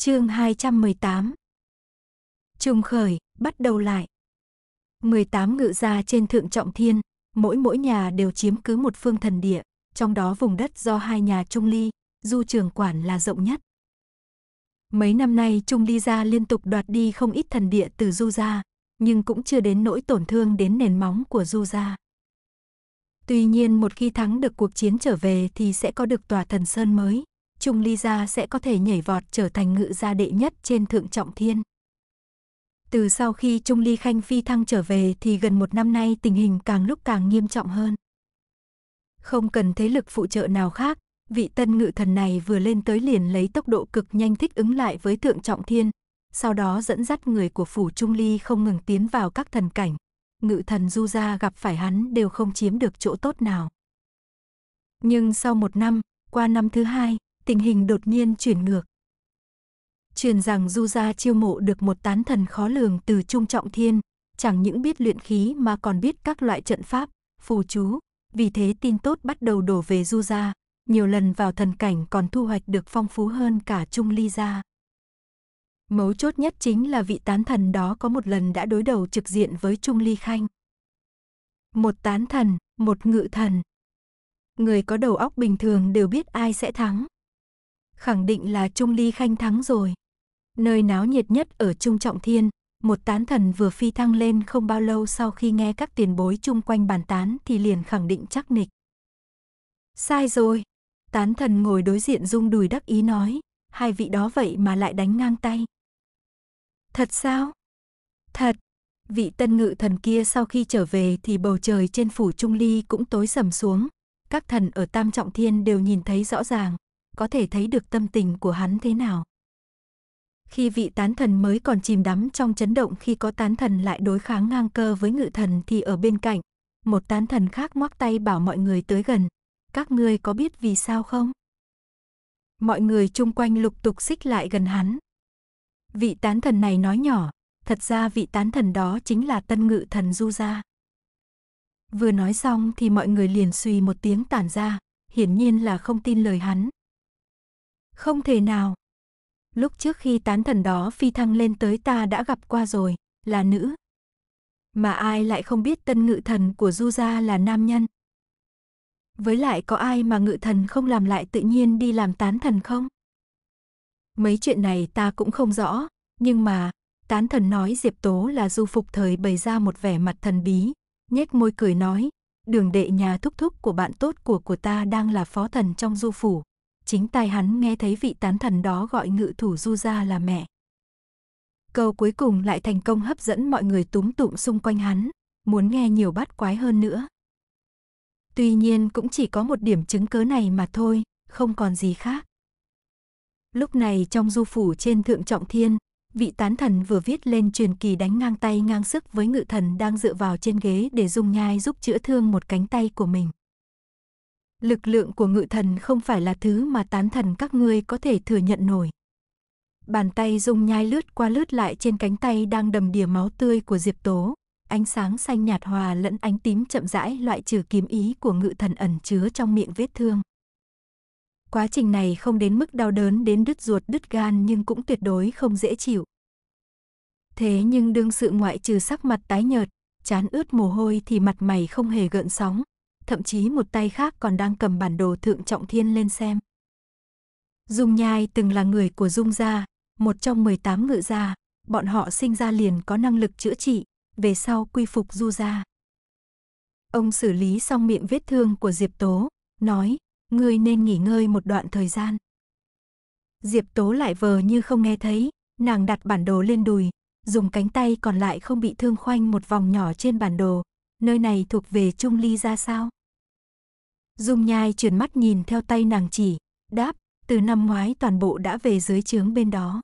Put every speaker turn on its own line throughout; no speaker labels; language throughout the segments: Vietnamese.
Chương 218. trung khởi, bắt đầu lại. 18 ngự gia trên thượng trọng thiên, mỗi mỗi nhà đều chiếm cứ một phương thần địa, trong đó vùng đất do hai nhà Trung Ly, Du Trường quản là rộng nhất. Mấy năm nay Trung Ly gia liên tục đoạt đi không ít thần địa từ Du gia, nhưng cũng chưa đến nỗi tổn thương đến nền móng của Du gia. Tuy nhiên một khi thắng được cuộc chiến trở về thì sẽ có được tòa thần sơn mới, Trung Ly gia sẽ có thể nhảy vọt trở thành ngự gia đệ nhất trên thượng trọng thiên. Từ sau khi Trung Ly Khanh phi thăng trở về thì gần một năm nay tình hình càng lúc càng nghiêm trọng hơn. Không cần thế lực phụ trợ nào khác, vị tân ngự thần này vừa lên tới liền lấy tốc độ cực nhanh thích ứng lại với thượng trọng thiên, sau đó dẫn dắt người của phủ Trung Ly không ngừng tiến vào các thần cảnh. Ngự thần du gia gặp phải hắn đều không chiếm được chỗ tốt nào. Nhưng sau một năm, qua năm thứ hai, tình hình đột nhiên chuyển ngược. Truyền rằng Du Gia chiêu mộ được một tán thần khó lường từ Trung Trọng Thiên, chẳng những biết luyện khí mà còn biết các loại trận pháp, phù chú, vì thế tin tốt bắt đầu đổ về Du Gia, nhiều lần vào thần cảnh còn thu hoạch được phong phú hơn cả Trung Ly Gia. Mấu chốt nhất chính là vị tán thần đó có một lần đã đối đầu trực diện với Trung Ly Khanh. Một tán thần, một ngự thần. Người có đầu óc bình thường đều biết ai sẽ thắng khẳng định là Trung Ly Khanh thắng rồi. Nơi náo nhiệt nhất ở Trung Trọng Thiên, một tán thần vừa phi thăng lên không bao lâu sau khi nghe các tiền bối chung quanh bàn tán thì liền khẳng định chắc nịch. Sai rồi, tán thần ngồi đối diện rung đùi đắc ý nói, hai vị đó vậy mà lại đánh ngang tay. Thật sao? Thật, vị tân ngự thần kia sau khi trở về thì bầu trời trên phủ Trung Ly cũng tối sầm xuống, các thần ở Tam Trọng Thiên đều nhìn thấy rõ ràng, có thể thấy được tâm tình của hắn thế nào. Khi vị tán thần mới còn chìm đắm trong chấn động khi có tán thần lại đối kháng ngang cơ với ngự thần thì ở bên cạnh, một tán thần khác móc tay bảo mọi người tới gần. Các ngươi có biết vì sao không? Mọi người chung quanh lục tục xích lại gần hắn. Vị tán thần này nói nhỏ, thật ra vị tán thần đó chính là tân ngự thần Du Gia. Vừa nói xong thì mọi người liền suy một tiếng tản ra, hiển nhiên là không tin lời hắn, không thể nào. Lúc trước khi tán thần đó phi thăng lên tới ta đã gặp qua rồi, là nữ. Mà ai lại không biết tân ngự thần của Du Gia là nam nhân? Với lại có ai mà ngự thần không làm lại tự nhiên đi làm tán thần không? Mấy chuyện này ta cũng không rõ, nhưng mà, tán thần nói Diệp Tố là du phục thời bày ra một vẻ mặt thần bí, nhếch môi cười nói, đường đệ nhà thúc thúc của bạn tốt của của ta đang là phó thần trong du phủ, chính tai hắn nghe thấy vị tán thần đó gọi ngự thủ du ra là mẹ. Câu cuối cùng lại thành công hấp dẫn mọi người túm tụm xung quanh hắn, muốn nghe nhiều bát quái hơn nữa. Tuy nhiên cũng chỉ có một điểm chứng cớ này mà thôi, không còn gì khác. Lúc này trong du phủ trên thượng trọng thiên, vị tán thần vừa viết lên truyền kỳ đánh ngang tay ngang sức với ngự thần đang dựa vào trên ghế để dùng nhai giúp chữa thương một cánh tay của mình lực lượng của ngự thần không phải là thứ mà tán thần các ngươi có thể thừa nhận nổi. Bàn tay dung nhai lướt qua lướt lại trên cánh tay đang đầm đìa máu tươi của Diệp Tố, ánh sáng xanh nhạt hòa lẫn ánh tím chậm rãi loại trừ kiếm ý của ngự thần ẩn chứa trong miệng vết thương. Quá trình này không đến mức đau đớn đến đứt ruột đứt gan nhưng cũng tuyệt đối không dễ chịu. Thế nhưng đương sự ngoại trừ sắc mặt tái nhợt, chán ướt mồ hôi thì mặt mày không hề gợn sóng, thậm chí một tay khác còn đang cầm bản đồ thượng trọng thiên lên xem. Dung Nhai từng là người của Dung gia, một trong 18 ngự gia, bọn họ sinh ra liền có năng lực chữa trị, về sau quy phục Du gia. Ông xử lý xong miệng vết thương của Diệp Tố, nói, ngươi nên nghỉ ngơi một đoạn thời gian. Diệp Tố lại vờ như không nghe thấy, nàng đặt bản đồ lên đùi, dùng cánh tay còn lại không bị thương khoanh một vòng nhỏ trên bản đồ, nơi này thuộc về Trung Ly ra sao? Dung nhai trườn mắt nhìn theo tay nàng chỉ, đáp, từ năm ngoái toàn bộ đã về dưới trướng bên đó.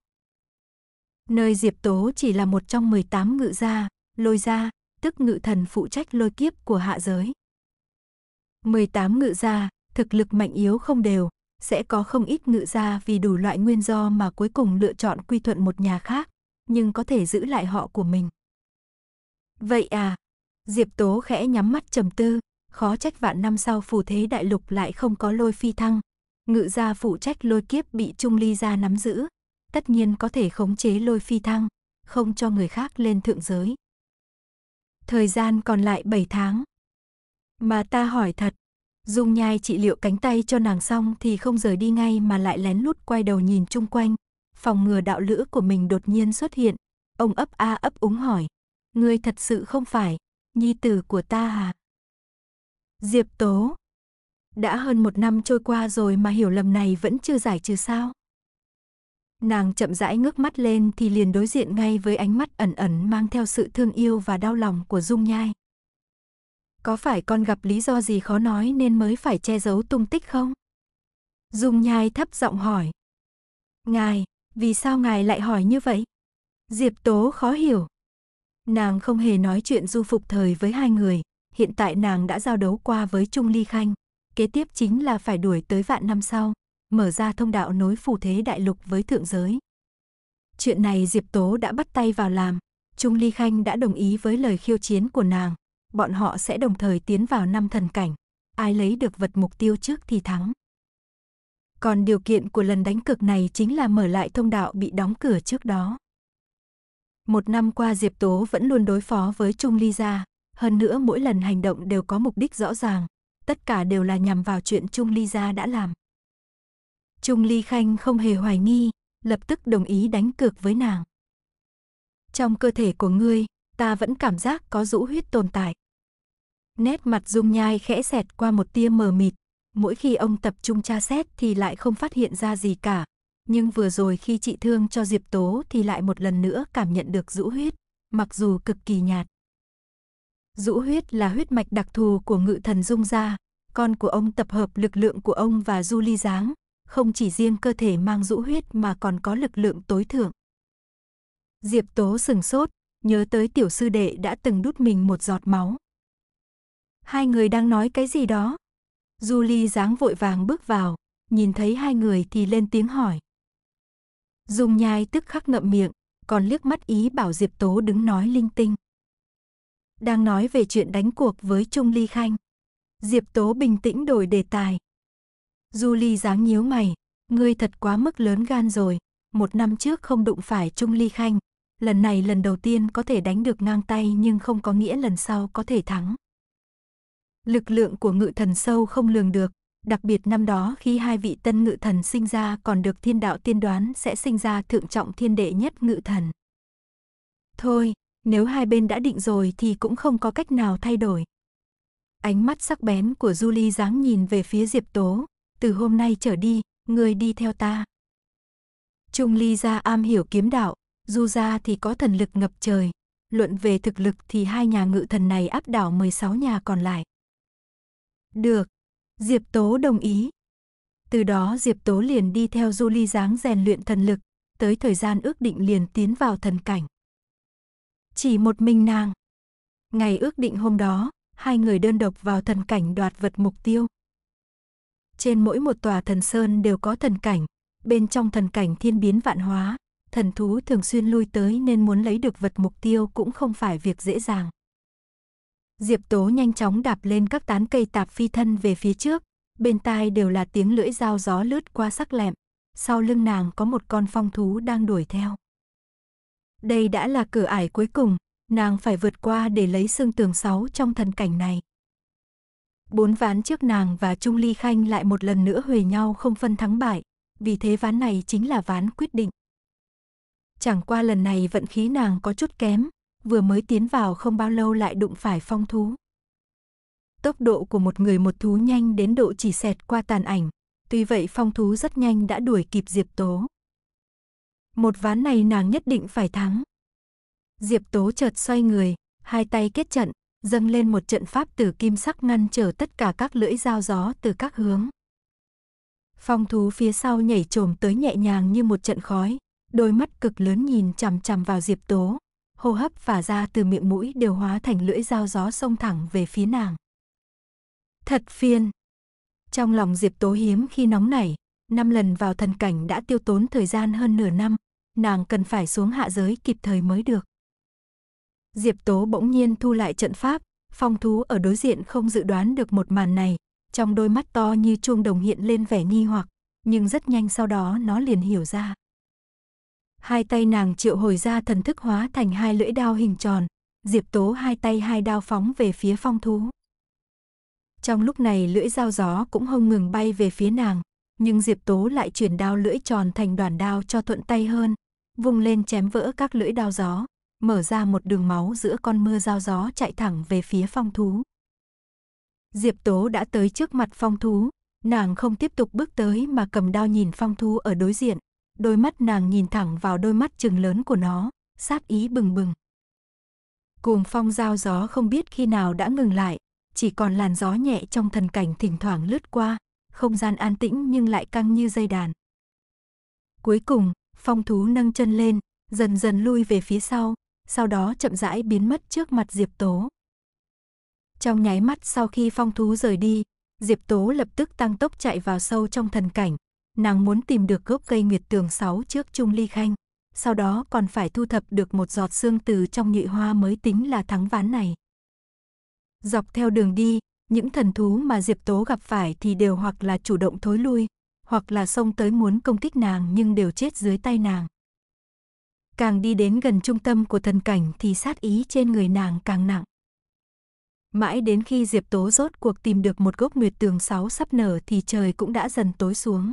Nơi Diệp Tố chỉ là một trong 18 ngự gia, lôi gia, tức ngự thần phụ trách lôi kiếp của hạ giới. 18 ngự gia, thực lực mạnh yếu không đều, sẽ có không ít ngự gia vì đủ loại nguyên do mà cuối cùng lựa chọn quy thuận một nhà khác, nhưng có thể giữ lại họ của mình. Vậy à, Diệp Tố khẽ nhắm mắt trầm tư, khó trách vạn năm sau phù thế đại lục lại không có lôi phi thăng. Ngự gia phụ trách lôi kiếp bị Trung Ly gia nắm giữ, tất nhiên có thể khống chế lôi phi thăng, không cho người khác lên thượng giới. Thời gian còn lại 7 tháng. Mà ta hỏi thật, Dung Nhai trị liệu cánh tay cho nàng xong thì không rời đi ngay mà lại lén lút quay đầu nhìn chung quanh, phòng ngừa đạo lữ của mình đột nhiên xuất hiện. Ông ấp a ấp úng hỏi, ngươi thật sự không phải, nhi tử của ta hả? À? Diệp Tố. Đã hơn một năm trôi qua rồi mà hiểu lầm này vẫn chưa giải trừ sao? Nàng chậm rãi ngước mắt lên thì liền đối diện ngay với ánh mắt ẩn ẩn mang theo sự thương yêu và đau lòng của Dung Nhai. Có phải con gặp lý do gì khó nói nên mới phải che giấu tung tích không? Dung Nhai thấp giọng hỏi. Ngài, vì sao ngài lại hỏi như vậy? Diệp Tố khó hiểu. Nàng không hề nói chuyện du phục thời với hai người, hiện tại nàng đã giao đấu qua với Trung Ly Khanh. Kế tiếp chính là phải đuổi tới vạn năm sau, mở ra thông đạo nối phù thế đại lục với thượng giới. Chuyện này Diệp Tố đã bắt tay vào làm, Trung Ly Khanh đã đồng ý với lời khiêu chiến của nàng, bọn họ sẽ đồng thời tiến vào năm thần cảnh, ai lấy được vật mục tiêu trước thì thắng. Còn điều kiện của lần đánh cực này chính là mở lại thông đạo bị đóng cửa trước đó. Một năm qua Diệp Tố vẫn luôn đối phó với Trung Ly gia, hơn nữa mỗi lần hành động đều có mục đích rõ ràng, tất cả đều là nhằm vào chuyện Trung Ly gia đã làm. Trung Ly Khanh không hề hoài nghi, lập tức đồng ý đánh cược với nàng. Trong cơ thể của ngươi, ta vẫn cảm giác có rũ huyết tồn tại. Nét mặt Dung Nhai khẽ xẹt qua một tia mờ mịt, mỗi khi ông tập trung tra xét thì lại không phát hiện ra gì cả, nhưng vừa rồi khi trị thương cho Diệp Tố thì lại một lần nữa cảm nhận được rũ huyết, mặc dù cực kỳ nhạt. Dũ huyết là huyết mạch đặc thù của ngự thần dung gia, con của ông tập hợp lực lượng của ông và du ly dáng, không chỉ riêng cơ thể mang dũ huyết mà còn có lực lượng tối thượng. Diệp Tố sừng sốt, nhớ tới tiểu sư đệ đã từng đút mình một giọt máu. Hai người đang nói cái gì đó? Du ly dáng vội vàng bước vào, nhìn thấy hai người thì lên tiếng hỏi. Dung nhai tức khắc ngậm miệng, còn liếc mắt ý bảo Diệp Tố đứng nói linh tinh đang nói về chuyện đánh cuộc với Trung Ly Khanh. Diệp Tố bình tĩnh đổi đề tài. Du Ly dáng nhíu mày, ngươi thật quá mức lớn gan rồi, một năm trước không đụng phải Trung Ly Khanh, lần này lần đầu tiên có thể đánh được ngang tay nhưng không có nghĩa lần sau có thể thắng. Lực lượng của ngự thần sâu không lường được, đặc biệt năm đó khi hai vị tân ngự thần sinh ra còn được thiên đạo tiên đoán sẽ sinh ra thượng trọng thiên đệ nhất ngự thần. Thôi, nếu hai bên đã định rồi thì cũng không có cách nào thay đổi. Ánh mắt sắc bén của Julie dáng nhìn về phía Diệp Tố. Từ hôm nay trở đi, người đi theo ta. Trung Ly ra am hiểu kiếm đạo, Du ra thì có thần lực ngập trời. Luận về thực lực thì hai nhà ngự thần này áp đảo 16 nhà còn lại. Được, Diệp Tố đồng ý. Từ đó Diệp Tố liền đi theo Julie Ly dáng rèn luyện thần lực, tới thời gian ước định liền tiến vào thần cảnh chỉ một mình nàng. Ngày ước định hôm đó, hai người đơn độc vào thần cảnh đoạt vật mục tiêu. Trên mỗi một tòa thần sơn đều có thần cảnh, bên trong thần cảnh thiên biến vạn hóa, thần thú thường xuyên lui tới nên muốn lấy được vật mục tiêu cũng không phải việc dễ dàng. Diệp Tố nhanh chóng đạp lên các tán cây tạp phi thân về phía trước, bên tai đều là tiếng lưỡi dao gió lướt qua sắc lẹm, sau lưng nàng có một con phong thú đang đuổi theo. Đây đã là cửa ải cuối cùng, nàng phải vượt qua để lấy xương tường sáu trong thần cảnh này. Bốn ván trước nàng và Trung Ly Khanh lại một lần nữa huề nhau không phân thắng bại, vì thế ván này chính là ván quyết định. Chẳng qua lần này vận khí nàng có chút kém, vừa mới tiến vào không bao lâu lại đụng phải phong thú. Tốc độ của một người một thú nhanh đến độ chỉ xẹt qua tàn ảnh, tuy vậy phong thú rất nhanh đã đuổi kịp Diệp Tố. Một ván này nàng nhất định phải thắng. Diệp Tố chợt xoay người, hai tay kết trận, dâng lên một trận pháp từ kim sắc ngăn trở tất cả các lưỡi dao gió từ các hướng. Phong thú phía sau nhảy trồm tới nhẹ nhàng như một trận khói, đôi mắt cực lớn nhìn chằm chằm vào Diệp Tố, hô hấp và ra từ miệng mũi đều hóa thành lưỡi dao gió xông thẳng về phía nàng. Thật phiền. Trong lòng Diệp Tố hiếm khi nóng nảy, năm lần vào thần cảnh đã tiêu tốn thời gian hơn nửa năm, nàng cần phải xuống hạ giới kịp thời mới được. Diệp Tố bỗng nhiên thu lại trận pháp, phong thú ở đối diện không dự đoán được một màn này, trong đôi mắt to như chuông đồng hiện lên vẻ nghi hoặc, nhưng rất nhanh sau đó nó liền hiểu ra. Hai tay nàng triệu hồi ra thần thức hóa thành hai lưỡi đao hình tròn, Diệp Tố hai tay hai đao phóng về phía phong thú. Trong lúc này lưỡi dao gió cũng không ngừng bay về phía nàng, nhưng Diệp Tố lại chuyển đao lưỡi tròn thành đoàn đao cho thuận tay hơn, vung lên chém vỡ các lưỡi đao gió, mở ra một đường máu giữa con mưa dao gió chạy thẳng về phía phong thú. Diệp Tố đã tới trước mặt phong thú, nàng không tiếp tục bước tới mà cầm đao nhìn phong thú ở đối diện, đôi mắt nàng nhìn thẳng vào đôi mắt trừng lớn của nó, sát ý bừng bừng. Cuồng phong giao gió không biết khi nào đã ngừng lại, chỉ còn làn gió nhẹ trong thần cảnh thỉnh thoảng lướt qua, không gian an tĩnh nhưng lại căng như dây đàn. Cuối cùng, Phong thú nâng chân lên, dần dần lui về phía sau, sau đó chậm rãi biến mất trước mặt Diệp Tố. Trong nháy mắt sau khi phong thú rời đi, Diệp Tố lập tức tăng tốc chạy vào sâu trong thần cảnh. Nàng muốn tìm được gốc cây nguyệt tường 6 trước Trung Ly Khanh, sau đó còn phải thu thập được một giọt xương từ trong nhụy hoa mới tính là thắng ván này. Dọc theo đường đi, những thần thú mà Diệp Tố gặp phải thì đều hoặc là chủ động thối lui, hoặc là xông tới muốn công kích nàng nhưng đều chết dưới tay nàng. Càng đi đến gần trung tâm của thần cảnh thì sát ý trên người nàng càng nặng. Mãi đến khi Diệp Tố rốt cuộc tìm được một gốc nguyệt tường sáu sắp nở thì trời cũng đã dần tối xuống.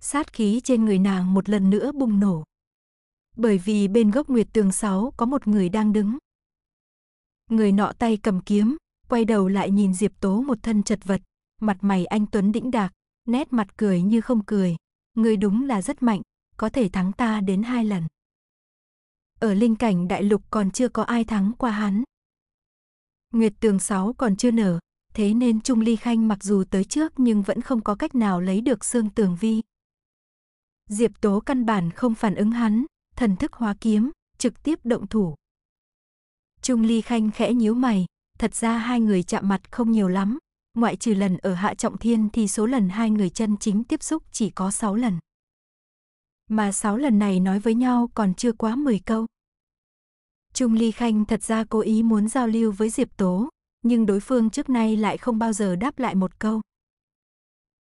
Sát khí trên người nàng một lần nữa bùng nổ. Bởi vì bên gốc nguyệt tường sáu có một người đang đứng. Người nọ tay cầm kiếm, quay đầu lại nhìn Diệp Tố một thân chật vật, mặt mày anh Tuấn đĩnh đạc, nét mặt cười như không cười. người đúng là rất mạnh, có thể thắng ta đến hai lần. Ở linh cảnh đại lục còn chưa có ai thắng qua hắn. Nguyệt tường 6 còn chưa nở, thế nên Trung Ly Khanh mặc dù tới trước nhưng vẫn không có cách nào lấy được xương tường vi. Diệp Tố căn bản không phản ứng hắn, thần thức hóa kiếm, trực tiếp động thủ. Trung Ly Khanh khẽ nhíu mày, thật ra hai người chạm mặt không nhiều lắm, ngoại trừ lần ở Hạ Trọng Thiên thì số lần hai người chân chính tiếp xúc chỉ có 6 lần. Mà 6 lần này nói với nhau còn chưa quá 10 câu. Trung Ly Khanh thật ra cố ý muốn giao lưu với Diệp Tố, nhưng đối phương trước nay lại không bao giờ đáp lại một câu.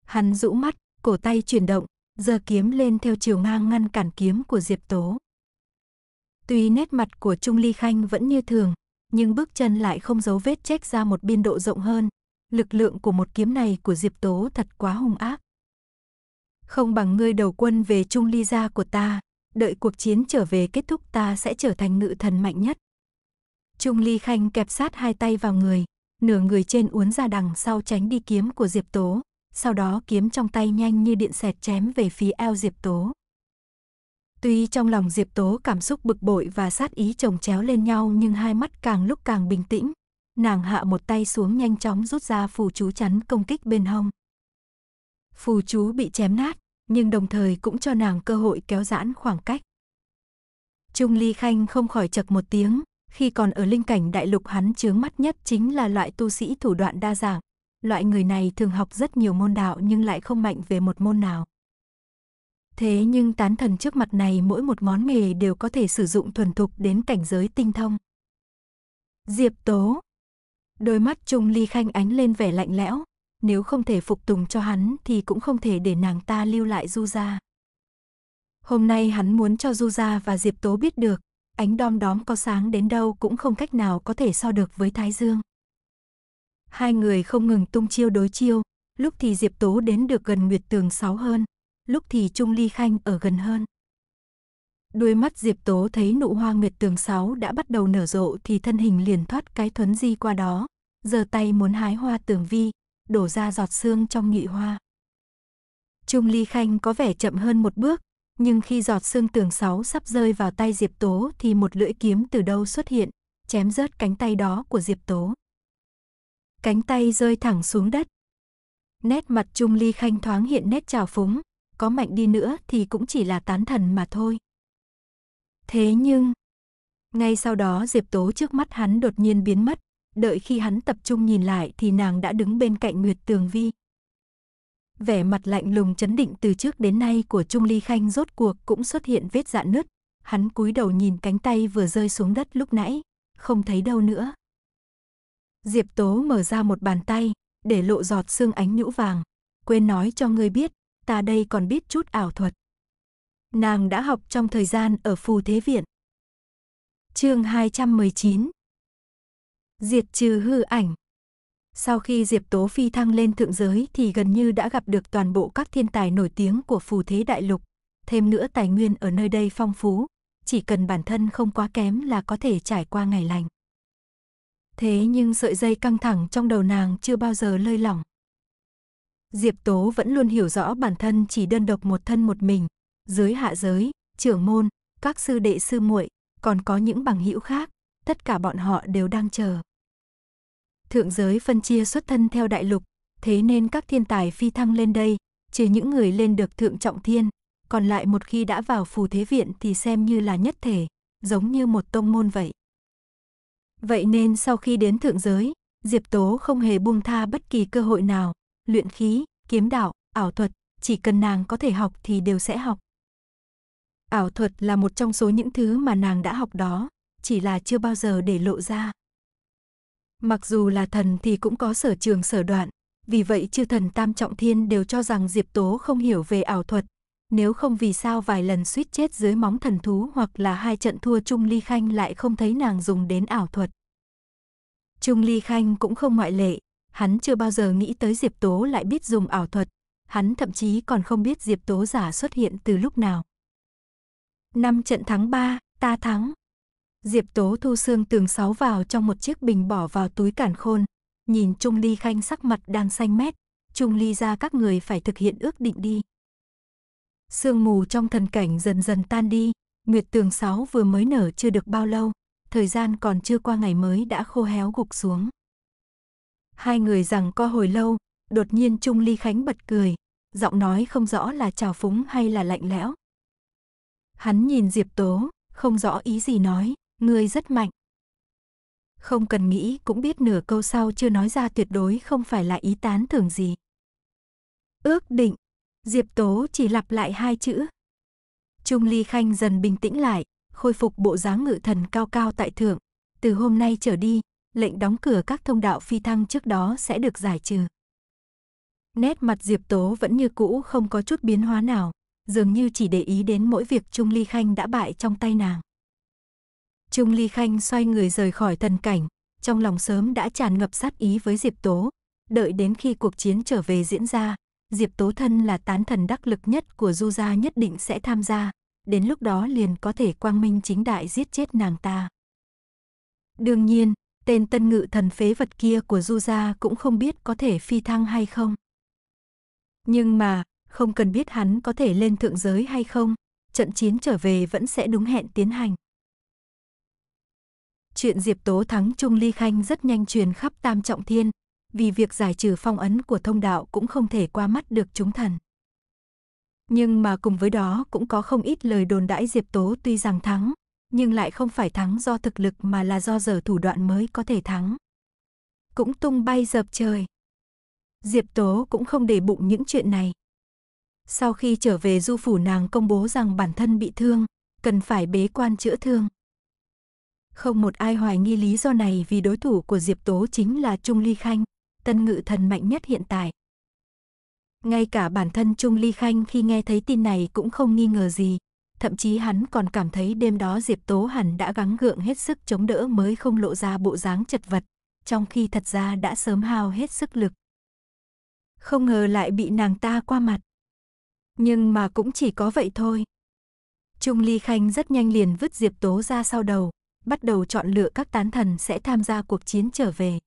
Hắn rũ mắt, cổ tay chuyển động, giơ kiếm lên theo chiều ngang ngăn cản kiếm của Diệp Tố. Tuy nét mặt của Trung Ly Khanh vẫn như thường, nhưng bước chân lại không giấu vết chếch ra một biên độ rộng hơn, lực lượng của một kiếm này của Diệp Tố thật quá hung ác. Không bằng ngươi đầu quân về Trung Ly gia của ta, đợi cuộc chiến trở về kết thúc ta sẽ trở thành nữ thần mạnh nhất. Trung Ly Khanh kẹp sát hai tay vào người, nửa người trên uốn ra đằng sau tránh đi kiếm của Diệp Tố, sau đó kiếm trong tay nhanh như điện xẹt chém về phía eo Diệp Tố. Tuy trong lòng Diệp Tố cảm xúc bực bội và sát ý chồng chéo lên nhau nhưng hai mắt càng lúc càng bình tĩnh, Nàng hạ một tay xuống nhanh chóng rút ra phù chú chắn công kích bên hông. Phù chú bị chém nát, nhưng đồng thời cũng cho nàng cơ hội kéo giãn khoảng cách. Trung Ly Khanh không khỏi chật một tiếng, khi còn ở linh cảnh đại lục hắn chướng mắt nhất chính là loại tu sĩ thủ đoạn đa dạng. Loại người này thường học rất nhiều môn đạo nhưng lại không mạnh về một môn nào. Thế nhưng tán thần trước mặt này mỗi một món nghề đều có thể sử dụng thuần thục đến cảnh giới tinh thông. Diệp Tố, Đôi mắt Trung Ly Khanh ánh lên vẻ lạnh lẽo, nếu không thể phục tùng cho hắn thì cũng không thể để nàng ta lưu lại Du gia. Hôm nay hắn muốn cho Du gia và Diệp Tố biết được, ánh đom đóm có sáng đến đâu cũng không cách nào có thể so được với Thái Dương. Hai người không ngừng tung chiêu đối chiêu, lúc thì Diệp Tố đến được gần Nguyệt Tường Sáu hơn, lúc thì Trung Ly Khanh ở gần hơn. Đôi mắt Diệp Tố thấy nụ hoa Nguyệt Tường Sáu đã bắt đầu nở rộ thì thân hình liền thoát cái thuấn di qua đó, giơ tay muốn hái hoa tường vi, đổ ra giọt sương trong nhụy hoa. Trung Ly Khanh có vẻ chậm hơn một bước, nhưng khi giọt sương tường sáu sắp rơi vào tay Diệp Tố thì một lưỡi kiếm từ đâu xuất hiện, chém rớt cánh tay đó của Diệp Tố. Cánh tay rơi thẳng xuống đất. Nét mặt Trung Ly Khanh thoáng hiện nét trào phúng, có mạnh đi nữa thì cũng chỉ là tán thần mà thôi. Thế nhưng, ngay sau đó Diệp Tố trước mắt hắn đột nhiên biến mất, đợi khi hắn tập trung nhìn lại thì nàng đã đứng bên cạnh Nguyệt Tường Vi. Vẻ mặt lạnh lùng chấn định từ trước đến nay của Trung Ly Khanh rốt cuộc cũng xuất hiện vết dạn nứt, hắn cúi đầu nhìn cánh tay vừa rơi xuống đất lúc nãy, không thấy đâu nữa. Diệp Tố mở ra một bàn tay, để lộ giọt xương ánh nhũ vàng, quên nói cho ngươi biết, ta đây còn biết chút ảo thuật. Nàng đã học trong thời gian ở phù thế viện. Chương 219 diệt trừ hư ảnh. Sau khi Diệp Tố Phi thăng lên thượng giới thì gần như đã gặp được toàn bộ các thiên tài nổi tiếng của phù thế đại lục. Thêm nữa tài nguyên ở nơi đây phong phú, chỉ cần bản thân không quá kém là có thể trải qua ngày lành. Thế nhưng sợi dây căng thẳng trong đầu nàng chưa bao giờ lơi lỏng. Diệp Tố vẫn luôn hiểu rõ bản thân chỉ đơn độc một thân một mình, dưới hạ giới, trưởng môn, các sư đệ sư muội, còn có những bằng hữu khác, tất cả bọn họ đều đang chờ. Thượng giới phân chia xuất thân theo đại lục, thế nên các thiên tài phi thăng lên đây, trừ những người lên được thượng trọng thiên, còn lại một khi đã vào phù thế viện thì xem như là nhất thể, giống như một tông môn vậy. Vậy nên sau khi đến thượng giới, Diệp Tố không hề buông tha bất kỳ cơ hội nào, luyện khí, kiếm đạo, ảo thuật, chỉ cần nàng có thể học thì đều sẽ học. Ảo thuật là một trong số những thứ mà nàng đã học đó, chỉ là chưa bao giờ để lộ ra. Mặc dù là thần thì cũng có sở trường sở đoạn, vì vậy chư thần tam trọng thiên đều cho rằng Diệp Tố không hiểu về ảo thuật, nếu không vì sao vài lần suýt chết dưới móng thần thú hoặc là hai trận thua Trung Ly Khanh lại không thấy nàng dùng đến ảo thuật. Trung Ly Khanh cũng không ngoại lệ, hắn chưa bao giờ nghĩ tới Diệp Tố lại biết dùng ảo thuật, hắn thậm chí còn không biết Diệp Tố giả xuất hiện từ lúc nào. Năm trận thắng 3, ta thắng. Diệp Tố thu xương tường sáu vào trong một chiếc bình bỏ vào túi cản khôn. Nhìn Trung Ly Khanh sắc mặt đang xanh mét. Trung Ly ra các người phải thực hiện ước định đi. Sương mù trong thần cảnh dần dần tan đi. Nguyệt tường sáu vừa mới nở chưa được bao lâu. Thời gian còn chưa qua ngày mới đã khô héo gục xuống. Hai người rằng co hồi lâu. Đột nhiên Trung Ly Khánh bật cười. Giọng nói không rõ là trào phúng hay là lạnh lẽo. Hắn nhìn Diệp Tố, không rõ ý gì nói, ngươi rất mạnh. Không cần nghĩ cũng biết nửa câu sau chưa nói ra tuyệt đối không phải là ý tán thưởng gì. Ước định, Diệp Tố chỉ lặp lại hai chữ. Trung Ly Khanh dần bình tĩnh lại, khôi phục bộ dáng ngự thần cao cao tại thượng. Từ hôm nay trở đi, lệnh đóng cửa các thông đạo phi thăng trước đó sẽ được giải trừ. Nét mặt Diệp Tố vẫn như cũ không có chút biến hóa nào, dường như chỉ để ý đến mỗi việc Trung Ly Khanh đã bại trong tay nàng. Trung Ly Khanh xoay người rời khỏi thần cảnh, trong lòng sớm đã tràn ngập sát ý với Diệp Tố. Đợi đến khi cuộc chiến trở về diễn ra, Diệp Tố thân là tán thần đắc lực nhất của Du Gia nhất định sẽ tham gia, đến lúc đó liền có thể quang minh chính đại giết chết nàng ta. Đương nhiên, tên tân ngự thần phế vật kia của Du Gia cũng không biết có thể phi thăng hay không. Nhưng mà, không cần biết hắn có thể lên thượng giới hay không, trận chiến trở về vẫn sẽ đúng hẹn tiến hành. Chuyện Diệp Tố thắng Trung Ly Khanh rất nhanh truyền khắp Tam Trọng Thiên, vì việc giải trừ phong ấn của thông đạo cũng không thể qua mắt được chúng thần. Nhưng mà cùng với đó cũng có không ít lời đồn đãi Diệp Tố tuy rằng thắng, nhưng lại không phải thắng do thực lực mà là do giờ thủ đoạn mới có thể thắng. Cũng tung bay dập trời. Diệp Tố cũng không để bụng những chuyện này. Sau khi trở về du phủ nàng công bố rằng bản thân bị thương, cần phải bế quan chữa thương. Không một ai hoài nghi lý do này vì đối thủ của Diệp Tố chính là Trung Ly Khanh, tân ngự thần mạnh nhất hiện tại. Ngay cả bản thân Trung Ly Khanh khi nghe thấy tin này cũng không nghi ngờ gì, thậm chí hắn còn cảm thấy đêm đó Diệp Tố hẳn đã gắng gượng hết sức chống đỡ mới không lộ ra bộ dáng chật vật, trong khi thật ra đã sớm hao hết sức lực. Không ngờ lại bị nàng ta qua mặt. Nhưng mà cũng chỉ có vậy thôi. Trung Ly Khanh rất nhanh liền vứt Diệp Tố ra sau đầu, bắt đầu chọn lựa các tán thần sẽ tham gia cuộc chiến trở về.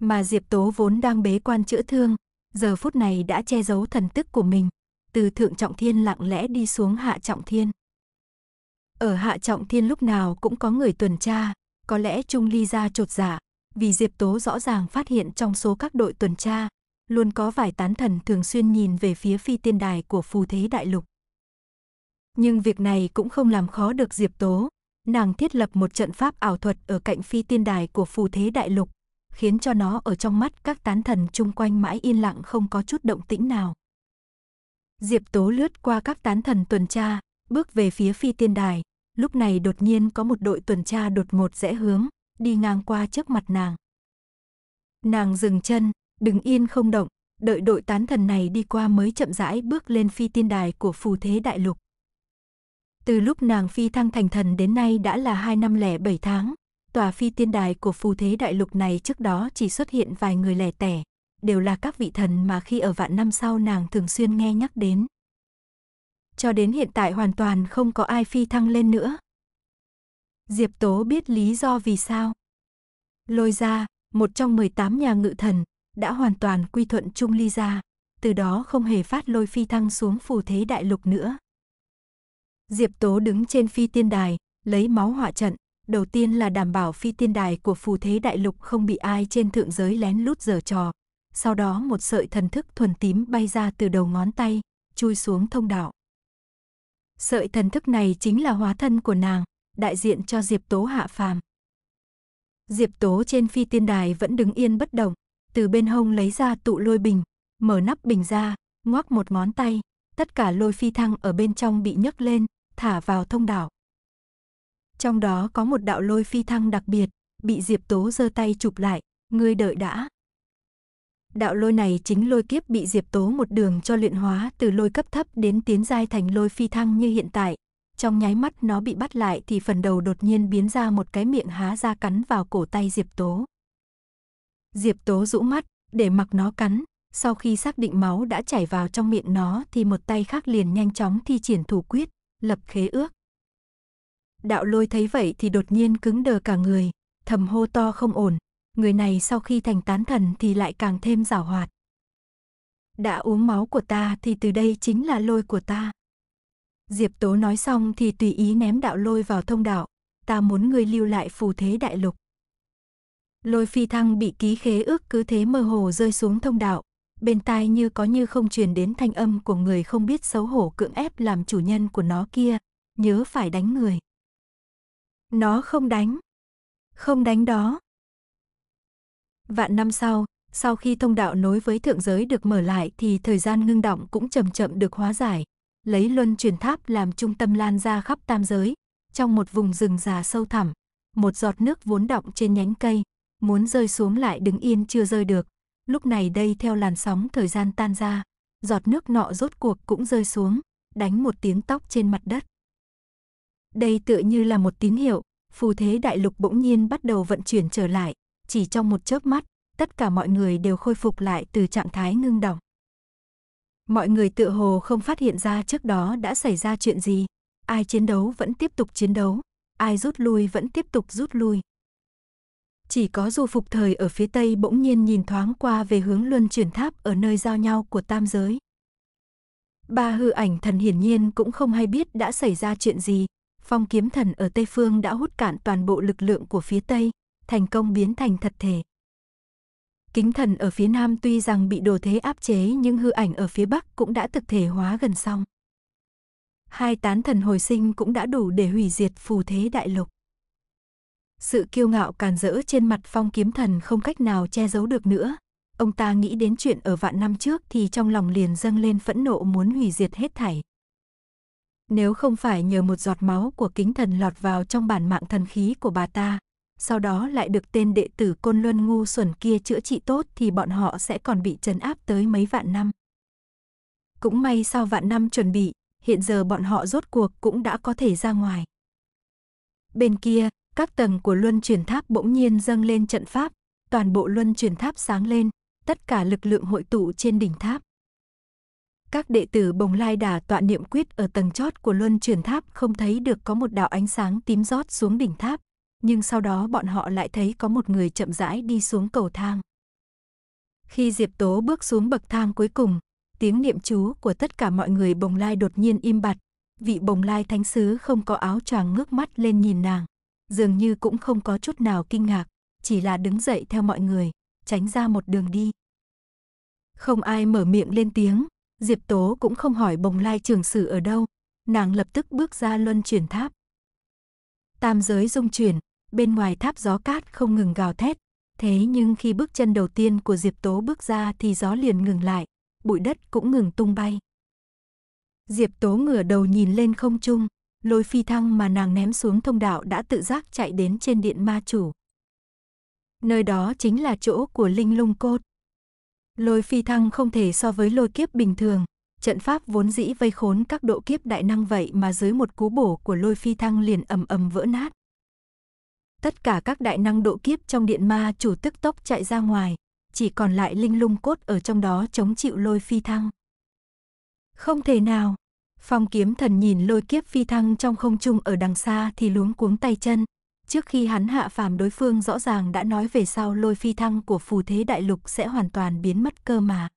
Mà Diệp Tố vốn đang bế quan chữa thương, giờ phút này đã che giấu thần tức của mình, từ thượng trọng thiên lặng lẽ đi xuống hạ trọng thiên. Ở hạ trọng thiên lúc nào cũng có người tuần tra, có lẽ Trung Ly ra trột giả, dạ, vì Diệp Tố rõ ràng phát hiện trong số các đội tuần tra, luôn có vài tán thần thường xuyên nhìn về phía phi tiên đài của phù thế đại lục. Nhưng việc này cũng không làm khó được Diệp Tố. Nàng thiết lập một trận pháp ảo thuật ở cạnh phi tiên đài của phù thế đại lục, khiến cho nó ở trong mắt các tán thần chung quanh mãi yên lặng không có chút động tĩnh nào. Diệp Tố lướt qua các tán thần tuần tra, bước về phía phi tiên đài, lúc này đột nhiên có một đội tuần tra đột ngột rẽ hướng, đi ngang qua trước mặt nàng. Nàng dừng chân, đứng yên không động, đợi đội tán thần này đi qua mới chậm rãi bước lên phi tiên đài của phù thế đại lục. Từ lúc nàng phi thăng thành thần đến nay đã là 2 năm lẻ 7 tháng, tòa phi tiên đài của phù thế đại lục này trước đó chỉ xuất hiện vài người lẻ tẻ, đều là các vị thần mà khi ở vạn năm sau nàng thường xuyên nghe nhắc đến. Cho đến hiện tại hoàn toàn không có ai phi thăng lên nữa. Diệp Tố biết lý do vì sao. Lôi ra, một trong 18 nhà ngự thần, đã hoàn toàn quy thuận chung ly ra, từ đó không hề phát lôi phi thăng xuống phù thế đại lục nữa. Diệp Tố đứng trên phi tiên đài, lấy máu họa trận, đầu tiên là đảm bảo phi tiên đài của phù thế đại lục không bị ai trên thượng giới lén lút giở trò. Sau đó một sợi thần thức thuần tím bay ra từ đầu ngón tay, chui xuống thông đạo. Sợi thần thức này chính là hóa thân của nàng, đại diện cho Diệp Tố hạ phàm. Diệp Tố trên phi tiên đài vẫn đứng yên bất động, từ bên hông lấy ra tụ lôi bình, mở nắp bình ra, ngoắc một ngón tay, tất cả lôi phi thăng ở bên trong bị nhấc lên, thả vào thông đảo. Trong đó có một đạo lôi phi thăng đặc biệt, bị Diệp Tố giơ tay chụp lại, ngươi đợi đã. Đạo lôi này chính lôi kiếp bị Diệp Tố một đường cho luyện hóa từ lôi cấp thấp đến tiến giai thành lôi phi thăng như hiện tại. Trong nháy mắt nó bị bắt lại thì phần đầu đột nhiên biến ra một cái miệng há ra cắn vào cổ tay Diệp Tố. Diệp Tố rũ mắt, để mặc nó cắn, sau khi xác định máu đã chảy vào trong miệng nó thì một tay khác liền nhanh chóng thi triển thủ quyết, lập khế ước. Đạo lôi thấy vậy thì đột nhiên cứng đờ cả người, thầm hô to không ổn, người này sau khi thành tán thần thì lại càng thêm giảo hoạt. Đã uống máu của ta thì từ đây chính là lôi của ta. Diệp Tố nói xong thì tùy ý ném đạo lôi vào thông đạo, ta muốn ngươi lưu lại phù thế đại lục. Lôi phi thăng bị ký khế ước cứ thế mơ hồ rơi xuống thông đạo, bên tai như có như không truyền đến thanh âm của người không biết xấu hổ cưỡng ép làm chủ nhân của nó kia, nhớ phải đánh người. Nó không đánh. Không đánh đó. Vạn năm sau, sau khi thông đạo nối với thượng giới được mở lại thì thời gian ngưng động cũng chậm chậm được hóa giải, lấy luân truyền tháp làm trung tâm lan ra khắp tam giới, trong một vùng rừng già sâu thẳm, một giọt nước vốn động trên nhánh cây, muốn rơi xuống lại đứng yên chưa rơi được, Lúc này đây theo làn sóng thời gian tan ra, giọt nước nọ rốt cuộc cũng rơi xuống, đánh một tiếng tóc trên mặt đất. Đây tựa như là một tín hiệu, phù thế đại lục bỗng nhiên bắt đầu vận chuyển trở lại, chỉ trong một chớp mắt, tất cả mọi người đều khôi phục lại từ trạng thái ngưng động Mọi người tựa hồ không phát hiện ra trước đó đã xảy ra chuyện gì, ai chiến đấu vẫn tiếp tục chiến đấu, ai rút lui vẫn tiếp tục rút lui. Chỉ có dù phục thời ở phía tây bỗng nhiên nhìn thoáng qua về hướng luân chuyển tháp ở nơi giao nhau của tam giới. Ba hư ảnh thần hiển nhiên cũng không hay biết đã xảy ra chuyện gì. Phong kiếm thần ở Tây Phương đã hút cạn toàn bộ lực lượng của phía Tây, thành công biến thành thật thể. Kính thần ở phía Nam tuy rằng bị đồ thế áp chế nhưng hư ảnh ở phía Bắc cũng đã thực thể hóa gần xong. Hai tán thần hồi sinh cũng đã đủ để hủy diệt phù thế đại lục. Sự kiêu ngạo càn rỡ trên mặt phong kiếm thần không cách nào che giấu được nữa. Ông ta nghĩ đến chuyện ở vạn năm trước thì trong lòng liền dâng lên phẫn nộ muốn hủy diệt hết thảy. Nếu không phải nhờ một giọt máu của kính thần lọt vào trong bản mạng thần khí của bà ta, sau đó lại được tên đệ tử côn luân ngu xuẩn kia chữa trị tốt thì bọn họ sẽ còn bị trấn áp tới mấy vạn năm. Cũng may sau vạn năm chuẩn bị, hiện giờ bọn họ rốt cuộc cũng đã có thể ra ngoài. Bên kia, các tầng của luân chuyển tháp bỗng nhiên dâng lên trận pháp, toàn bộ luân chuyển tháp sáng lên, tất cả lực lượng hội tụ trên đỉnh tháp. Các đệ tử Bồng Lai Đà tọa niệm quyết ở tầng chót của luân chuyển tháp không thấy được có một đạo ánh sáng tím rót xuống đỉnh tháp, nhưng sau đó bọn họ lại thấy có một người chậm rãi đi xuống cầu thang. Khi Diệp Tố bước xuống bậc thang cuối cùng, tiếng niệm chú của tất cả mọi người Bồng Lai đột nhiên im bặt, vị Bồng Lai thánh sứ không có áo choàng ngước mắt lên nhìn nàng dường như cũng không có chút nào kinh ngạc, chỉ là đứng dậy theo mọi người, tránh ra một đường đi. Không ai mở miệng lên tiếng, Diệp Tố cũng không hỏi bồng lai trường sử ở đâu, nàng lập tức bước ra luân chuyển tháp. Tam giới rung chuyển, bên ngoài tháp gió cát không ngừng gào thét, thế nhưng khi bước chân đầu tiên của Diệp Tố bước ra thì gió liền ngừng lại, bụi đất cũng ngừng tung bay. Diệp Tố ngửa đầu nhìn lên không trung, lôi phi thăng mà nàng ném xuống thông đạo đã tự giác chạy đến trên điện ma chủ. Nơi đó chính là chỗ của linh lung cốt. Lôi phi thăng không thể so với lôi kiếp bình thường, trận pháp vốn dĩ vây khốn các độ kiếp đại năng vậy mà dưới một cú bổ của lôi phi thăng liền ầm ầm vỡ nát. Tất cả các đại năng độ kiếp trong điện ma chủ tức tốc chạy ra ngoài, chỉ còn lại linh lung cốt ở trong đó chống chịu lôi phi thăng. Không thể nào, Phong kiếm thần nhìn lôi kiếp phi thăng trong không trung ở đằng xa thì luống cuống tay chân. Trước khi hắn hạ phàm đối phương rõ ràng đã nói về sau lôi phi thăng của phù thế đại lục sẽ hoàn toàn biến mất cơ mà.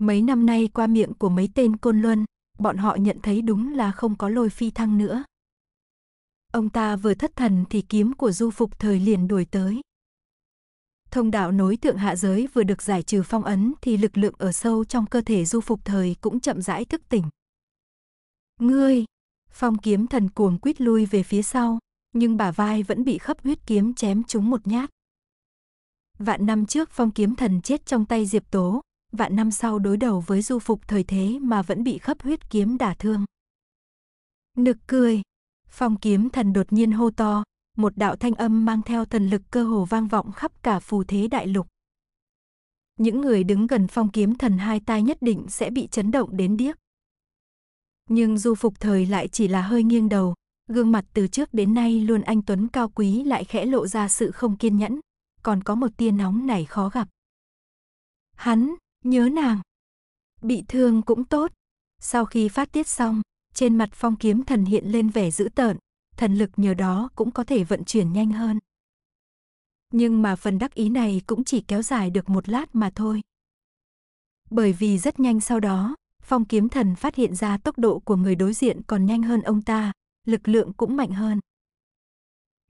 Mấy năm nay qua miệng của mấy tên côn luân, bọn họ nhận thấy đúng là không có lôi phi thăng nữa. Ông ta vừa thất thần thì kiếm của du phục thời liền đuổi tới. Thông đạo nối thượng hạ giới vừa được giải trừ phong ấn thì lực lượng ở sâu trong cơ thể du phục thời cũng chậm rãi thức tỉnh. Ngươi! Phong kiếm thần cuồng quýt lui về phía sau, nhưng bả vai vẫn bị khắp huyết kiếm chém trúng một nhát. Vạn năm trước phong kiếm thần chết trong tay Diệp Tố, vạn năm sau đối đầu với du phục thời thế mà vẫn bị khắp huyết kiếm đả thương. Nực cười! Phong kiếm thần đột nhiên hô to, một đạo thanh âm mang theo thần lực cơ hồ vang vọng khắp cả phù thế đại lục. Những người đứng gần phong kiếm thần hai tai nhất định sẽ bị chấn động đến điếc. Nhưng du phục thời lại chỉ là hơi nghiêng đầu, gương mặt từ trước đến nay luôn anh Tuấn cao quý lại khẽ lộ ra sự không kiên nhẫn, còn có một tia nóng này khó gặp. Hắn, nhớ nàng. Bị thương cũng tốt. Sau khi phát tiết xong, trên mặt phong kiếm thần hiện lên vẻ dữ tợn, thần lực nhờ đó cũng có thể vận chuyển nhanh hơn. Nhưng mà phần đắc ý này cũng chỉ kéo dài được một lát mà thôi. Bởi vì rất nhanh sau đó, Phong kiếm thần phát hiện ra tốc độ của người đối diện còn nhanh hơn ông ta, lực lượng cũng mạnh hơn.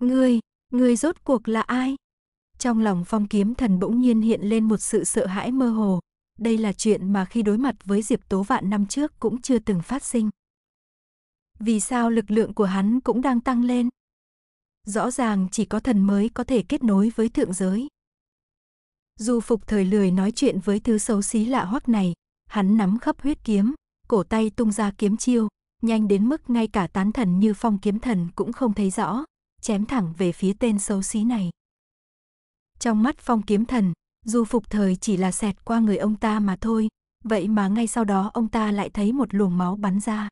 Ngươi, ngươi rốt cuộc là ai? Trong lòng phong kiếm thần bỗng nhiên hiện lên một sự sợ hãi mơ hồ. Đây là chuyện mà khi đối mặt với Diệp Tố Vạn năm trước cũng chưa từng phát sinh. Vì sao lực lượng của hắn cũng đang tăng lên? Rõ ràng chỉ có thần mới có thể kết nối với thượng giới. Dù phục thời lười nói chuyện với thứ xấu xí lạ hoắc này, hắn nắm khắp huyết kiếm, cổ tay tung ra kiếm chiêu, nhanh đến mức ngay cả tán thần như phong kiếm thần cũng không thấy rõ, chém thẳng về phía tên xấu xí này. Trong mắt phong kiếm thần, du phục thời chỉ là xẹt qua người ông ta mà thôi, vậy mà ngay sau đó ông ta lại thấy một luồng máu bắn ra.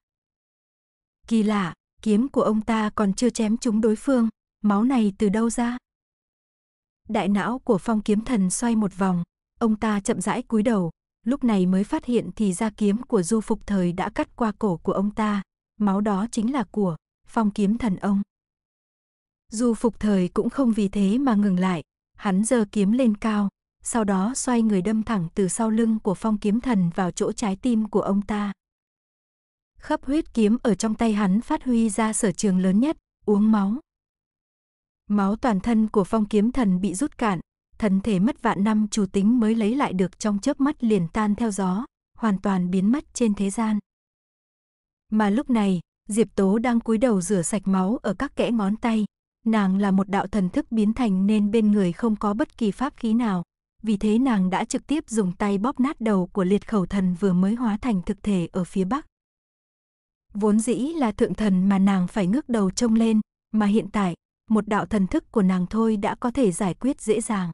Kỳ lạ, kiếm của ông ta còn chưa chém chúng đối phương, máu này từ đâu ra? Đại não của phong kiếm thần xoay một vòng, ông ta chậm rãi cúi đầu, lúc này mới phát hiện thì ra kiếm của Du Phục Thời đã cắt qua cổ của ông ta, máu đó chính là của phong kiếm thần ông. Du Phục Thời cũng không vì thế mà ngừng lại, hắn giơ kiếm lên cao, sau đó xoay người đâm thẳng từ sau lưng của phong kiếm thần vào chỗ trái tim của ông ta. Khắp huyết kiếm ở trong tay hắn phát huy ra sở trường lớn nhất, uống máu. Máu toàn thân của phong kiếm thần bị rút cạn, thần thể mất vạn năm chủ tính mới lấy lại được trong chớp mắt liền tan theo gió, hoàn toàn biến mất trên thế gian. Mà lúc này, Diệp Tố đang cúi đầu rửa sạch máu ở các kẽ ngón tay, nàng là một đạo thần thức biến thành nên bên người không có bất kỳ pháp khí nào, vì thế nàng đã trực tiếp dùng tay bóp nát đầu của liệt khẩu thần vừa mới hóa thành thực thể ở phía bắc. Vốn dĩ là thượng thần mà nàng phải ngước đầu trông lên, mà hiện tại, một đạo thần thức của nàng thôi đã có thể giải quyết dễ dàng.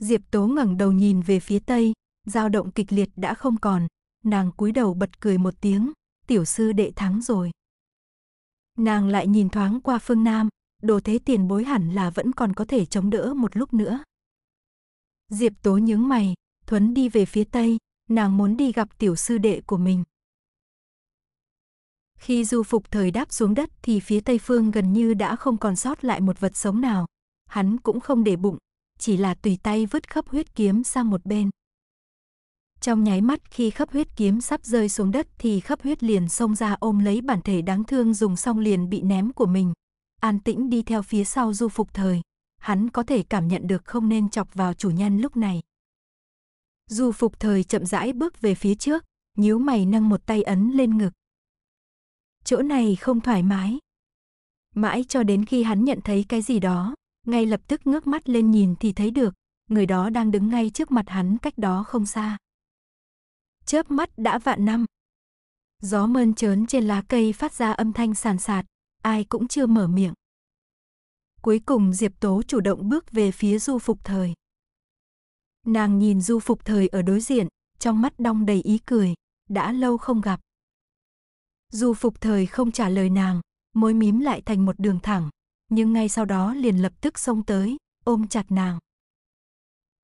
Diệp Tố ngẩng đầu nhìn về phía tây, dao động kịch liệt đã không còn, nàng cúi đầu bật cười một tiếng, tiểu sư đệ thắng rồi. Nàng lại nhìn thoáng qua phương Nam, đồ thế tiền bối hẳn là vẫn còn có thể chống đỡ một lúc nữa. Diệp Tố nhướng mày, Thuấn đi về phía tây, nàng muốn đi gặp tiểu sư đệ của mình. Khi du phục thời đáp xuống đất thì phía tây phương gần như đã không còn sót lại một vật sống nào. Hắn cũng không để bụng, chỉ là tùy tay vứt khắp huyết kiếm sang một bên. Trong nháy mắt khi khắp huyết kiếm sắp rơi xuống đất thì khắp huyết liền xông ra ôm lấy bản thể đáng thương dùng xong liền bị ném của mình. An tĩnh đi theo phía sau du phục thời. Hắn có thể cảm nhận được không nên chọc vào chủ nhân lúc này. Du phục thời chậm rãi bước về phía trước, nhíu mày nâng một tay ấn lên ngực. Chỗ này không thoải mái. Mãi cho đến khi hắn nhận thấy cái gì đó, ngay lập tức ngước mắt lên nhìn thì thấy được, người đó đang đứng ngay trước mặt hắn cách đó không xa. Chớp mắt đã vạn năm. Gió mơn trớn trên lá cây phát ra âm thanh sàn sạt, ai cũng chưa mở miệng. Cuối cùng Diệp Tố chủ động bước về phía du phục thời. Nàng nhìn du phục thời ở đối diện, trong mắt đong đầy ý cười, đã lâu không gặp. Du phục thời không trả lời nàng, môi mím lại thành một đường thẳng, nhưng ngay sau đó liền lập tức xông tới, ôm chặt nàng.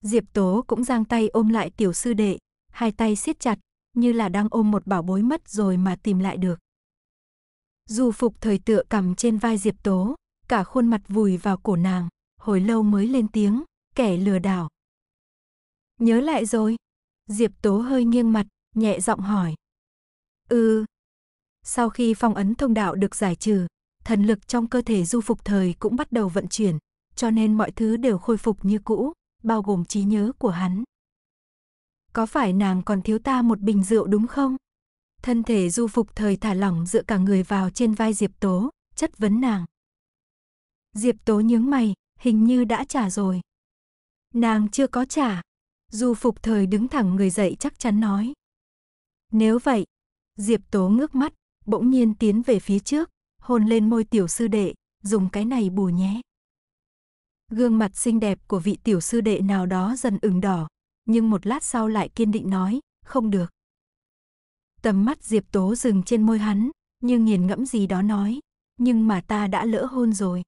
Diệp Tố cũng giang tay ôm lại tiểu sư đệ, hai tay siết chặt, như là đang ôm một bảo bối mất rồi mà tìm lại được. dù phục thời tựa cầm trên vai Diệp Tố, cả khuôn mặt vùi vào cổ nàng, hồi lâu mới lên tiếng, kẻ lừa đảo. Nhớ lại rồi. Diệp Tố hơi nghiêng mặt, nhẹ giọng hỏi. Ừ. Sau khi phong ấn thông đạo được giải trừ, thần lực trong cơ thể du phục thời cũng bắt đầu vận chuyển, cho nên mọi thứ đều khôi phục như cũ, bao gồm trí nhớ của hắn. Có phải nàng còn thiếu ta một bình rượu đúng không? Thân thể du phục thời thả lỏng dựa cả người vào trên vai Diệp Tố, chất vấn nàng. Diệp Tố nhướng mày, hình như đã trả rồi. Nàng chưa có trả. Du phục thời đứng thẳng người dậy chắc chắn nói. Nếu vậy, Diệp Tố ngước mắt, bỗng nhiên tiến về phía trước, hôn lên môi tiểu sư đệ, dùng cái này bù nhé. Gương mặt xinh đẹp của vị tiểu sư đệ nào đó dần ửng đỏ, nhưng một lát sau lại kiên định nói, không được. Tầm mắt Diệp Tố dừng trên môi hắn, như nghiền ngẫm gì đó nói, nhưng mà ta đã lỡ hôn rồi.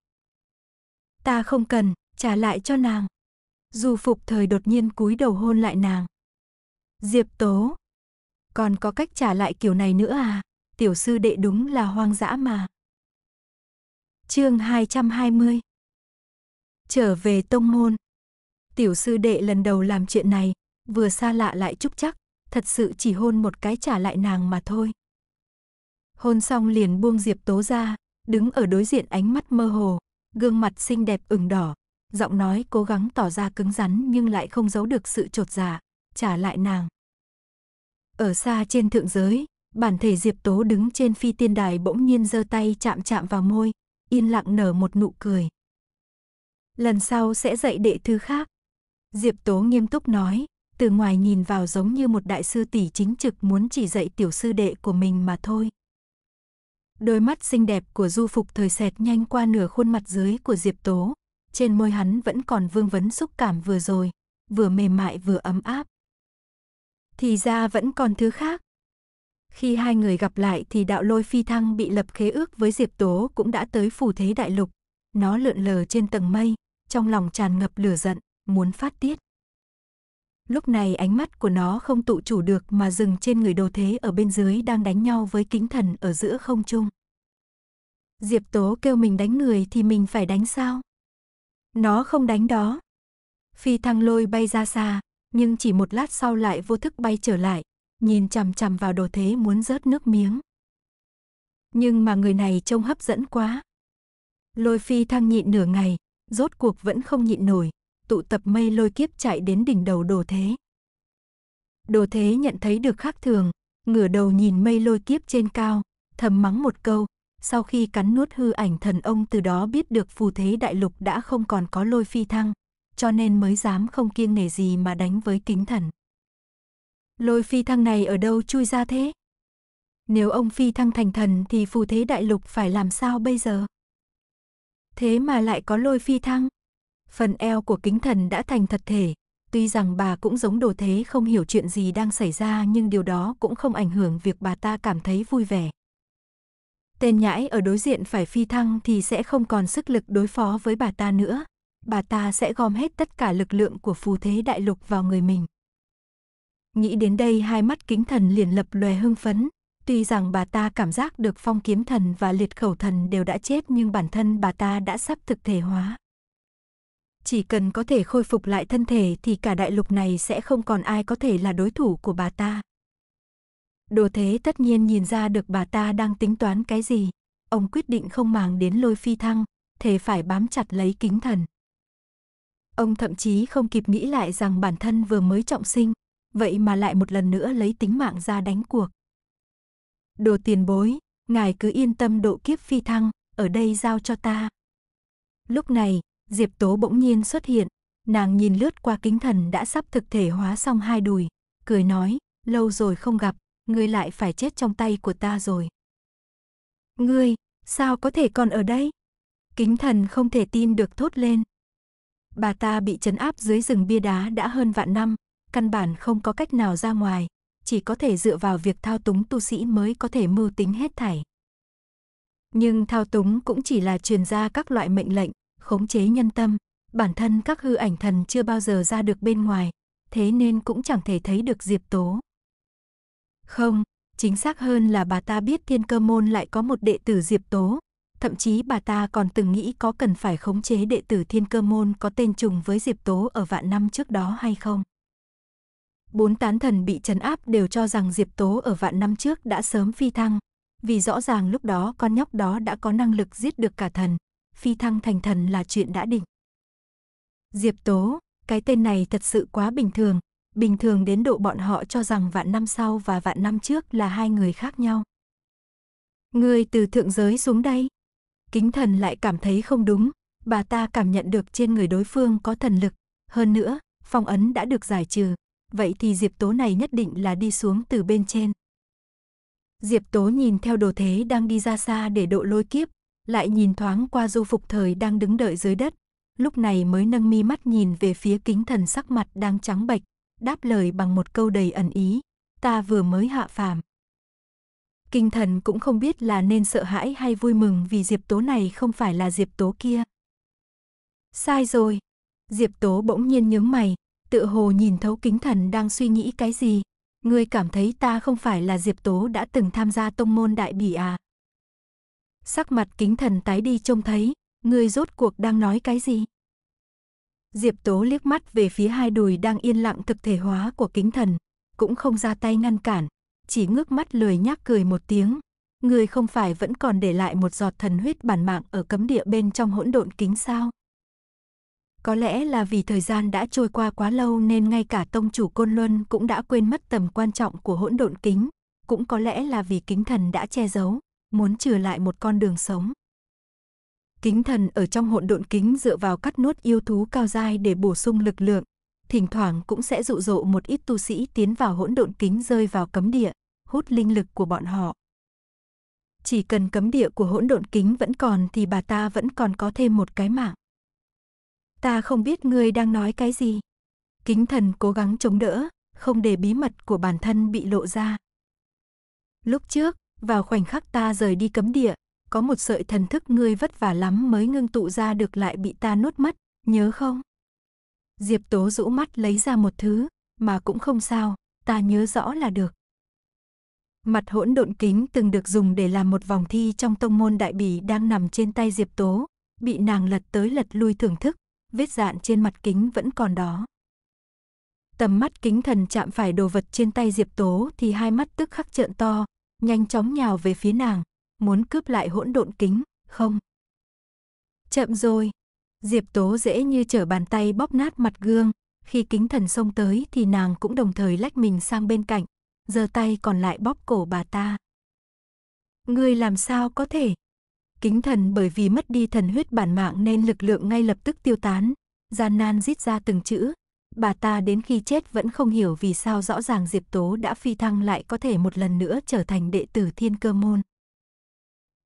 Ta không cần, trả lại cho nàng. dù phục thời đột nhiên cúi đầu hôn lại nàng. Diệp Tố, còn có cách trả lại kiểu này nữa à? Tiểu sư đệ đúng là hoang dã mà. Chương 220. Trở về tông môn. Tiểu sư đệ lần đầu làm chuyện này, vừa xa lạ lại chúc chắc, thật sự chỉ hôn một cái trả lại nàng mà thôi. Hôn xong liền buông Diệp Tố ra, đứng ở đối diện ánh mắt mơ hồ, gương mặt xinh đẹp ửng đỏ, giọng nói cố gắng tỏ ra cứng rắn nhưng lại không giấu được sự trột dạ, trả lại nàng. Ở xa trên thượng giới, bản thể Diệp Tố đứng trên phi tiên đài bỗng nhiên giơ tay chạm chạm vào môi, yên lặng nở một nụ cười. Lần sau sẽ dạy đệ thứ khác. Diệp Tố nghiêm túc nói, từ ngoài nhìn vào giống như một đại sư tỷ chính trực muốn chỉ dạy tiểu sư đệ của mình mà thôi. Đôi mắt xinh đẹp của du phục thời xẹt nhanh qua nửa khuôn mặt dưới của Diệp Tố, trên môi hắn vẫn còn vương vấn xúc cảm vừa rồi, vừa mềm mại vừa ấm áp. Thì ra vẫn còn thứ khác, khi hai người gặp lại thì đạo lôi phi thăng bị lập khế ước với Diệp Tố cũng đã tới phù thế đại lục. Nó lượn lờ trên tầng mây, trong lòng tràn ngập lửa giận, muốn phát tiết. Lúc này ánh mắt của nó không tụ chủ được mà dừng trên người đồ thế ở bên dưới đang đánh nhau với kính thần ở giữa không trung. Diệp Tố kêu mình đánh người thì mình phải đánh sao? Nó không đánh đó. Phi thăng lôi bay ra xa, nhưng chỉ một lát sau lại vô thức bay trở lại, nhìn chằm chằm vào đồ thế muốn rớt nước miếng. Nhưng mà người này trông hấp dẫn quá. Lôi phi thăng nhịn nửa ngày, rốt cuộc vẫn không nhịn nổi, tụ tập mây lôi kiếp chạy đến đỉnh đầu đồ thế. Đồ thế nhận thấy được khác thường, ngửa đầu nhìn mây lôi kiếp trên cao, thầm mắng một câu, sau khi cắn nuốt hư ảnh thần ông từ đó biết được phù thế đại lục đã không còn có lôi phi thăng, cho nên mới dám không kiêng nể gì mà đánh với kính thần lôi phi thăng này ở đâu chui ra thế? Nếu ông phi thăng thành thần thì phù thế đại lục phải làm sao bây giờ? Thế mà lại có lôi phi thăng? Phần eo của kính thần đã thành thật thể, tuy rằng bà cũng giống đồ thế không hiểu chuyện gì đang xảy ra nhưng điều đó cũng không ảnh hưởng việc bà ta cảm thấy vui vẻ. Tên nhãi ở đối diện phải phi thăng thì sẽ không còn sức lực đối phó với bà ta nữa. Bà ta sẽ gom hết tất cả lực lượng của phù thế đại lục vào người mình. Nghĩ đến đây hai mắt kính thần liền lập lòe hưng phấn. Tuy rằng bà ta cảm giác được phong kiếm thần và liệt khẩu thần đều đã chết nhưng bản thân bà ta đã sắp thực thể hóa. Chỉ cần có thể khôi phục lại thân thể thì cả đại lục này sẽ không còn ai có thể là đối thủ của bà ta. Đồ thế tất nhiên nhìn ra được bà ta đang tính toán cái gì. Ông quyết định không màng đến lôi phi thăng, thế phải bám chặt lấy kính thần. Ông thậm chí không kịp nghĩ lại rằng bản thân vừa mới trọng sinh, vậy mà lại một lần nữa lấy tính mạng ra đánh cuộc. Đồ tiền bối, ngài cứ yên tâm độ kiếp phi thăng, ở đây giao cho ta. Lúc này, Diệp Tố bỗng nhiên xuất hiện, nàng nhìn lướt qua kính thần đã sắp thực thể hóa xong hai đùi, cười nói, lâu rồi không gặp, ngươi lại phải chết trong tay của ta rồi. Ngươi, sao có thể còn ở đây? Kính thần không thể tin được thốt lên. Bà ta bị trấn áp dưới rừng bia đá đã hơn vạn năm, căn bản không có cách nào ra ngoài, chỉ có thể dựa vào việc thao túng tu sĩ mới có thể mưu tính hết thảy. Nhưng thao túng cũng chỉ là truyền ra các loại mệnh lệnh, khống chế nhân tâm, bản thân các hư ảnh thần chưa bao giờ ra được bên ngoài, thế nên cũng chẳng thể thấy được Diệp Tố. Không, chính xác hơn là bà ta biết thiên cơ môn lại có một đệ tử Diệp Tố, thậm chí bà ta còn từng nghĩ có cần phải khống chế đệ tử thiên cơ môn có tên trùng với Diệp Tố ở vạn năm trước đó hay không bốn tán thần bị trấn áp đều cho rằng Diệp Tố ở vạn năm trước đã sớm phi thăng, vì rõ ràng lúc đó con nhóc đó đã có năng lực giết được cả thần, phi thăng thành thần là chuyện đã định. Diệp Tố, cái tên này thật sự quá bình thường, bình thường đến độ bọn họ cho rằng vạn năm sau và vạn năm trước là hai người khác nhau. Người từ thượng giới xuống đây. Kính thần lại cảm thấy không đúng, bà ta cảm nhận được trên người đối phương có thần lực, hơn nữa, phong ấn đã được giải trừ, vậy thì Diệp Tố này nhất định là đi xuống từ bên trên. Diệp Tố nhìn theo đồ thế đang đi ra xa để độ lôi kiếp, lại nhìn thoáng qua du phục thời đang đứng đợi dưới đất, lúc này mới nâng mi mắt nhìn về phía kính thần sắc mặt đang trắng bệch, đáp lời bằng một câu đầy ẩn ý, ta vừa mới hạ phàm. Kinh thần cũng không biết là nên sợ hãi hay vui mừng vì Diệp Tố này không phải là Diệp Tố kia. Sai rồi. Diệp Tố bỗng nhiên nhướng mày, tự hồ nhìn thấu kính thần đang suy nghĩ cái gì. Ngươi cảm thấy ta không phải là Diệp Tố đã từng tham gia tông môn đại bỉ à? Sắc mặt kính thần tái đi trông thấy, ngươi rốt cuộc đang nói cái gì? Diệp Tố liếc mắt về phía hai đùi đang yên lặng thực thể hóa của kính thần, cũng không ra tay ngăn cản, chỉ ngước mắt lười nhác cười một tiếng. Ngươi không phải vẫn còn để lại một giọt thần huyết bản mạng ở cấm địa bên trong hỗn độn kính sao? Có lẽ là vì thời gian đã trôi qua quá lâu nên ngay cả tông chủ Côn Luân cũng đã quên mất tầm quan trọng của hỗn độn kính, cũng có lẽ là vì kính thần đã che giấu, muốn trừ lại một con đường sống. Kính thần ở trong hỗn độn kính dựa vào cắt nuốt yêu thú cao dai để bổ sung lực lượng, thỉnh thoảng cũng sẽ dụ dỗ một ít tu sĩ tiến vào hỗn độn kính rơi vào cấm địa, hút linh lực của bọn họ. Chỉ cần cấm địa của hỗn độn kính vẫn còn thì bà ta vẫn còn có thêm một cái mạng ta không biết ngươi đang nói cái gì. Kính thần cố gắng chống đỡ, không để bí mật của bản thân bị lộ ra. Lúc trước, vào khoảnh khắc ta rời đi cấm địa, có một sợi thần thức ngươi vất vả lắm mới ngưng tụ ra được lại bị ta nuốt mất, nhớ không? Diệp Tố rũ mắt lấy ra một thứ, mà cũng không sao, ta nhớ rõ là được. Mặt hỗn độn kính từng được dùng để làm một vòng thi trong tông môn đại bỉ đang nằm trên tay Diệp Tố, bị nàng lật tới lật lui thưởng thức, vết dạn trên mặt kính vẫn còn đó. Tầm mắt kính thần chạm phải đồ vật trên tay Diệp Tố thì hai mắt tức khắc trợn to, nhanh chóng nhào về phía nàng, muốn cướp lại hỗn độn kính, không. Chậm rồi, Diệp Tố dễ như trở bàn tay bóp nát mặt gương, khi kính thần xông tới thì nàng cũng đồng thời lách mình sang bên cạnh, giơ tay còn lại bóp cổ bà ta. Ngươi làm sao có thể? Kính thần bởi vì mất đi thần huyết bản mạng nên lực lượng ngay lập tức tiêu tán, gian nan rít ra từng chữ. Bà ta đến khi chết vẫn không hiểu vì sao rõ ràng Diệp Tố đã phi thăng lại có thể một lần nữa trở thành đệ tử thiên cơ môn.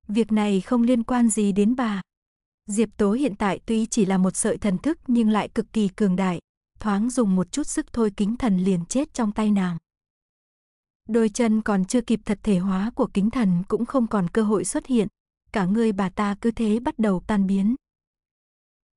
Việc này không liên quan gì đến bà. Diệp Tố hiện tại tuy chỉ là một sợi thần thức nhưng lại cực kỳ cường đại, thoáng dùng một chút sức thôi kính thần liền chết trong tay nàng. Đôi chân còn chưa kịp thật thể hóa của kính thần cũng không còn cơ hội xuất hiện, cả người bà ta cứ thế bắt đầu tan biến.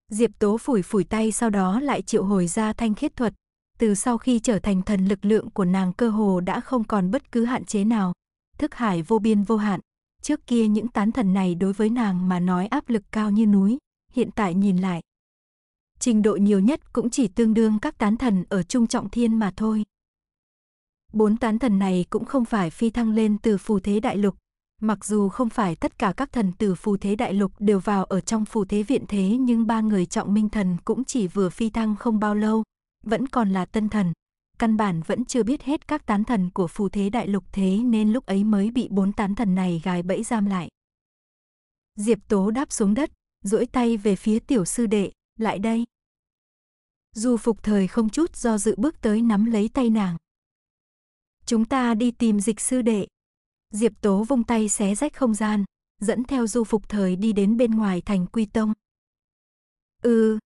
Diệp Tố phủi phủi tay sau đó lại triệu hồi ra thanh khiết thuật. Từ sau khi trở thành thần lực lượng của nàng cơ hồ đã không còn bất cứ hạn chế nào. Thức hải vô biên vô hạn. Trước kia những tán thần này đối với nàng mà nói áp lực cao như núi. Hiện tại nhìn lại. Trình độ nhiều nhất cũng chỉ tương đương các tán thần ở trung trọng thiên mà thôi. Bốn tán thần này cũng không phải phi thăng lên từ phù thế đại lục Mặc dù không phải tất cả các thần tử phù thế đại lục đều vào ở trong phù thế viện thế nhưng ba người trọng minh thần cũng chỉ vừa phi thăng không bao lâu, vẫn còn là tân thần. Căn bản vẫn chưa biết hết các tán thần của phù thế đại lục thế nên lúc ấy mới bị bốn tán thần này gài bẫy giam lại. Diệp Tố đáp xuống đất, duỗi tay về phía tiểu sư đệ, lại đây. dù phục thời không chút do dự bước tới nắm lấy tay nàng. Chúng ta đi tìm dịch sư đệ. Diệp Tố vung tay xé rách không gian, dẫn theo du phục thời đi đến bên ngoài thành Quy Tông. Ừ.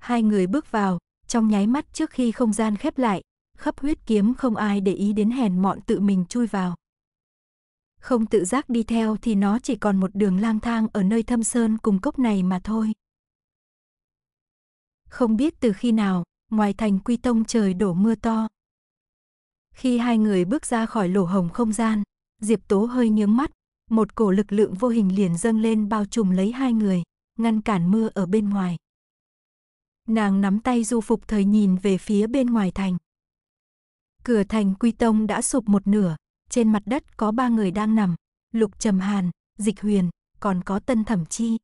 Hai người bước vào, trong nháy mắt trước khi không gian khép lại, khắp huyết kiếm không ai để ý đến hèn mọn tự mình chui vào. Không tự giác đi theo thì nó chỉ còn một đường lang thang ở nơi thâm sơn cùng cốc này mà thôi. Không biết từ khi nào, ngoài thành Quy Tông trời đổ mưa to. Khi hai người bước ra khỏi lỗ hồng không gian, Diệp Tố hơi nhướng mắt, một cổ lực lượng vô hình liền dâng lên bao trùm lấy hai người, ngăn cản mưa ở bên ngoài. Nàng nắm tay du phục thời nhìn về phía bên ngoài thành. Cửa thành Quy Tông đã sụp một nửa, trên mặt đất có ba người đang nằm, Lục Trầm Hàn, Dịch Huyền, còn có Tân Thẩm Chi.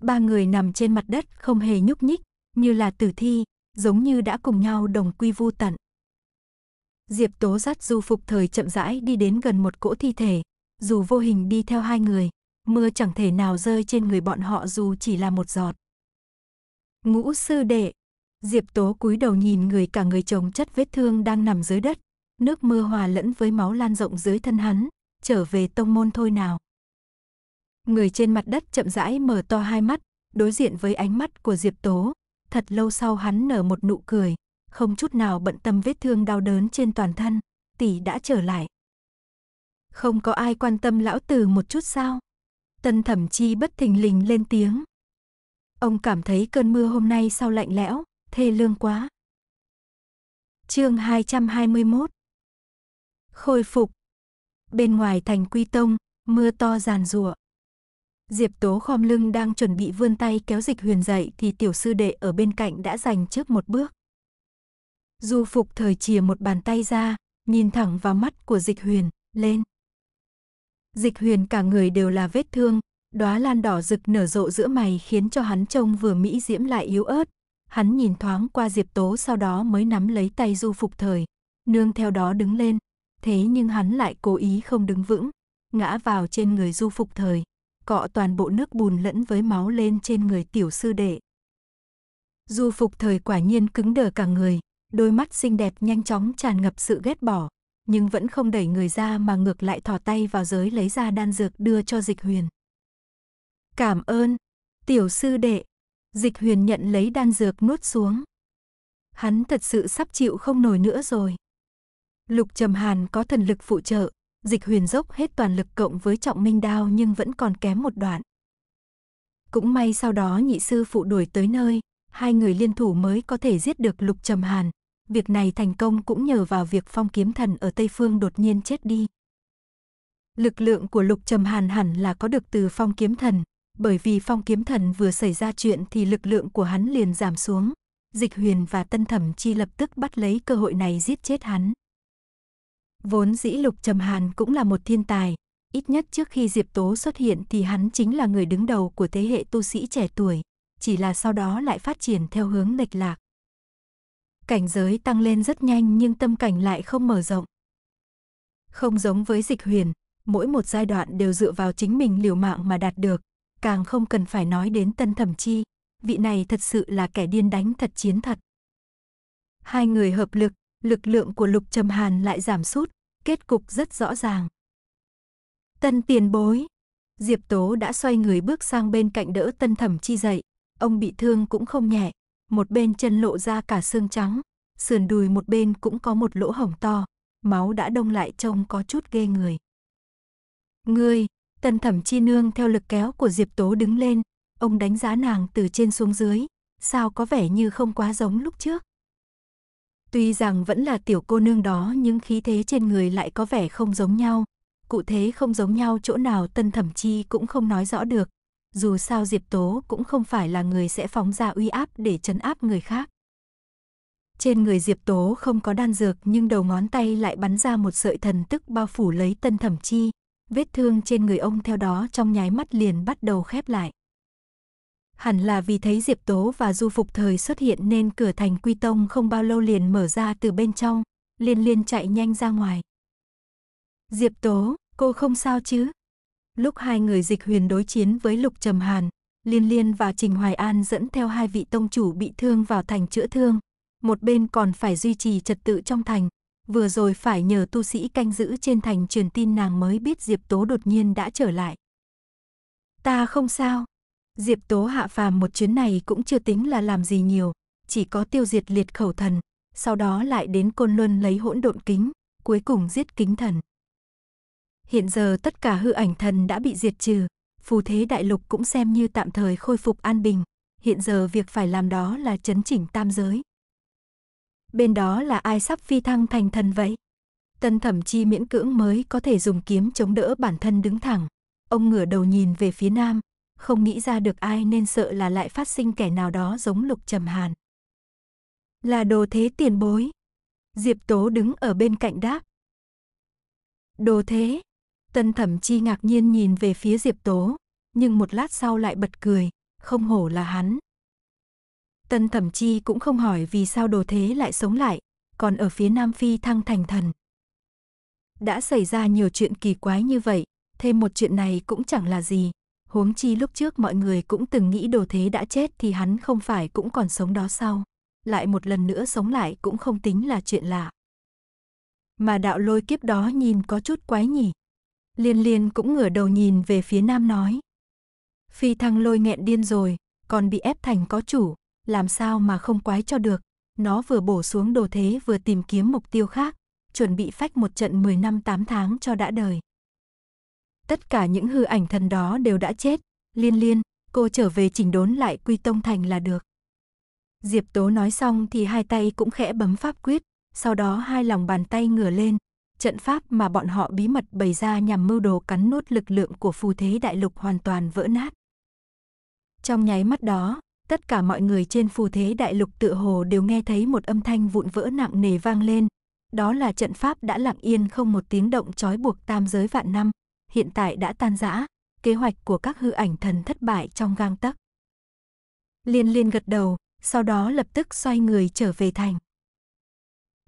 Ba người nằm trên mặt đất không hề nhúc nhích, như là tử thi, giống như đã cùng nhau đồng quy vu tận. Diệp Tố dắt Du Phục Thời chậm rãi đi đến gần một cỗ thi thể, dù vô hình đi theo hai người, mưa chẳng thể nào rơi trên người bọn họ dù chỉ là một giọt. Ngũ sư đệ, Diệp Tố cúi đầu nhìn người cả người chồng chất vết thương đang nằm dưới đất, nước mưa hòa lẫn với máu lan rộng dưới thân hắn, trở về tông môn thôi nào. Người trên mặt đất chậm rãi mở to hai mắt, đối diện với ánh mắt của Diệp Tố, thật lâu sau hắn nở một nụ cười, không chút nào bận tâm vết thương đau đớn trên toàn thân, tỷ đã trở lại. Không có ai quan tâm lão tử một chút sao? Tân thẩm chi bất thình lình lên tiếng. Ông cảm thấy cơn mưa hôm nay sao lạnh lẽo, thê lương quá. Chương 221 Khôi phục Bên ngoài thành quy tông, mưa to giàn rủa. Diệp Tố khom lưng đang chuẩn bị vươn tay kéo Dịch Huyền dậy thì tiểu sư đệ ở bên cạnh đã giành trước một bước. Du Phục thời chìa một bàn tay ra, nhìn thẳng vào mắt của Dịch Huyền, lên. Dịch Huyền cả người đều là vết thương, đóa lan đỏ rực nở rộ giữa mày khiến cho hắn trông vừa mỹ diễm lại yếu ớt. Hắn nhìn thoáng qua Diệp Tố sau đó mới nắm lấy tay Du Phục thời, nương theo đó đứng lên, thế nhưng hắn lại cố ý không đứng vững, ngã vào trên người Du Phục thời, cọ toàn bộ nước bùn lẫn với máu lên trên người tiểu sư đệ. Du Phục thời quả nhiên cứng đờ cả người, đôi mắt xinh đẹp nhanh chóng tràn ngập sự ghét bỏ, nhưng vẫn không đẩy người ra mà ngược lại thò tay vào giới lấy ra đan dược đưa cho Dịch Huyền. Cảm ơn, tiểu sư đệ. Dịch Huyền nhận lấy đan dược nuốt xuống. Hắn thật sự sắp chịu không nổi nữa rồi. Lục Trầm Hàn có thần lực phụ trợ, Dịch Huyền dốc hết toàn lực cộng với trọng minh đao nhưng vẫn còn kém một đoạn. Cũng may sau đó nhị sư phụ đuổi tới nơi, hai người liên thủ mới có thể giết được Lục Trầm Hàn, việc này thành công cũng nhờ vào việc phong kiếm thần ở Tây Phương đột nhiên chết đi. Lực lượng của Lục Trầm Hàn hẳn là có được từ phong kiếm thần, bởi vì phong kiếm thần vừa xảy ra chuyện thì lực lượng của hắn liền giảm xuống. Dịch huyền và tân thẩm chi lập tức bắt lấy cơ hội này giết chết hắn. Vốn dĩ Lục Trầm Hàn cũng là một thiên tài, ít nhất trước khi Diệp Tố xuất hiện thì hắn chính là người đứng đầu của thế hệ tu sĩ trẻ tuổi, chỉ là sau đó lại phát triển theo hướng lệch lạc cảnh giới tăng lên rất nhanh nhưng tâm cảnh lại không mở rộng. Không giống với dịch huyền, mỗi một giai đoạn đều dựa vào chính mình liều mạng mà đạt được, càng không cần phải nói đến tân thẩm chi, vị này thật sự là kẻ điên đánh thật chiến thật. Hai người hợp lực, lực lượng của Lục Trầm Hàn lại giảm sút, kết cục rất rõ ràng. Tân tiền bối, Diệp Tố đã xoay người bước sang bên cạnh đỡ tân thẩm chi dậy, ông bị thương cũng không nhẹ, một bên chân lộ ra cả xương trắng, sườn đùi một bên cũng có một lỗ hổng to, máu đã đông lại trông có chút ghê người. Ngươi, tân thẩm chi nương theo lực kéo của Diệp Tố đứng lên, ông đánh giá nàng từ trên xuống dưới, sao có vẻ như không quá giống lúc trước. Tuy rằng vẫn là tiểu cô nương đó nhưng khí thế trên người lại có vẻ không giống nhau. Cụ thế không giống nhau chỗ nào tân thẩm chi cũng không nói rõ được, dù sao Diệp Tố cũng không phải là người sẽ phóng ra uy áp để chấn áp người khác. Trên người Diệp Tố không có đan dược nhưng đầu ngón tay lại bắn ra một sợi thần tức bao phủ lấy tân thẩm chi, vết thương trên người ông theo đó trong nháy mắt liền bắt đầu khép lại. Hẳn là vì thấy Diệp Tố và Du Phục Thời xuất hiện nên cửa thành Quy Tông không bao lâu liền mở ra từ bên trong, liên liên chạy nhanh ra ngoài. Diệp Tố, cô không sao chứ? Lúc hai người dịch huyền đối chiến với Lục Trầm Hàn, Liên Liên và Trình Hoài An dẫn theo hai vị tông chủ bị thương vào thành chữa thương, một bên còn phải duy trì trật tự trong thành, vừa rồi phải nhờ tu sĩ canh giữ trên thành truyền tin nàng mới biết Diệp Tố đột nhiên đã trở lại. Ta không sao. Diệp Tố hạ phàm một chuyến này cũng chưa tính là làm gì nhiều, chỉ có tiêu diệt liệt khẩu thần, sau đó lại đến Côn Luân lấy hỗn độn kính, cuối cùng giết kính thần. Hiện giờ tất cả hư ảnh thần đã bị diệt trừ, phù thế đại lục cũng xem như tạm thời khôi phục an bình. Hiện giờ việc phải làm đó là chấn chỉnh tam giới. Bên đó là ai sắp phi thăng thành thần vậy? Tân thẩm chi miễn cưỡng mới có thể dùng kiếm chống đỡ bản thân đứng thẳng. Ông ngửa đầu nhìn về phía nam, không nghĩ ra được ai nên sợ là lại phát sinh kẻ nào đó giống lục trầm hàn. Là đồ thế tiền bối. Diệp Tố đứng ở bên cạnh đáp. Đồ thế, Tân thẩm chi ngạc nhiên nhìn về phía Diệp Tố, nhưng một lát sau lại bật cười, không hổ là hắn. Tân thẩm chi cũng không hỏi vì sao đồ thế lại sống lại, còn ở phía Nam Phi thăng thành thần. Đã xảy ra nhiều chuyện kỳ quái như vậy, thêm một chuyện này cũng chẳng là gì. Huống chi lúc trước mọi người cũng từng nghĩ đồ thế đã chết thì hắn không phải cũng còn sống đó sao. Lại một lần nữa sống lại cũng không tính là chuyện lạ. Mà đạo lôi kiếp đó nhìn có chút quái nhỉ. Liên liên cũng ngửa đầu nhìn về phía nam nói. Phi thăng lôi nghẹn điên rồi, còn bị ép thành có chủ, làm sao mà không quái cho được. Nó vừa bổ xuống đồ thế vừa tìm kiếm mục tiêu khác, chuẩn bị phách một trận 10 năm 8 tháng cho đã đời. Tất cả những hư ảnh thần đó đều đã chết, liên liên, cô trở về chỉnh đốn lại quy tông thành là được. Diệp Tố nói xong thì hai tay cũng khẽ bấm pháp quyết, sau đó hai lòng bàn tay ngửa lên, Trận pháp mà bọn họ bí mật bày ra nhằm mưu đồ cắn nuốt lực lượng của phù thế đại lục hoàn toàn vỡ nát. Trong nháy mắt đó, tất cả mọi người trên phù thế đại lục tự hồ đều nghe thấy một âm thanh vụn vỡ nặng nề vang lên. Đó là trận pháp đã lặng yên không một tiếng động trói buộc tam giới vạn năm, hiện tại đã tan rã, kế hoạch của các hư ảnh thần thất bại trong gang tấc. Liên liên gật đầu, sau đó lập tức xoay người trở về thành.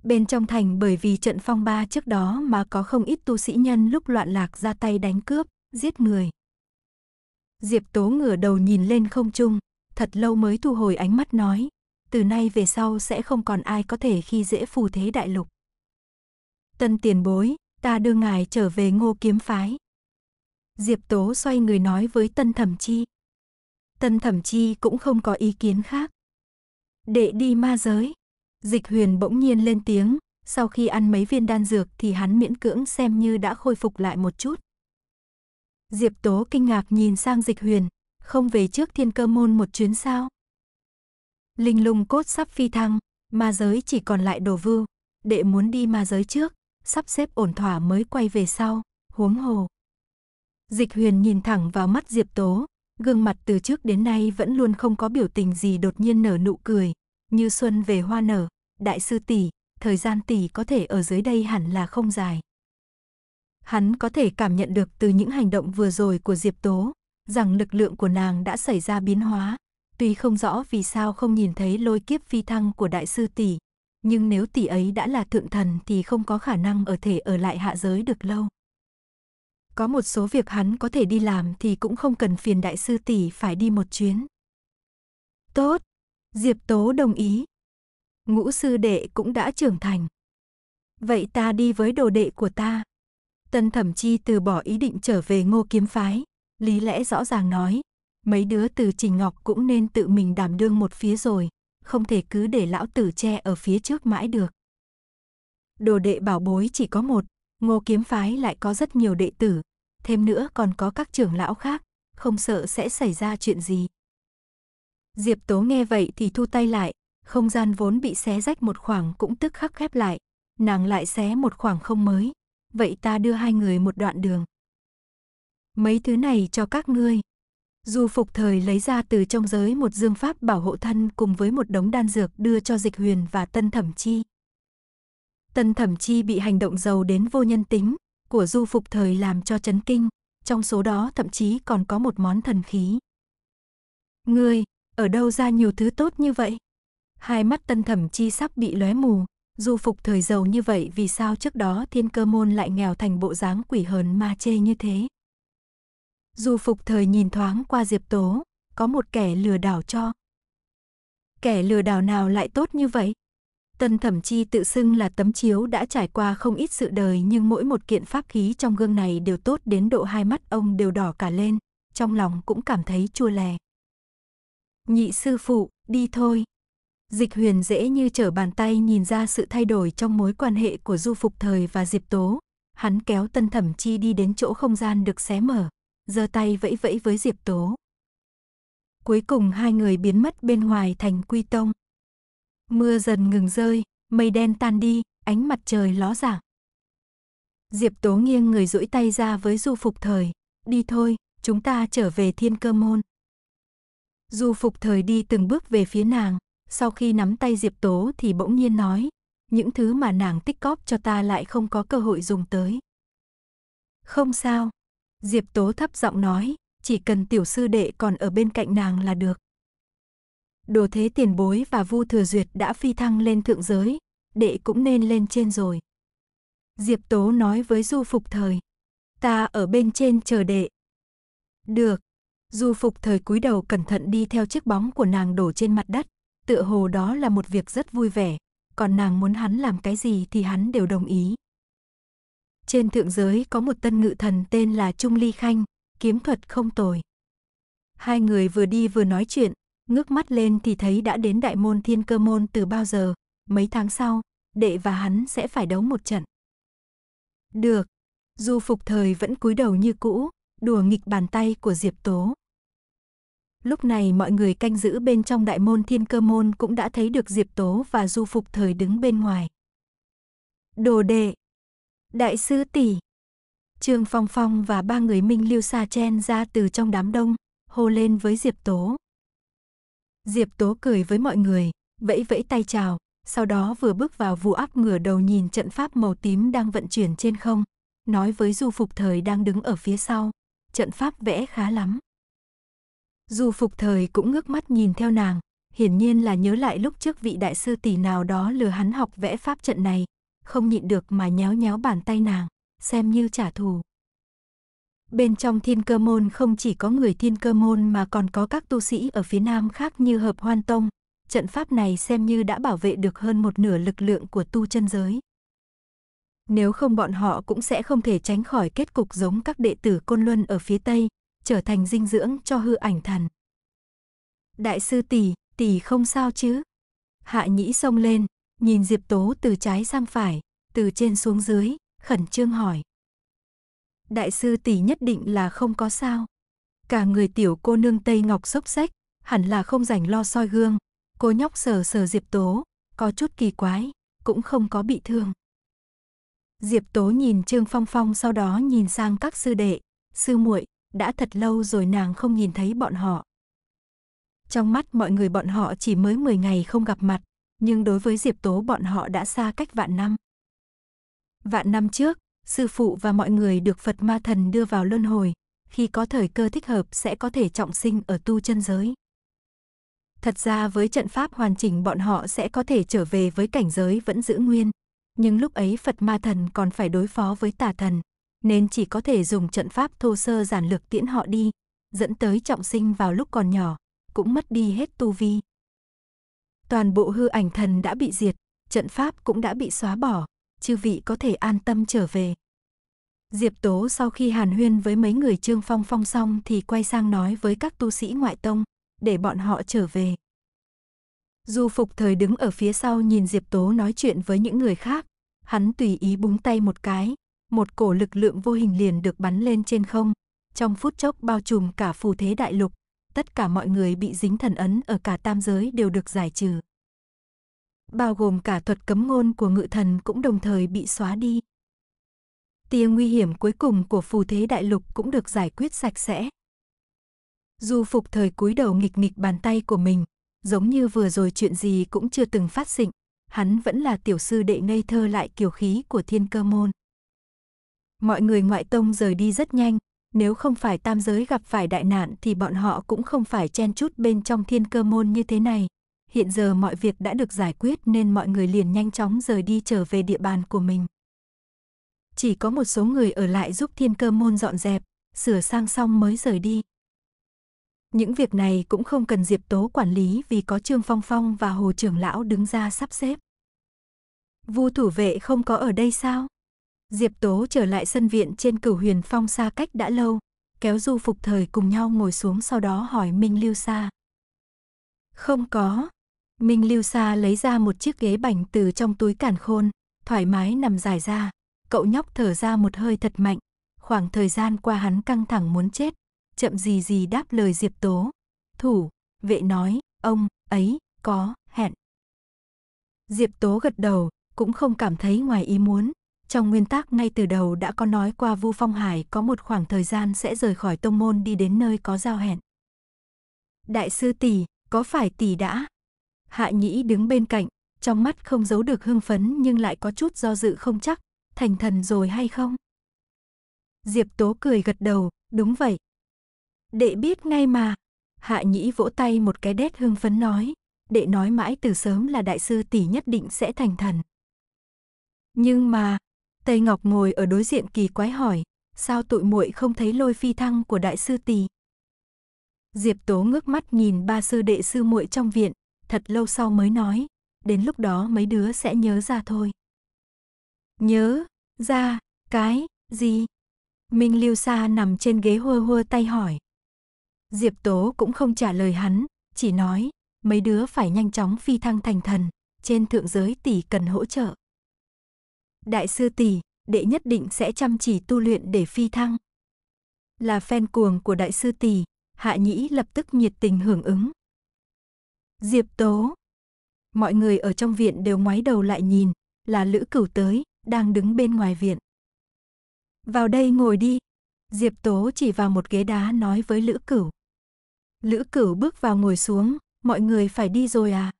Bên trong thành bởi vì trận phong ba trước đó mà có không ít tu sĩ nhân lúc loạn lạc ra tay đánh cướp, giết người. Diệp Tố ngửa đầu nhìn lên không trung, thật lâu mới thu hồi ánh mắt nói, từ nay về sau sẽ không còn ai có thể khi dễ phù thế đại lục. Tân tiền bối, ta đưa ngài trở về ngô kiếm phái. Diệp Tố xoay người nói với Tân Thẩm Chi. Tân Thẩm Chi cũng không có ý kiến khác. Đệ đi ma giới. Dịch huyền bỗng nhiên lên tiếng, sau khi ăn mấy viên đan dược thì hắn miễn cưỡng xem như đã khôi phục lại một chút. Diệp Tố kinh ngạc nhìn sang dịch huyền, không về trước thiên cơ môn một chuyến sao. Linh lung cốt sắp phi thăng, ma giới chỉ còn lại đồ vưu, đệ muốn đi ma giới trước, sắp xếp ổn thỏa mới quay về sau, huống hồ. Dịch huyền nhìn thẳng vào mắt Diệp Tố, gương mặt từ trước đến nay vẫn luôn không có biểu tình gì đột nhiên nở nụ cười, như xuân về hoa nở, đại sư tỷ, thời gian tỷ có thể ở dưới đây hẳn là không dài. Hắn có thể cảm nhận được từ những hành động vừa rồi của Diệp Tố, rằng lực lượng của nàng đã xảy ra biến hóa. Tuy không rõ vì sao không nhìn thấy lôi kiếp phi thăng của đại sư tỷ, nhưng nếu tỷ ấy đã là thượng thần thì không có khả năng ở thể ở lại hạ giới được lâu. Có một số việc hắn có thể đi làm thì cũng không cần phiền đại sư tỷ phải đi một chuyến. Tốt, Diệp Tố đồng ý, ngũ sư đệ cũng đã trưởng thành. Vậy ta đi với đồ đệ của ta. Tân thẩm chi từ bỏ ý định trở về ngô kiếm phái, lý lẽ rõ ràng nói, mấy đứa từ Trình Ngọc cũng nên tự mình đảm đương một phía rồi, không thể cứ để lão tử che ở phía trước mãi được. Đồ đệ bảo bối chỉ có một, ngô kiếm phái lại có rất nhiều đệ tử, thêm nữa còn có các trưởng lão khác, không sợ sẽ xảy ra chuyện gì. Diệp Tố nghe vậy thì thu tay lại, không gian vốn bị xé rách một khoảng cũng tức khắc khép lại, nàng lại xé một khoảng không mới, vậy ta đưa hai người một đoạn đường. Mấy thứ này cho các ngươi. Du phục thời lấy ra từ trong giới một dương pháp bảo hộ thân cùng với một đống đan dược đưa cho dịch huyền và tân thẩm chi. Tân thẩm chi bị hành động giàu đến vô nhân tính của du phục thời làm cho chấn kinh, trong số đó thậm chí còn có một món thần khí. Ngươi, ở đâu ra nhiều thứ tốt như vậy? Hai mắt tân thẩm chi sắp bị lóe mù, dù phục thời giàu như vậy vì sao trước đó thiên cơ môn lại nghèo thành bộ dáng quỷ hờn ma chê như thế. dù phục thời nhìn thoáng qua Diệp Tố, có một kẻ lừa đảo cho. Kẻ lừa đảo nào lại tốt như vậy? Tân Thẩm Chi tự xưng là tấm chiếu đã trải qua không ít sự đời nhưng mỗi một kiện pháp khí trong gương này đều tốt đến độ hai mắt ông đều đỏ cả lên, trong lòng cũng cảm thấy chua lè. Nhị sư phụ, đi thôi. Dịch huyền dễ như trở bàn tay nhìn ra sự thay đổi trong mối quan hệ của Du Phục Thời và Diệp Tố. Hắn kéo tân thẩm chi đi đến chỗ không gian được xé mở, giơ tay vẫy vẫy với Diệp Tố. Cuối cùng hai người biến mất bên ngoài thành Quy Tông. Mưa dần ngừng rơi, mây đen tan đi, ánh mặt trời ló dạng. Diệp Tố nghiêng người duỗi tay ra với Du Phục Thời, "Đi thôi, chúng ta trở về Thiên Cơ môn." Du Phục Thời đi từng bước về phía nàng, sau khi nắm tay Diệp Tố thì bỗng nhiên nói, những thứ mà nàng tích cóp cho ta lại không có cơ hội dùng tới. Không sao, Diệp Tố thấp giọng nói, chỉ cần tiểu sư đệ còn ở bên cạnh nàng là được. Đồ thế tiền bối và Vu Thừa Duyệt đã phi thăng lên thượng giới, đệ cũng nên lên trên rồi. Diệp Tố nói với Du Phục Thời, ta ở bên trên chờ đệ. Được, Du Phục Thời cúi đầu cẩn thận đi theo chiếc bóng của nàng đổ trên mặt đất tựa hồ đó là một việc rất vui vẻ, còn nàng muốn hắn làm cái gì thì hắn đều đồng ý. Trên thượng giới có một tân ngự thần tên là Trung Ly Khanh, kiếm thuật không tồi. Hai người vừa đi vừa nói chuyện, ngước mắt lên thì thấy đã đến đại môn thiên cơ môn từ bao giờ, mấy tháng sau, đệ và hắn sẽ phải đấu một trận. Được, du phục thời vẫn cúi đầu như cũ, đùa nghịch bàn tay của Diệp Tố. Lúc này mọi người canh giữ bên trong đại môn thiên cơ môn cũng đã thấy được Diệp Tố và Du Phục Thời đứng bên ngoài. Đồ đệ, đại sư tỷ, Trương Phong Phong và ba người Minh Lưu Sa chen ra từ trong đám đông, hô lên với Diệp Tố. Diệp Tố cười với mọi người, vẫy vẫy tay chào, sau đó vừa bước vào vụ áp ngửa đầu nhìn trận pháp màu tím đang vận chuyển trên không, nói với Du Phục Thời đang đứng ở phía sau, trận pháp vẽ khá lắm. Dù phục thời cũng ngước mắt nhìn theo nàng, hiển nhiên là nhớ lại lúc trước vị đại sư tỷ nào đó lừa hắn học vẽ pháp trận này, không nhịn được mà nhéo nhéo bàn tay nàng, xem như trả thù. Bên trong thiên cơ môn không chỉ có người thiên cơ môn mà còn có các tu sĩ ở phía nam khác như hợp hoan tông, trận pháp này xem như đã bảo vệ được hơn một nửa lực lượng của tu chân giới. Nếu không bọn họ cũng sẽ không thể tránh khỏi kết cục giống các đệ tử Côn Luân ở phía Tây, trở thành dinh dưỡng cho hư ảnh thần. Đại sư tỷ, tỷ không sao chứ? Hạ nhĩ xông lên, nhìn Diệp Tố từ trái sang phải, từ trên xuống dưới, khẩn trương hỏi. Đại sư tỷ nhất định là không có sao. Cả người tiểu cô nương Tây Ngọc sốc sách, hẳn là không rảnh lo soi gương. Cô nhóc sờ sờ Diệp Tố, có chút kỳ quái, cũng không có bị thương. Diệp Tố nhìn Trương Phong Phong sau đó nhìn sang các sư đệ, sư muội, đã thật lâu rồi nàng không nhìn thấy bọn họ. Trong mắt mọi người bọn họ chỉ mới 10 ngày không gặp mặt, nhưng đối với Diệp Tố bọn họ đã xa cách vạn năm. Vạn năm trước, sư phụ và mọi người được Phật Ma Thần đưa vào luân hồi, khi có thời cơ thích hợp sẽ có thể trọng sinh ở tu chân giới. Thật ra với trận pháp hoàn chỉnh bọn họ sẽ có thể trở về với cảnh giới vẫn giữ nguyên, nhưng lúc ấy Phật Ma Thần còn phải đối phó với tà thần, nên chỉ có thể dùng trận pháp thô sơ giản lược tiễn họ đi, dẫn tới trọng sinh vào lúc còn nhỏ, cũng mất đi hết tu vi. Toàn bộ hư ảnh thần đã bị diệt, trận pháp cũng đã bị xóa bỏ, chư vị có thể an tâm trở về. Diệp Tố sau khi hàn huyên với mấy người Trương Phong Phong xong thì quay sang nói với các tu sĩ ngoại tông, để bọn họ trở về. Du Phục Thời đứng ở phía sau nhìn Diệp Tố nói chuyện với những người khác, hắn tùy ý búng tay một cái, một cổ lực lượng vô hình liền được bắn lên trên không, trong phút chốc bao trùm cả phù thế đại lục, tất cả mọi người bị dính thần ấn ở cả tam giới đều được giải trừ. Bao gồm cả thuật cấm ngôn của ngự thần cũng đồng thời bị xóa đi. Tia nguy hiểm cuối cùng của phù thế đại lục cũng được giải quyết sạch sẽ. Du phục thời cúi đầu nghịch nghịch bàn tay của mình, giống như vừa rồi chuyện gì cũng chưa từng phát sinh, hắn vẫn là tiểu sư đệ ngây thơ lại kiều khí của thiên cơ môn. Mọi người ngoại tông rời đi rất nhanh, nếu không phải tam giới gặp phải đại nạn thì bọn họ cũng không phải chen chút bên trong thiên cơ môn như thế này. Hiện giờ mọi việc đã được giải quyết nên mọi người liền nhanh chóng rời đi trở về địa bàn của mình. Chỉ có một số người ở lại giúp thiên cơ môn dọn dẹp, sửa sang xong mới rời đi. Những việc này cũng không cần Diệp Tố quản lý vì có Trương Phong Phong và Hồ Trưởng Lão đứng ra sắp xếp. Vu thủ vệ không có ở đây sao? Diệp Tố trở lại sân viện trên cửu huyền phong xa cách đã lâu, kéo du phục thời cùng nhau ngồi xuống sau đó hỏi Minh Lưu Sa. Không có. Minh Lưu Sa lấy ra một chiếc ghế bành từ trong túi cản khôn, thoải mái nằm dài ra. Cậu nhóc thở ra một hơi thật mạnh, khoảng thời gian qua hắn căng thẳng muốn chết, chậm gì gì đáp lời Diệp Tố. Thủ, vệ nói, ông, ấy, có, hẹn. Diệp Tố gật đầu, cũng không cảm thấy ngoài ý muốn, trong nguyên tắc ngay từ đầu đã có nói qua Vu Phong Hải có một khoảng thời gian sẽ rời khỏi tông môn đi đến nơi có giao hẹn. Đại sư tỷ, có phải tỷ đã? Hạ Nhĩ đứng bên cạnh, trong mắt không giấu được hưng phấn nhưng lại có chút do dự không chắc, thành thần rồi hay không? Diệp Tố cười gật đầu, đúng vậy. Đệ biết ngay mà. Hạ Nhĩ vỗ tay một cái đét hưng phấn nói, đệ nói mãi từ sớm là đại sư tỷ nhất định sẽ thành thần. Nhưng mà, Tây Ngọc ngồi ở đối diện kỳ quái hỏi, sao tụi muội không thấy lôi phi thăng của đại sư tỷ? Diệp Tố ngước mắt nhìn ba sư đệ sư muội trong viện, thật lâu sau mới nói, đến lúc đó mấy đứa sẽ nhớ ra thôi. Nhớ, ra, cái, gì? Minh Lưu Sa nằm trên ghế hua hua tay hỏi. Diệp Tố cũng không trả lời hắn, chỉ nói, mấy đứa phải nhanh chóng phi thăng thành thần, trên thượng giới tỷ cần hỗ trợ. Đại sư tỷ, đệ nhất định sẽ chăm chỉ tu luyện để phi thăng. Là fan cuồng của đại sư tỷ, Hạ Nhĩ lập tức nhiệt tình hưởng ứng. Diệp Tố. Mọi người ở trong viện đều ngoái đầu lại nhìn, là Lữ Cửu tới, đang đứng bên ngoài viện. Vào đây ngồi đi. Diệp Tố chỉ vào một ghế đá nói với Lữ Cửu. Lữ Cửu bước vào ngồi xuống, mọi người phải đi rồi à?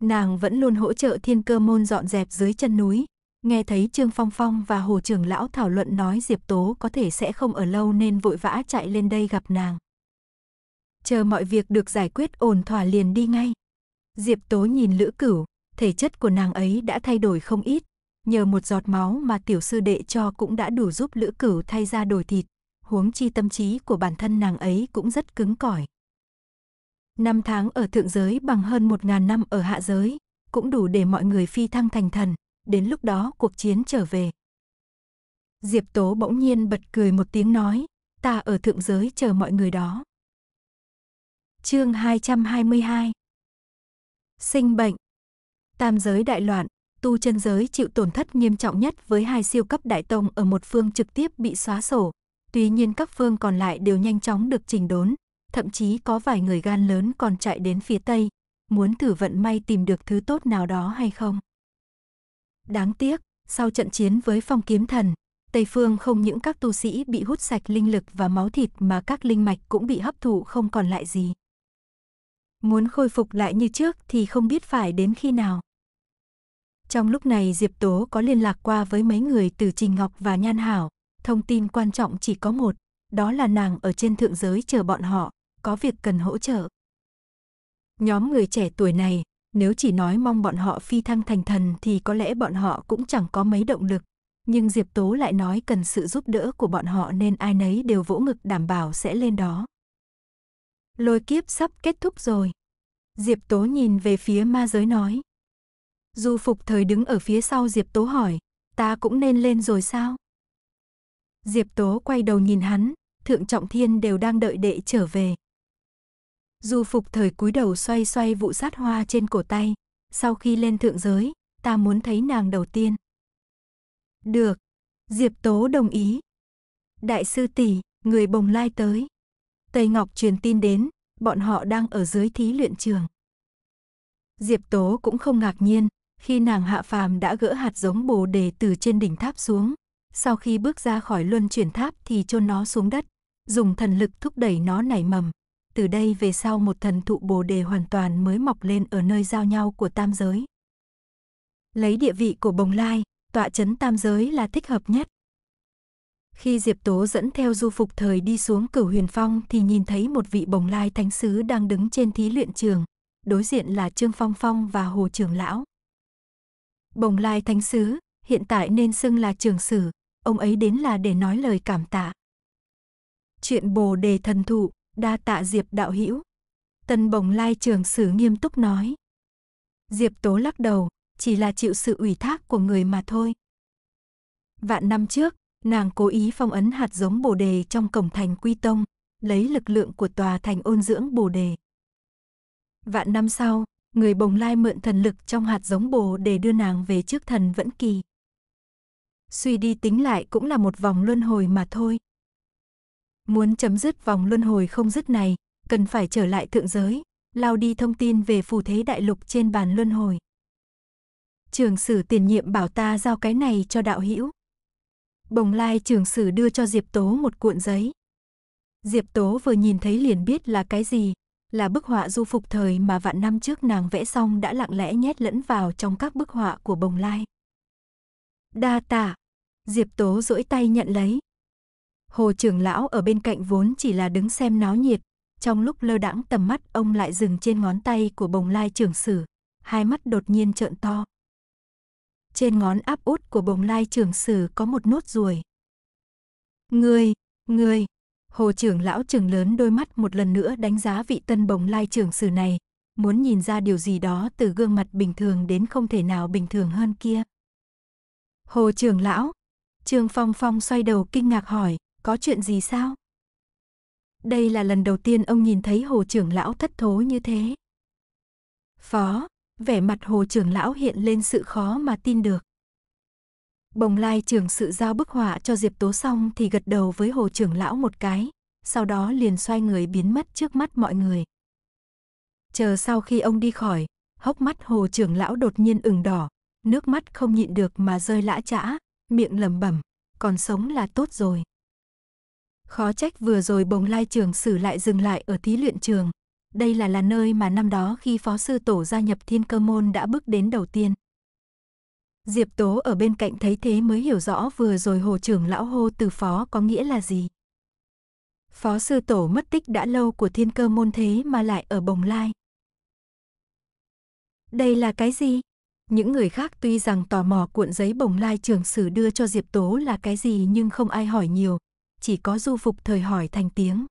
Nàng vẫn luôn hỗ trợ thiên cơ môn dọn dẹp dưới chân núi, Nghe thấy Trương Phong Phong và Hồ trưởng lão thảo luận nói Diệp Tố có thể sẽ không ở lâu nên vội vã chạy lên đây gặp nàng. Chờ mọi việc được giải quyết ổn thỏa liền đi ngay. Diệp Tố nhìn Lữ Cửu, thể chất của nàng ấy đã thay đổi không ít, nhờ một giọt máu mà tiểu sư đệ cho cũng đã đủ giúp Lữ Cửu thay ra đổi thịt, huống chi tâm trí của bản thân nàng ấy cũng rất cứng cỏi. Năm tháng ở thượng giới bằng hơn một ngàn năm ở hạ giới, cũng đủ để mọi người phi thăng thành thần đến lúc đó cuộc chiến trở về. Diệp Tố bỗng nhiên bật cười một tiếng nói, ta ở thượng giới chờ mọi người đó. Chương 222 Sinh bệnh Tam giới đại loạn, tu chân giới chịu tổn thất nghiêm trọng nhất với hai siêu cấp đại tông ở một phương trực tiếp bị xóa sổ. Tuy nhiên các phương còn lại đều nhanh chóng được chỉnh đốn, thậm chí có vài người gan lớn còn chạy đến phía Tây, muốn thử vận may tìm được thứ tốt nào đó hay không. Đáng tiếc, sau trận chiến với phong kiếm thần, Tây Phương không những các tu sĩ bị hút sạch linh lực và máu thịt mà các linh mạch cũng bị hấp thụ không còn lại gì. Muốn khôi phục lại như trước thì không biết phải đến khi nào. Trong lúc này Diệp Tố có liên lạc qua với mấy người từ Trình Ngọc và Nhan Hảo, thông tin quan trọng chỉ có một, đó là nàng ở trên thượng giới chờ bọn họ, có việc cần hỗ trợ. Nhóm người trẻ tuổi này, nếu chỉ nói mong bọn họ phi thăng thành thần thì có lẽ bọn họ cũng chẳng có mấy động lực. Nhưng Diệp Tố lại nói cần sự giúp đỡ của bọn họ nên ai nấy đều vỗ ngực đảm bảo sẽ lên đó. Lôi kiếp sắp kết thúc rồi. Diệp Tố nhìn về phía ma giới nói. Du phục thời đứng ở phía sau Diệp Tố hỏi, ta cũng nên lên rồi sao? Diệp Tố quay đầu nhìn hắn, Thượng Trọng Thiên đều đang đợi đệ trở về. Du phục thời cúi đầu xoay xoay vụ sát hoa trên cổ tay. Sau khi lên thượng giới, ta muốn thấy nàng đầu tiên. Được. Diệp Tố đồng ý. Đại sư tỷ, người bồng lai tới. Tây Ngọc truyền tin đến, bọn họ đang ở dưới thí luyện trường. Diệp Tố cũng không ngạc nhiên, khi nàng hạ phàm đã gỡ hạt giống bồ đề từ trên đỉnh tháp xuống. Sau khi bước ra khỏi luân chuyển tháp thì chôn nó xuống đất, dùng thần lực thúc đẩy nó nảy mầm từ đây về sau một thần thụ bồ đề hoàn toàn mới mọc lên ở nơi giao nhau của tam giới. Lấy địa vị của bồng lai, tọa chấn tam giới là thích hợp nhất. Khi Diệp Tố dẫn theo du phục thời đi xuống cửu huyền phong thì nhìn thấy một vị bồng lai thánh sứ đang đứng trên thí luyện trường, đối diện là Trương Phong Phong và Hồ Trường Lão. Bồng lai thánh sứ, hiện tại nên xưng là trường sử, ông ấy đến là để nói lời cảm tạ. Chuyện bồ đề thần thụ, Đa tạ Diệp đạo hữu. Tân Bồng Lai trường sử nghiêm túc nói. Diệp Tố lắc đầu, chỉ là chịu sự ủy thác của người mà thôi. Vạn năm trước, nàng cố ý phong ấn hạt giống bồ đề trong cổng thành Quy Tông, lấy lực lượng của tòa thành ôn dưỡng bồ đề. Vạn năm sau, người bồng lai mượn thần lực trong hạt giống bồ để đưa nàng về trước thần vẫn kỳ. Suy đi tính lại cũng là một vòng luân hồi mà thôi. Muốn chấm dứt vòng luân hồi không dứt này, cần phải trở lại thượng giới, lao đi thông tin về phù thế đại lục trên bàn luân hồi. Trường sử tiền nhiệm bảo ta giao cái này cho đạo hữu. Bồng lai trường sử đưa cho Diệp Tố một cuộn giấy. Diệp Tố vừa nhìn thấy liền biết là cái gì, là bức họa du phục thời mà vạn năm trước nàng vẽ xong đã lặng lẽ nhét lẫn vào trong các bức họa của bồng lai. Đa tạ. Diệp Tố duỗi tay nhận lấy, Hồ trưởng lão ở bên cạnh vốn chỉ là đứng xem náo nhiệt, trong lúc lơ đãng tầm mắt ông lại dừng trên ngón tay của bồng lai trưởng sử, hai mắt đột nhiên trợn to. Trên ngón áp út của bồng lai trưởng sử có một nốt ruồi. Người, người, hồ trưởng lão trưởng lớn đôi mắt một lần nữa đánh giá vị tân bồng lai trưởng sử này, muốn nhìn ra điều gì đó từ gương mặt bình thường đến không thể nào bình thường hơn kia. Hồ trưởng lão, Trương Phong Phong xoay đầu kinh ngạc hỏi, có chuyện gì sao? Đây là lần đầu tiên ông nhìn thấy hồ trưởng lão thất thố như thế. Phó, vẻ mặt hồ trưởng lão hiện lên sự khó mà tin được. Bồng lai trưởng sự giao bức họa cho Diệp Tố xong thì gật đầu với hồ trưởng lão một cái, sau đó liền xoay người biến mất trước mắt mọi người. Chờ sau khi ông đi khỏi, hốc mắt hồ trưởng lão đột nhiên ửng đỏ, nước mắt không nhịn được mà rơi lã chã, miệng lẩm bẩm, còn sống là tốt rồi. Khó trách vừa rồi bồng lai trường sử lại dừng lại ở thí luyện trường. Đây là là nơi mà năm đó khi phó sư tổ gia nhập thiên cơ môn đã bước đến đầu tiên. Diệp Tố ở bên cạnh thấy thế mới hiểu rõ vừa rồi hồ trưởng lão hô từ phó có nghĩa là gì. Phó sư tổ mất tích đã lâu của thiên cơ môn thế mà lại ở bồng lai. Đây là cái gì? Những người khác tuy rằng tò mò cuộn giấy bồng lai trường sử đưa cho Diệp Tố là cái gì nhưng không ai hỏi nhiều, chỉ có du phục thời hỏi thành tiếng.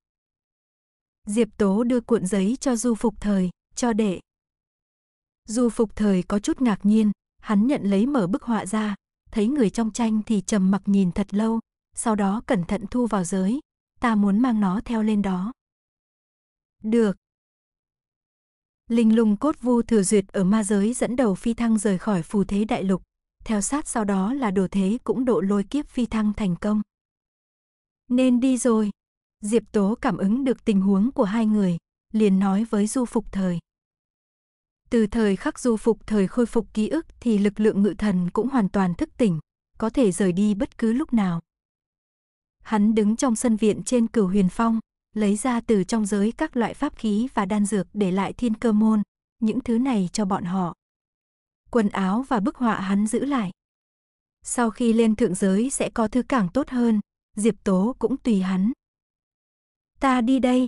Diệp Tố đưa cuộn giấy cho du phục thời, cho đệ. Du phục thời có chút ngạc nhiên, hắn nhận lấy mở bức họa ra, thấy người trong tranh thì trầm mặc nhìn thật lâu, sau đó cẩn thận thu vào giới, ta muốn mang nó theo lên đó. Được. Linh lung cốt vu thừa duyệt ở ma giới dẫn đầu phi thăng rời khỏi phù thế đại lục, theo sát sau đó là đồ thế cũng độ lôi kiếp phi thăng thành công. Nên đi rồi. Diệp Tố cảm ứng được tình huống của hai người, liền nói với Du Phục Thời. Từ thời khắc Du Phục Thời khôi phục ký ức thì lực lượng ngự thần cũng hoàn toàn thức tỉnh, có thể rời đi bất cứ lúc nào. Hắn đứng trong sân viện trên cửu huyền phong, lấy ra từ trong giới các loại pháp khí và đan dược để lại thiên cơ môn, những thứ này cho bọn họ. Quần áo và bức họa hắn giữ lại. Sau khi lên thượng giới sẽ có thứ càng tốt hơn, Diệp Tố cũng tùy hắn. Ta đi đây,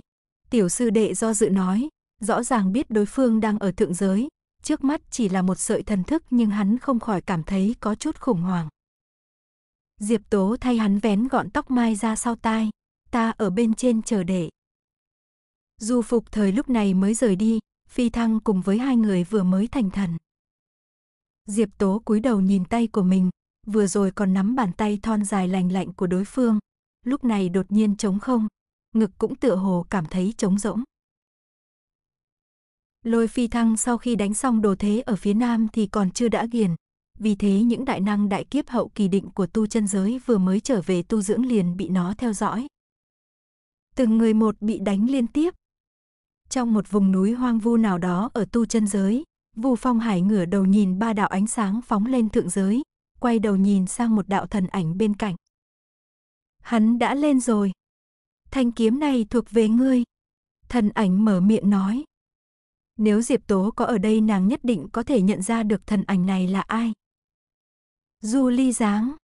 tiểu sư đệ do dự nói, rõ ràng biết đối phương đang ở thượng giới, trước mắt chỉ là một sợi thần thức nhưng hắn không khỏi cảm thấy có chút khủng hoảng. Diệp Tố thay hắn vén gọn tóc mai ra sau tai, ta ở bên trên chờ đệ. Du phục thời lúc này mới rời đi, phi thăng cùng với hai người vừa mới thành thần. Diệp Tố cúi đầu nhìn tay của mình, vừa rồi còn nắm bàn tay thon dài lành lạnh của đối phương, lúc này đột nhiên trống không, ngực cũng tựa hồ cảm thấy trống rỗng. Lôi phi thăng sau khi đánh xong đồ thế ở phía nam thì còn chưa đã ghiền, vì thế những đại năng đại kiếp hậu kỳ định của tu chân giới vừa mới trở về tu dưỡng liền bị nó theo dõi. Từng người một bị đánh liên tiếp. Trong một vùng núi hoang vu nào đó ở tu chân giới, Vu Phong Hải ngửa đầu nhìn ba đạo ánh sáng phóng lên thượng giới, quay đầu nhìn sang một đạo thần ảnh bên cạnh. Hắn đã lên rồi. Thanh kiếm này thuộc về ngươi. Thần ảnh mở miệng nói. Nếu Diệp Tố có ở đây nàng nhất định có thể nhận ra được thần ảnh này là ai. Du Ly Giáng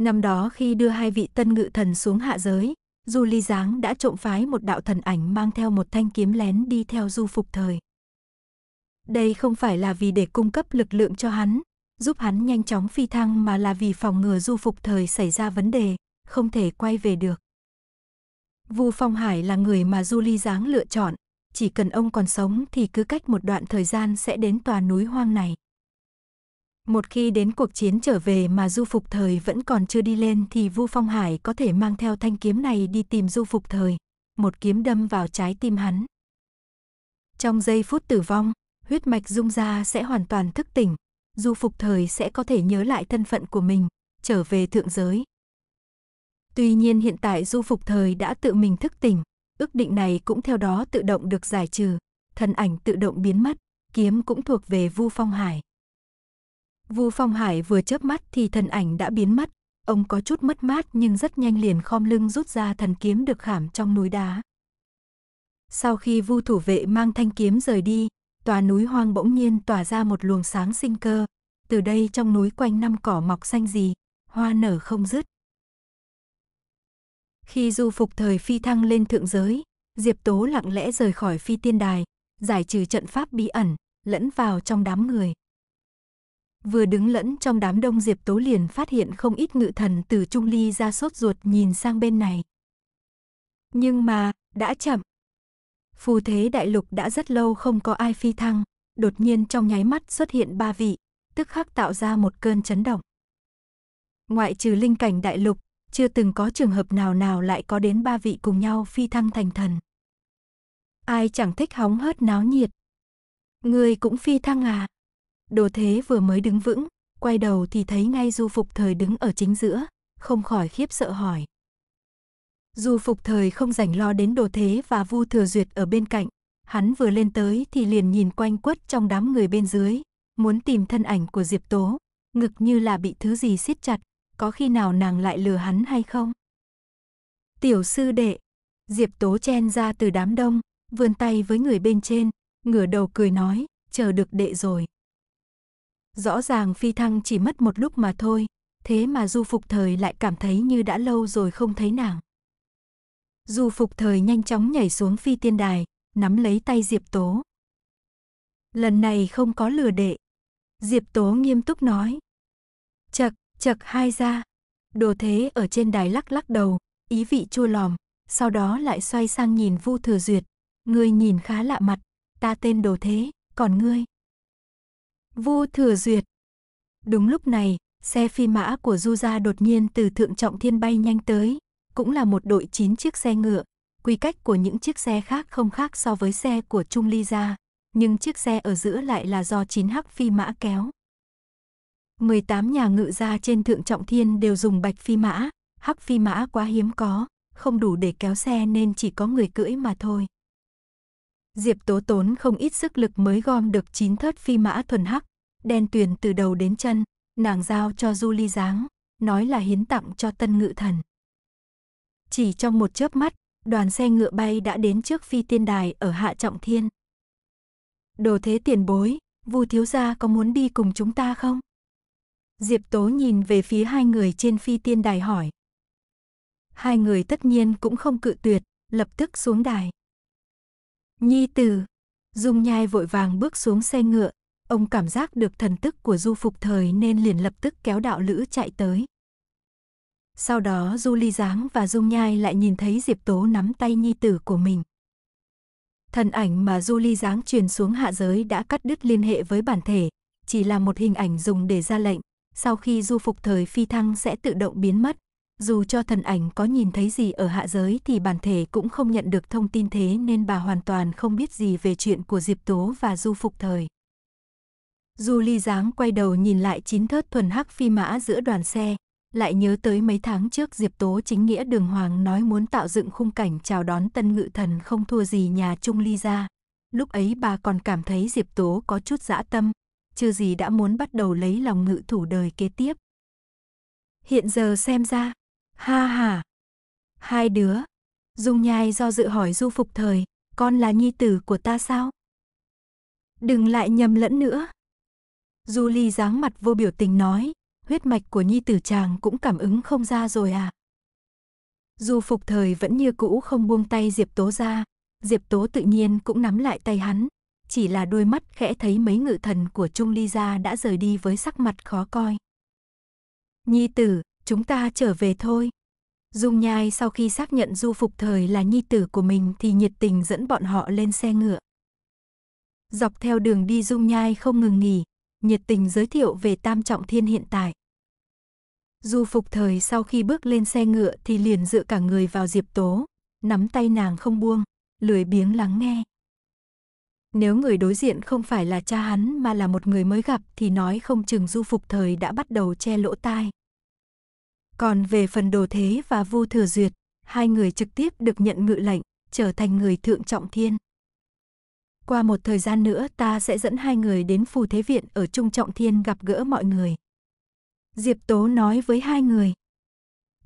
Năm đó khi đưa hai vị tân ngự thần xuống hạ giới, Du Ly Giáng đã trộm phái một đạo thần ảnh mang theo một thanh kiếm lén đi theo Du Phục Thời. Đây không phải là vì để cung cấp lực lượng cho hắn, giúp hắn nhanh chóng phi thăng mà là vì phòng ngừa du phục thời xảy ra vấn đề, không thể quay về được. Vu Phong Hải là người mà Du Ly Giáng lựa chọn, chỉ cần ông còn sống thì cứ cách một đoạn thời gian sẽ đến tòa núi hoang này. Một khi đến cuộc chiến trở về mà Du Phục Thời vẫn còn chưa đi lên thì Vu Phong Hải có thể mang theo thanh kiếm này đi tìm Du Phục Thời, một kiếm đâm vào trái tim hắn. Trong giây phút tử vong, huyết mạch dung ra sẽ hoàn toàn thức tỉnh, du phục thời sẽ có thể nhớ lại thân phận của mình, trở về thượng giới. Tuy nhiên hiện tại du phục thời đã tự mình thức tỉnh, ước định này cũng theo đó tự động được giải trừ, thân ảnh tự động biến mất, kiếm cũng thuộc về Vu Phong Hải. Vu Phong Hải vừa chớp mắt thì thần ảnh đã biến mất, ông có chút mất mát nhưng rất nhanh liền khom lưng rút ra thần kiếm được khảm trong núi đá. Sau khi Vu thủ vệ mang thanh kiếm rời đi, tòa núi hoang bỗng nhiên tỏa ra một luồng sáng sinh cơ. Từ đây trong núi quanh năm cỏ mọc xanh gì, hoa nở không dứt. Khi du phục thời phi thăng lên thượng giới, Diệp Tố lặng lẽ rời khỏi phi tiên đài, giải trừ trận pháp bí ẩn, lẫn vào trong đám người. Vừa đứng lẫn trong đám đông Diệp Tố liền phát hiện không ít ngự thần từ Trung Ly ra sốt ruột nhìn sang bên này. Nhưng mà, đã chậm, Phù thế đại lục đã rất lâu không có ai phi thăng, đột nhiên trong nháy mắt xuất hiện ba vị, tức khắc tạo ra một cơn chấn động. Ngoại trừ linh cảnh đại lục, chưa từng có trường hợp nào nào lại có đến ba vị cùng nhau phi thăng thành thần. Ai chẳng thích hóng hớt náo nhiệt. Người cũng phi thăng à? Đồ thế vừa mới đứng vững, quay đầu thì thấy ngay du phục thời đứng ở chính giữa, không khỏi khiếp sợ hỏi. Dù phục thời không rảnh lo đến đồ thế và vu thừa duyệt ở bên cạnh, hắn vừa lên tới thì liền nhìn quanh quất trong đám người bên dưới, muốn tìm thân ảnh của Diệp Tố, ngực như là bị thứ gì siết chặt, có khi nào nàng lại lừa hắn hay không? Tiểu sư đệ, Diệp Tố chen ra từ đám đông, vươn tay với người bên trên, ngửa đầu cười nói, chờ được đệ rồi. Rõ ràng phi thăng chỉ mất một lúc mà thôi, thế mà du phục thời lại cảm thấy như đã lâu rồi không thấy nàng. Dù phục thời nhanh chóng nhảy xuống phi tiên đài, nắm lấy tay Diệp Tố. Lần này không có lừa đệ. Diệp Tố nghiêm túc nói. Chật, chật hai ra. Đồ thế ở trên đài lắc lắc đầu, ý vị chua lòm, sau đó lại xoay sang nhìn Vu Thừa Duyệt. Ngươi nhìn khá lạ mặt, ta tên đồ thế, còn ngươi? Vu Thừa Duyệt. Đúng lúc này, xe phi mã của Du gia đột nhiên từ thượng trọng thiên bay nhanh tới, cũng là một đội 9 chiếc xe ngựa. Quy cách của những chiếc xe khác không khác so với xe của Trung Ly ra, nhưng chiếc xe ở giữa lại là do 9 hắc phi mã kéo. 18 nhà ngự gia trên thượng trọng thiên đều dùng bạch phi mã, hắc phi mã quá hiếm có, không đủ để kéo xe nên chỉ có người cưỡi mà thôi. Diệp Tố tốn không ít sức lực mới gom được 9 thớt phi mã thuần hắc, đen tuyền từ đầu đến chân, nàng giao cho Du Ly Giáng, nói là hiến tặng cho tân ngự thần. Chỉ trong một chớp mắt, đoàn xe ngựa bay đã đến trước phi tiên đài ở Hạ Trọng Thiên. Đồ thế tiền bối, Vu thiếu gia có muốn đi cùng chúng ta không? Diệp Tố nhìn về phía hai người trên phi tiên đài hỏi. Hai người tất nhiên cũng không cự tuyệt, lập tức xuống đài. Nhi tử, Dung Nhai vội vàng bước xuống xe ngựa, ông cảm giác được thần tức của Du Phục Thời nên liền lập tức kéo đạo lữ chạy tới. Sau đó Du Ly Giáng và Dung Nhai lại nhìn thấy Diệp Tố nắm tay nhi tử của mình. Thần ảnh mà Du Ly Giáng truyền xuống hạ giới đã cắt đứt liên hệ với bản thể, chỉ là một hình ảnh dùng để ra lệnh, sau khi du phục thời phi thăng sẽ tự động biến mất. Dù cho thần ảnh có nhìn thấy gì ở hạ giới thì bản thể cũng không nhận được thông tin thế nên bà hoàn toàn không biết gì về chuyện của Diệp Tố và du phục thời. Du Ly Giáng quay đầu nhìn lại chín thớt thuần hắc phi mã giữa đoàn xe, lại nhớ tới mấy tháng trước Diệp Tố chính nghĩa đường hoàng nói muốn tạo dựng khung cảnh chào đón tân ngự thần không thua gì nhà Trung Ly ra. Lúc ấy bà còn cảm thấy Diệp Tố có chút dã tâm, chưa gì đã muốn bắt đầu lấy lòng ngự thủ đời kế tiếp. Hiện giờ xem ra, ha ha, hai đứa, Dung Nhai do dự hỏi Du Phục Thời, con là nhi tử của ta sao? Đừng lại nhầm lẫn nữa. Du Ly dáng mặt vô biểu tình nói, huyết mạch của nhi tử chàng cũng cảm ứng không ra rồi à. Dù phục thời vẫn như cũ không buông tay Diệp Tố ra, Diệp Tố tự nhiên cũng nắm lại tay hắn, chỉ là đôi mắt khẽ thấy mấy ngự thần của Trung Ly gia đã rời đi với sắc mặt khó coi. Nhi tử, chúng ta trở về thôi. Dung Nhai sau khi xác nhận Du Phục Thời là nhi tử của mình thì nhiệt tình dẫn bọn họ lên xe ngựa. Dọc theo đường đi Dung Nhai không ngừng nghỉ, nhiệt tình giới thiệu về Tam Trọng Thiên hiện tại. Du Phục Thời sau khi bước lên xe ngựa thì liền dựa cả người vào Diệp Tố, nắm tay nàng không buông, lười biếng lắng nghe. Nếu người đối diện không phải là cha hắn mà là một người mới gặp thì nói không chừng Du Phục Thời đã bắt đầu che lỗ tai. Còn về phần Đồ Thế và Vu Thừa Duyệt, hai người trực tiếp được nhận ngự lệnh, trở thành người thượng trọng thiên. Qua một thời gian nữa ta sẽ dẫn hai người đến phù thế viện ở Trung Trọng Thiên gặp gỡ mọi người. Diệp Tố nói với hai người.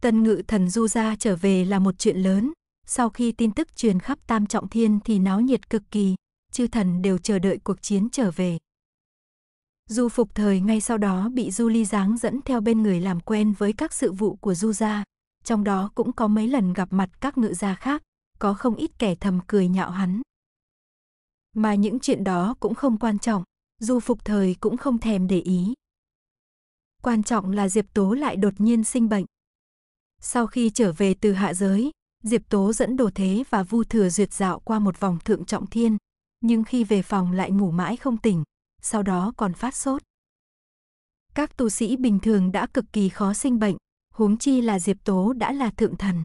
tân ngự thần du gia trở về là một chuyện lớn. Sau khi tin tức truyền khắp Tam Trọng Thiên thì náo nhiệt cực kỳ, chư thần đều chờ đợi cuộc chiến trở về. Du phục thời ngay sau đó bị Du Ly Giáng dẫn theo bên người làm quen với các sự vụ của Du gia, trong đó cũng có mấy lần gặp mặt các ngự gia khác, có không ít kẻ thầm cười nhạo hắn. Mà những chuyện đó cũng không quan trọng, dù phục thời cũng không thèm để ý. Quan trọng là Diệp Tố lại đột nhiên sinh bệnh. Sau khi trở về từ hạ giới, Diệp Tố dẫn đồ thế và Vu Thừa duyệt dạo qua một vòng thượng trọng thiên, nhưng khi về phòng lại ngủ mãi không tỉnh, sau đó còn phát sốt. Các tu sĩ bình thường đã cực kỳ khó sinh bệnh, huống chi là Diệp Tố đã là thượng thần.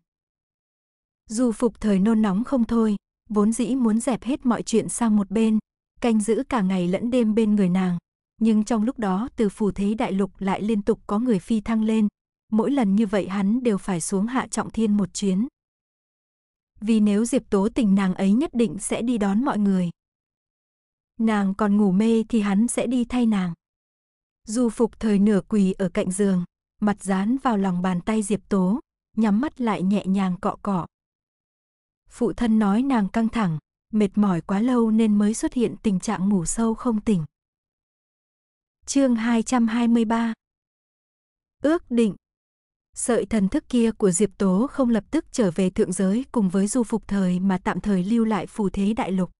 Dù phục thời nôn nóng không thôi, vốn dĩ muốn dẹp hết mọi chuyện sang một bên, canh giữ cả ngày lẫn đêm bên người nàng. Nhưng trong lúc đó từ phù thế đại lục lại liên tục có người phi thăng lên, mỗi lần như vậy hắn đều phải xuống hạ trọng thiên một chuyến. Vì nếu Diệp Tố tình nàng ấy nhất định sẽ đi đón mọi người. Nàng còn ngủ mê thì hắn sẽ đi thay nàng. Du phục thời nửa quỳ ở cạnh giường, mặt dán vào lòng bàn tay Diệp Tố, nhắm mắt lại nhẹ nhàng cọ cọ. Phụ thân nói nàng căng thẳng, mệt mỏi quá lâu nên mới xuất hiện tình trạng ngủ sâu không tỉnh. Chương 223 Ước định Sợi thần thức kia của Diệp Tố không lập tức trở về thượng giới cùng với du phục thời mà tạm thời lưu lại phù thế đại lục.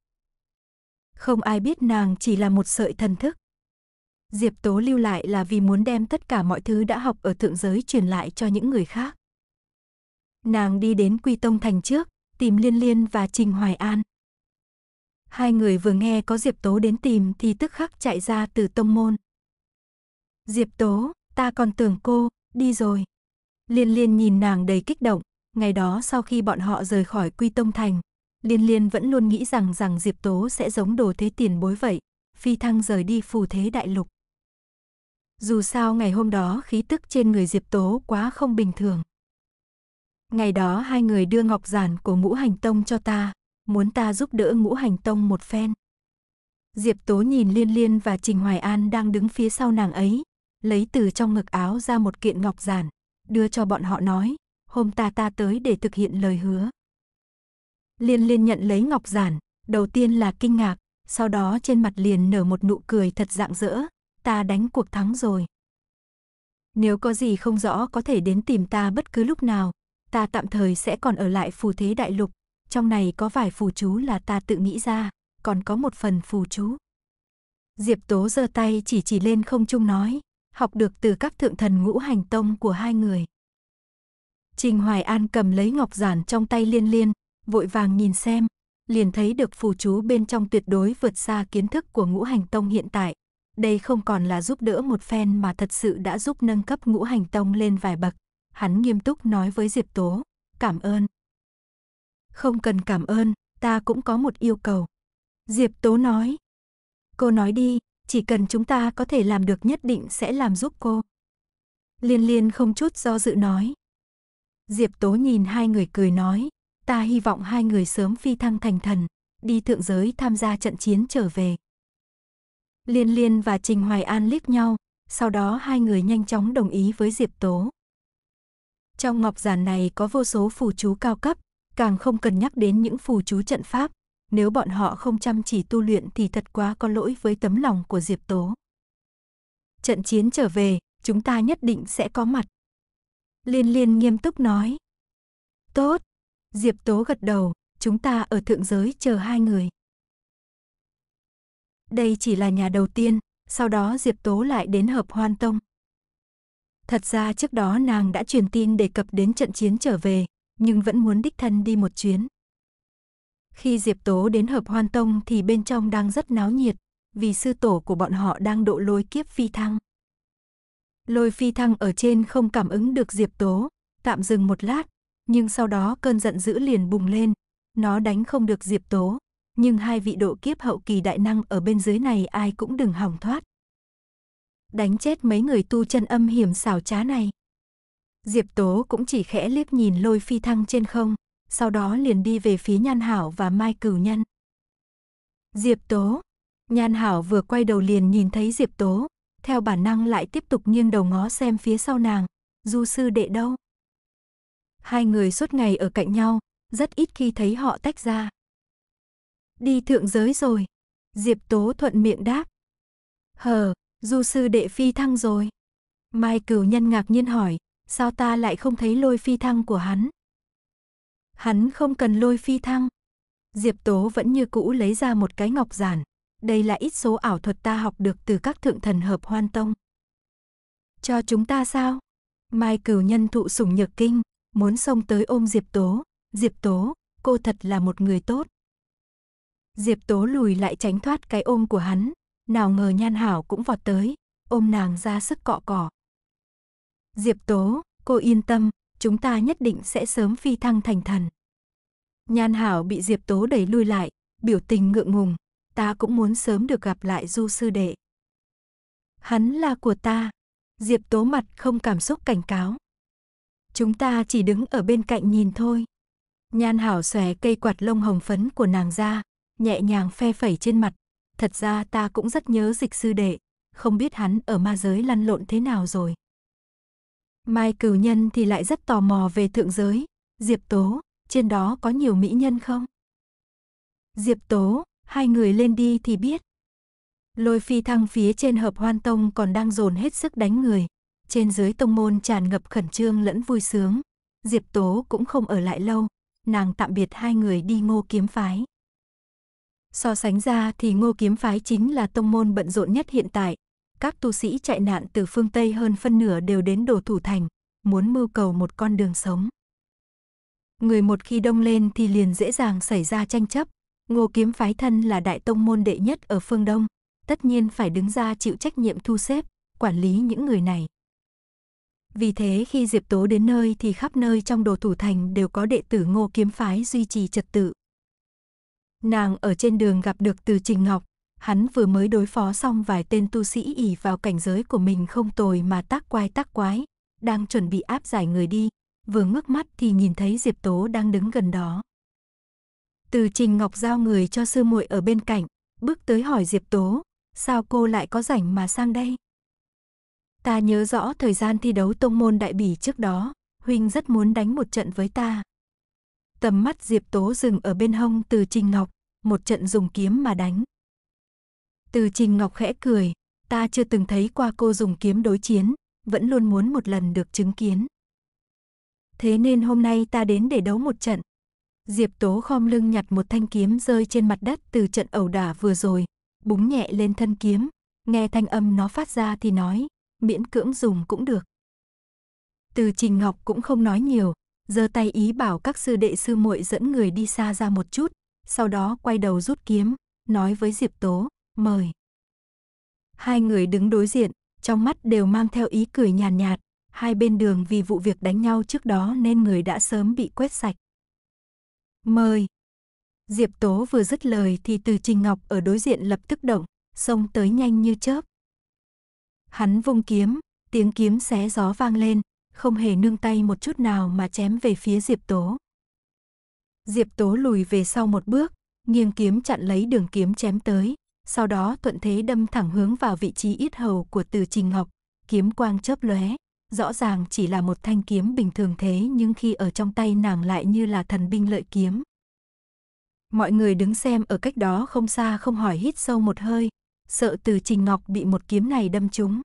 Không ai biết nàng chỉ là một sợi thần thức. Diệp Tố lưu lại là vì muốn đem tất cả mọi thứ đã học ở thượng giới truyền lại cho những người khác. Nàng đi đến Quy Tông Thành trước, tìm Liên Liên và Trình Hoài An. Hai người vừa nghe có Diệp Tố đến tìm thì tức khắc chạy ra từ tông môn. Diệp Tố, ta còn tưởng cô, đi rồi. Liên Liên nhìn nàng đầy kích động, ngày đó sau khi bọn họ rời khỏi Quy Tông Thành, Liên Liên vẫn luôn nghĩ rằng rằng Diệp Tố sẽ giống đồ thế tiền bối vậy, phi thăng rời đi phù thế đại lục. Dù sao ngày hôm đó khí tức trên người Diệp Tố quá không bình thường. Ngày đó hai người đưa ngọc giản của ngũ hành tông cho ta, muốn ta giúp đỡ ngũ hành tông một phen. Diệp Tố nhìn Liên Liên và Trình Hoài An đang đứng phía sau nàng ấy, lấy từ trong ngực áo ra một kiện ngọc giản, đưa cho bọn họ nói, hôm ta ta tới để thực hiện lời hứa. Liên Liên nhận lấy ngọc giản, đầu tiên là kinh ngạc, sau đó trên mặt liền nở một nụ cười thật rạng rỡ, ta đánh cuộc thắng rồi. Nếu có gì không rõ có thể đến tìm ta bất cứ lúc nào, Ta tạm thời sẽ còn ở lại phù thế đại lục, trong này có vài phù chú là ta tự nghĩ ra, còn có một phần phù chú. Diệp Tố giơ tay chỉ chỉ lên không trung nói, học được từ các thượng thần ngũ hành tông của hai người. Trình Hoài An cầm lấy ngọc giản trong tay liên liên, vội vàng nhìn xem, liền thấy được phù chú bên trong tuyệt đối vượt xa kiến thức của ngũ hành tông hiện tại. Đây không còn là giúp đỡ một phen mà thật sự đã giúp nâng cấp ngũ hành tông lên vài bậc hắn nghiêm túc nói với Diệp Tố, cảm ơn. Không cần cảm ơn, ta cũng có một yêu cầu. Diệp Tố nói. Cô nói đi, chỉ cần chúng ta có thể làm được nhất định sẽ làm giúp cô. Liên liên không chút do dự nói. Diệp Tố nhìn hai người cười nói, ta hy vọng hai người sớm phi thăng thành thần, đi thượng giới tham gia trận chiến trở về. Liên liên và Trình Hoài An liếc nhau, sau đó hai người nhanh chóng đồng ý với Diệp Tố. Trong ngọc giản này có vô số phù chú cao cấp, càng không cần nhắc đến những phù chú trận pháp. Nếu bọn họ không chăm chỉ tu luyện thì thật quá có lỗi với tấm lòng của Diệp Tố. Trận chiến trở về, chúng ta nhất định sẽ có mặt. Liên liên nghiêm túc nói. Tốt. Diệp Tố gật đầu, chúng ta ở thượng giới chờ hai người. Đây chỉ là nhà đầu tiên, sau đó Diệp Tố lại đến hợp hoan tông. Thật ra trước đó nàng đã truyền tin đề cập đến trận chiến trở về, nhưng vẫn muốn đích thân đi một chuyến. Khi Diệp Tố đến hợp hoan tông thì bên trong đang rất náo nhiệt, vì sư tổ của bọn họ đang độ lôi kiếp phi thăng. Lôi phi thăng ở trên không cảm ứng được Diệp Tố, tạm dừng một lát, nhưng sau đó cơn giận dữ liền bùng lên, nó đánh không được Diệp Tố, nhưng hai vị độ kiếp hậu kỳ đại năng ở bên dưới này ai cũng đừng hỏng thoát, đánh chết mấy người tu chân âm hiểm xảo trá này. Diệp Tố cũng chỉ khẽ liếc nhìn lôi phi thăng trên không, sau đó liền đi về phía Nhan Hảo và Mai Cửu Nhân. Diệp Tố, Nhan Hảo vừa quay đầu liền nhìn thấy Diệp Tố, theo bản năng lại tiếp tục nghiêng đầu ngó xem phía sau nàng, du sư đệ đâu. Hai người suốt ngày ở cạnh nhau, rất ít khi thấy họ tách ra. Đi thượng giới rồi, Diệp Tố thuận miệng đáp. Hờ, Du sư đệ phi thăng rồi. Mai cửu nhân ngạc nhiên hỏi, sao ta lại không thấy lôi phi thăng của hắn? Hắn không cần lôi phi thăng. Diệp Tố vẫn như cũ lấy ra một cái ngọc giản. Đây là ít số ảo thuật ta học được từ các thượng thần hợp hoan tông. Cho chúng ta sao? Mai cửu nhân thụ sủng nhược kinh, muốn xông tới ôm Diệp Tố. Diệp Tố, cô thật là một người tốt. Diệp Tố lùi lại tránh thoát cái ôm của hắn, nào ngờ Nhan Hảo cũng vọt tới, ôm nàng ra sức cọ cỏ. Diệp Tố, cô yên tâm, chúng ta nhất định sẽ sớm phi thăng thành thần. Nhan Hảo bị Diệp Tố đẩy lui lại, biểu tình ngượng ngùng, ta cũng muốn sớm được gặp lại Du sư đệ. Hắn là của ta. Diệp Tố mặt không cảm xúc cảnh cáo. Chúng ta chỉ đứng ở bên cạnh nhìn thôi. Nhan Hảo xòe cây quạt lông hồng phấn của nàng ra, nhẹ nhàng phe phẩy trên mặt, Thật ra ta cũng rất nhớ dịch sư đệ, không biết hắn ở ma giới lăn lộn thế nào rồi. Mai cửu nhân thì lại rất tò mò về thượng giới, Diệp Tố, trên đó có nhiều mỹ nhân không? Diệp Tố, hai người lên đi thì biết. Lôi phi thăng phía trên hợp hoan tông còn đang dồn hết sức đánh người. Trên dưới tông môn tràn ngập khẩn trương lẫn vui sướng. Diệp Tố cũng không ở lại lâu, nàng tạm biệt hai người đi ngô kiếm phái. So sánh ra thì ngô kiếm phái chính là tông môn bận rộn nhất hiện tại. Các tu sĩ chạy nạn từ phương Tây hơn phân nửa đều đến đồ thủ thành, muốn mưu cầu một con đường sống. Người một khi đông lên thì liền dễ dàng xảy ra tranh chấp. Ngô kiếm phái thân là đại tông môn đệ nhất ở phương Đông, tất nhiên phải đứng ra chịu trách nhiệm thu xếp, quản lý những người này. Vì thế khi Diệp Tố đến nơi thì khắp nơi trong đồ thủ thành đều có đệ tử ngô kiếm phái duy trì trật tự, Nàng ở trên đường gặp được Từ Trình Ngọc, hắn vừa mới đối phó xong vài tên tu sĩ ỉ vào cảnh giới của mình không tồi mà tác quái tác quái, đang chuẩn bị áp giải người đi, vừa ngước mắt thì nhìn thấy Diệp Tố đang đứng gần đó. Từ Trình Ngọc giao người cho sư muội ở bên cạnh, bước tới hỏi Diệp Tố, sao cô lại có rảnh mà sang đây? Ta nhớ rõ thời gian thi đấu tông môn đại bỉ trước đó, huynh rất muốn đánh một trận với ta. Tầm mắt Diệp Tố dừng ở bên hông Từ Trình Ngọc, một trận dùng kiếm mà đánh. Từ Trình Ngọc khẽ cười, ta chưa từng thấy qua cô dùng kiếm đối chiến, vẫn luôn muốn một lần được chứng kiến. Thế nên hôm nay ta đến để đấu một trận. Diệp Tố khom lưng nhặt một thanh kiếm rơi trên mặt đất từ trận ẩu đả vừa rồi, búng nhẹ lên thân kiếm, nghe thanh âm nó phát ra thì nói, miễn cưỡng dùng cũng được. Từ Trình Ngọc cũng không nói nhiều, giơ tay ý bảo các sư đệ sư muội dẫn người đi xa ra một chút, sau đó quay đầu rút kiếm, nói với Diệp Tố, mời. Hai người đứng đối diện, trong mắt đều mang theo ý cười nhàn nhạt, nhạt, hai bên đường vì vụ việc đánh nhau trước đó nên người đã sớm bị quét sạch. Mời. Diệp Tố vừa dứt lời thì từ Trình Ngọc ở đối diện lập tức động, xông tới nhanh như chớp. Hắn vung kiếm, tiếng kiếm xé gió vang lên, không hề nương tay một chút nào mà chém về phía Diệp Tố. Diệp Tố lùi về sau một bước, nghiêng kiếm chặn lấy đường kiếm chém tới, sau đó thuận thế đâm thẳng hướng vào vị trí ít hầu của Từ Trình Ngọc, kiếm quang chớp lóe, rõ ràng chỉ là một thanh kiếm bình thường thế nhưng khi ở trong tay nàng lại như là thần binh lợi kiếm. Mọi người đứng xem ở cách đó không xa không hỏi hít sâu một hơi, sợ Từ Trình Ngọc bị một kiếm này đâm trúng.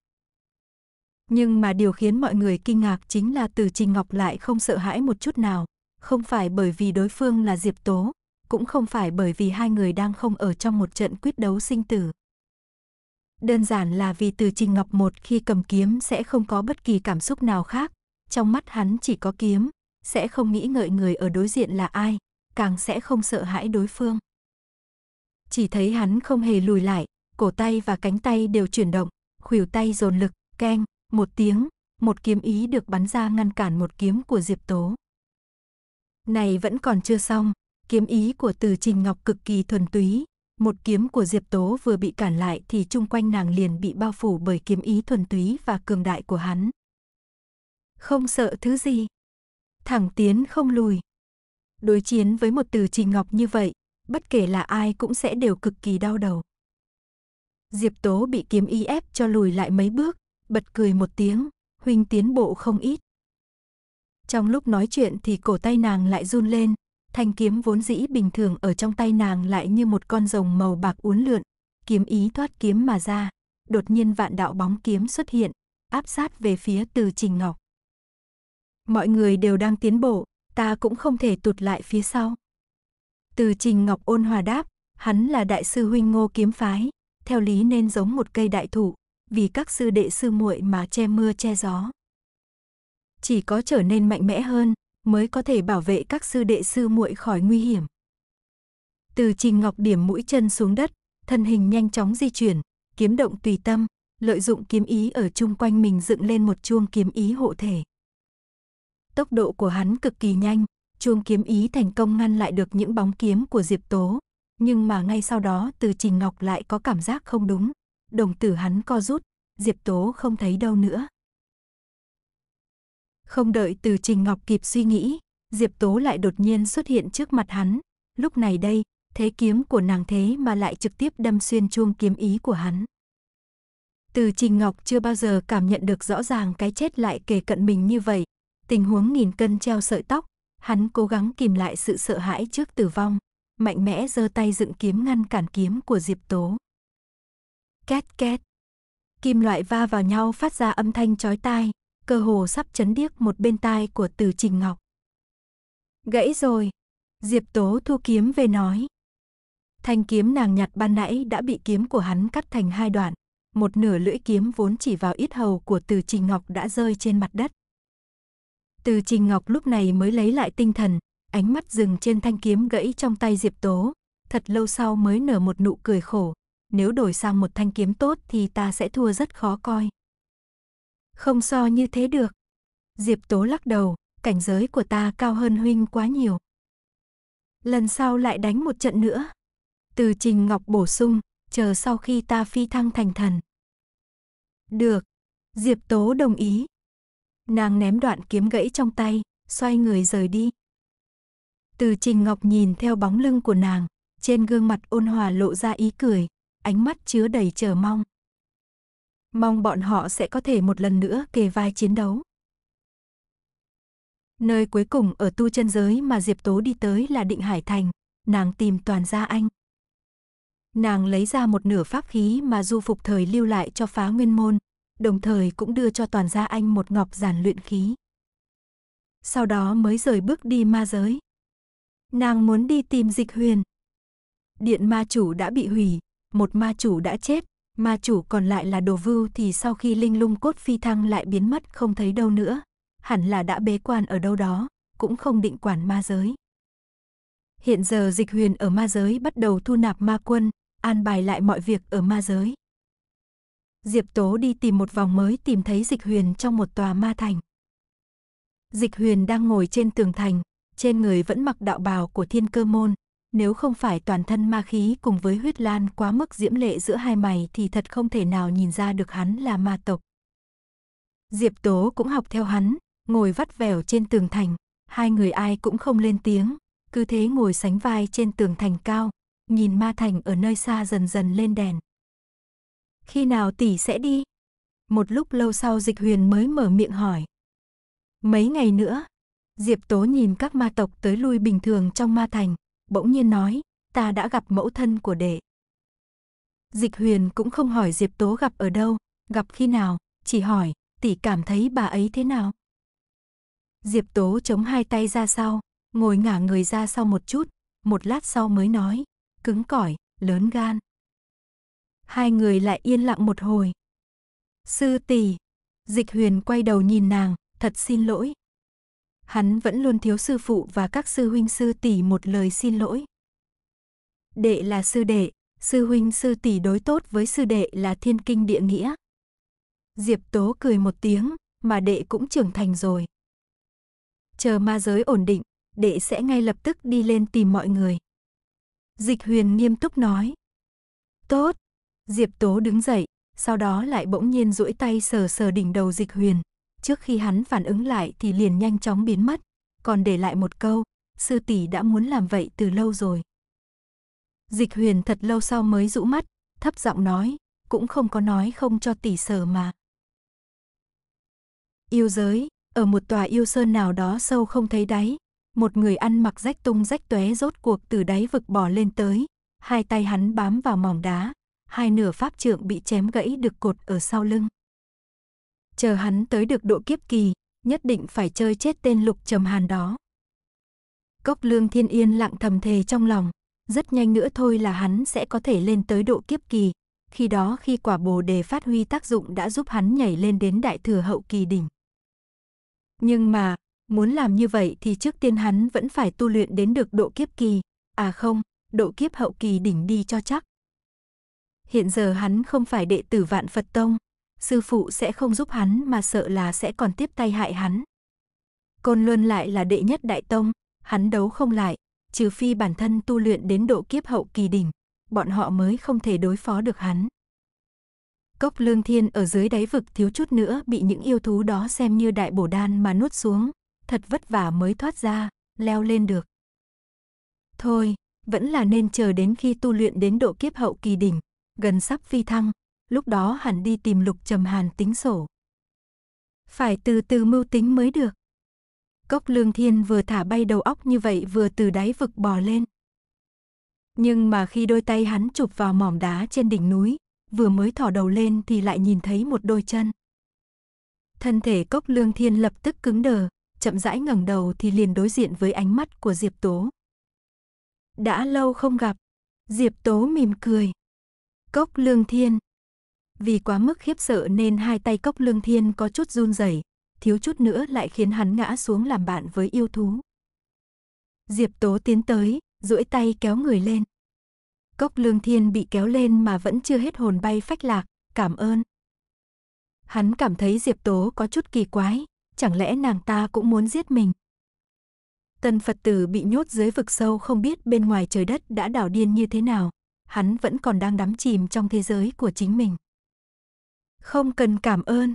Nhưng mà điều khiến mọi người kinh ngạc chính là Từ Trình Ngọc lại không sợ hãi một chút nào, không phải bởi vì đối phương là Diệp Tố, cũng không phải bởi vì hai người đang không ở trong một trận quyết đấu sinh tử. Đơn giản là vì từ Trình Ngọc một khi cầm kiếm sẽ không có bất kỳ cảm xúc nào khác, trong mắt hắn chỉ có kiếm, sẽ không nghĩ ngợi người ở đối diện là ai, càng sẽ không sợ hãi đối phương. Chỉ thấy hắn không hề lùi lại, cổ tay và cánh tay đều chuyển động, khuỷu tay dồn lực, keng, một tiếng, một kiếm ý được bắn ra ngăn cản một kiếm của Diệp Tố. Này vẫn còn chưa xong, kiếm ý của Từ Trình Ngọc cực kỳ thuần túy, một kiếm của Diệp Tố vừa bị cản lại thì chung quanh nàng liền bị bao phủ bởi kiếm ý thuần túy và cường đại của hắn. Không sợ thứ gì, thẳng tiến không lùi. Đối chiến với một Từ Trình Ngọc như vậy, bất kể là ai cũng sẽ đều cực kỳ đau đầu. Diệp Tố bị kiếm ý ép cho lùi lại mấy bước, bật cười một tiếng, huynh tiến bộ không ít. Trong lúc nói chuyện thì cổ tay nàng lại run lên, thanh kiếm vốn dĩ bình thường ở trong tay nàng lại như một con rồng màu bạc uốn lượn, kiếm ý thoát kiếm mà ra, đột nhiên vạn đạo bóng kiếm xuất hiện, áp sát về phía Từ Trình Ngọc. Mọi người đều đang tiến bộ, ta cũng không thể tụt lại phía sau. Từ Trình Ngọc ôn hòa đáp, hắn là đại sư huynh Ngô kiếm phái, theo lý nên giống một cây đại thụ, vì các sư đệ sư muội mà che mưa che gió chỉ có trở nên mạnh mẽ hơn mới có thể bảo vệ các sư đệ sư muội khỏi nguy hiểm. Từ Trình Ngọc điểm mũi chân xuống đất, thân hình nhanh chóng di chuyển, kiếm động tùy tâm, lợi dụng kiếm ý ở chung quanh mình dựng lên một chuông kiếm ý hộ thể. Tốc độ của hắn cực kỳ nhanh, chuông kiếm ý thành công ngăn lại được những bóng kiếm của Diệp Tố, nhưng mà ngay sau đó Từ Trình Ngọc lại có cảm giác không đúng, đồng tử hắn co rút, Diệp Tố không thấy đâu nữa. Không đợi Từ Trình Ngọc kịp suy nghĩ, Diệp Tố lại đột nhiên xuất hiện trước mặt hắn. Lúc này đây, thế kiếm của nàng thế mà lại trực tiếp đâm xuyên chuông kiếm ý của hắn. Từ Trình Ngọc chưa bao giờ cảm nhận được rõ ràng cái chết lại kề cận mình như vậy. Tình huống nghìn cân treo sợi tóc, hắn cố gắng kìm lại sự sợ hãi trước tử vong, mạnh mẽ giơ tay dựng kiếm ngăn cản kiếm của Diệp Tố. Két két. Kim loại va vào nhau phát ra âm thanh chói tai, cơ hồ sắp chấn điếc một bên tai của Từ Trình Ngọc. Gãy rồi. Diệp Tố thu kiếm về nói. Thanh kiếm nàng nhặt ban nãy đã bị kiếm của hắn cắt thành hai đoạn. Một nửa lưỡi kiếm vốn chỉ vào ít hầu của Từ Trình Ngọc đã rơi trên mặt đất. Từ Trình Ngọc lúc này mới lấy lại tinh thần, ánh mắt dừng trên thanh kiếm gãy trong tay Diệp Tố. Thật lâu sau mới nở một nụ cười khổ. Nếu đổi sang một thanh kiếm tốt thì ta sẽ thua rất khó coi. Không so như thế được. Diệp Tố lắc đầu, cảnh giới của ta cao hơn huynh quá nhiều. Lần sau lại đánh một trận nữa. Từ Trình Ngọc bổ sung, chờ sau khi ta phi thăng thành thần. Được. Diệp Tố đồng ý. Nàng ném đoạn kiếm gãy trong tay, xoay người rời đi. Từ Trình Ngọc nhìn theo bóng lưng của nàng, trên gương mặt ôn hòa lộ ra ý cười, ánh mắt chứa đầy chờ mong. Mong bọn họ sẽ có thể một lần nữa kề vai chiến đấu. Nơi cuối cùng ở tu chân giới mà Diệp Tố đi tới là Định Hải Thành, nàng tìm toàn gia anh. Nàng lấy ra một nửa pháp khí mà du phục thời lưu lại cho phá nguyên môn, đồng thời cũng đưa cho toàn gia anh một ngọc giản luyện khí. Sau đó mới rời bước đi ma giới. Nàng muốn đi tìm dịch huyền. Điện ma chủ đã bị hủy, một ma chủ đã chết, Ma chủ còn lại là đồ vưu thì sau khi linh lung cốt phi thăng lại biến mất không thấy đâu nữa. Hẳn là đã bế quan ở đâu đó, cũng không định quản ma giới. Hiện giờ dịch huyền ở ma giới bắt đầu thu nạp ma quân, an bài lại mọi việc ở ma giới. Diệp Tố đi tìm một vòng mới tìm thấy dịch huyền trong một tòa ma thành. Dịch huyền đang ngồi trên tường thành, trên người vẫn mặc đạo bào của thiên cơ môn, nếu không phải toàn thân ma khí cùng với huyết lan quá mức diễm lệ giữa hai mày thì thật không thể nào nhìn ra được hắn là ma tộc. Diệp Tố cũng học theo hắn, ngồi vắt vẻo trên tường thành, hai người ai cũng không lên tiếng, cứ thế ngồi sánh vai trên tường thành cao, nhìn ma thành ở nơi xa dần dần lên đèn. Khi nào tỷ sẽ đi? Một lúc lâu sau dịch huyền mới mở miệng hỏi. Mấy ngày nữa, Diệp Tố nhìn các ma tộc tới lui bình thường trong ma thành, bỗng nhiên nói, ta đã gặp mẫu thân của đệ. Dịch huyền cũng không hỏi Diệp Tố gặp ở đâu, gặp khi nào, chỉ hỏi, tỷ cảm thấy bà ấy thế nào. Diệp Tố chống hai tay ra sau, ngồi ngả người ra sau một chút, một lát sau mới nói, cứng cỏi, lớn gan. Hai người lại yên lặng một hồi. Sư tỷ, dịch huyền quay đầu nhìn nàng, thật xin lỗi, hắn vẫn luôn thiếu sư phụ và các sư huynh sư tỷ một lời xin lỗi. Đệ là sư đệ, sư huynh sư tỷ đối tốt với sư đệ là thiên kinh địa nghĩa. Diệp Tố cười một tiếng, mà đệ cũng trưởng thành rồi. Chờ ma giới ổn định, đệ sẽ ngay lập tức đi lên tìm mọi người. Dịch huyền nghiêm túc nói. Tốt. Diệp Tố đứng dậy, sau đó lại bỗng nhiên duỗi tay sờ sờ đỉnh đầu dịch huyền trước khi hắn phản ứng lại thì liền nhanh chóng biến mất, còn để lại một câu, sư tỷ đã muốn làm vậy từ lâu rồi. Dịch huyền thật lâu sau mới rũ mắt, thấp giọng nói, cũng không có nói không cho tỷ sở mà. Yêu giới, ở một tòa yêu sơn nào đó sâu không thấy đáy, một người ăn mặc rách tung rách tuế rốt cuộc từ đáy vực bò lên tới, hai tay hắn bám vào mỏng đá, hai nửa pháp trượng bị chém gãy được cột ở sau lưng chờ hắn tới được độ kiếp kỳ, nhất định phải chơi chết tên lục trầm hàn đó. Cốc lương thiên yên lặng thầm thề trong lòng, rất nhanh nữa thôi là hắn sẽ có thể lên tới độ kiếp kỳ, khi đó khi quả bồ đề phát huy tác dụng đã giúp hắn nhảy lên đến đại thừa hậu kỳ đỉnh. Nhưng mà, muốn làm như vậy thì trước tiên hắn vẫn phải tu luyện đến được độ kiếp kỳ, à không, độ kiếp hậu kỳ đỉnh đi cho chắc. Hiện giờ hắn không phải đệ tử vạn Phật Tông, sư phụ sẽ không giúp hắn mà sợ là sẽ còn tiếp tay hại hắn. Côn Luân lại là đệ nhất đại tông, hắn đấu không lại, trừ phi bản thân tu luyện đến độ kiếp hậu kỳ đỉnh, bọn họ mới không thể đối phó được hắn. Cốc Lương Thiên ở dưới đáy vực thiếu chút nữa bị những yêu thú đó xem như đại bổ đan mà nuốt xuống, thật vất vả mới thoát ra, leo lên được. Thôi, vẫn là nên chờ đến khi tu luyện đến độ kiếp hậu kỳ đỉnh, gần sắp phi thăng, lúc đó hẳn đi tìm Lục Trầm Hàn tính sổ. Phải từ từ mưu tính mới được. Cốc Lương Thiên vừa thả bay đầu óc như vậy vừa từ đáy vực bò lên. Nhưng mà khi đôi tay hắn chụp vào mỏm đá trên đỉnh núi, vừa mới thỏ đầu lên thì lại nhìn thấy một đôi chân. Thân thể Cốc Lương Thiên lập tức cứng đờ, chậm rãi ngẩng đầu thì liền đối diện với ánh mắt của Diệp Tố. Đã lâu không gặp, Diệp Tố mỉm cười. Cốc Lương Thiên, vì quá mức khiếp sợ nên hai tay cốc lương thiên có chút run rẩy, thiếu chút nữa lại khiến hắn ngã xuống làm bạn với yêu thú. Diệp Tố tiến tới, duỗi tay kéo người lên. Cốc lương thiên bị kéo lên mà vẫn chưa hết hồn bay phách lạc, cảm ơn. Hắn cảm thấy Diệp Tố có chút kỳ quái, chẳng lẽ nàng ta cũng muốn giết mình. Tân Phật tử bị nhốt dưới vực sâu không biết bên ngoài trời đất đã đảo điên như thế nào, hắn vẫn còn đang đắm chìm trong thế giới của chính mình. Không cần cảm ơn.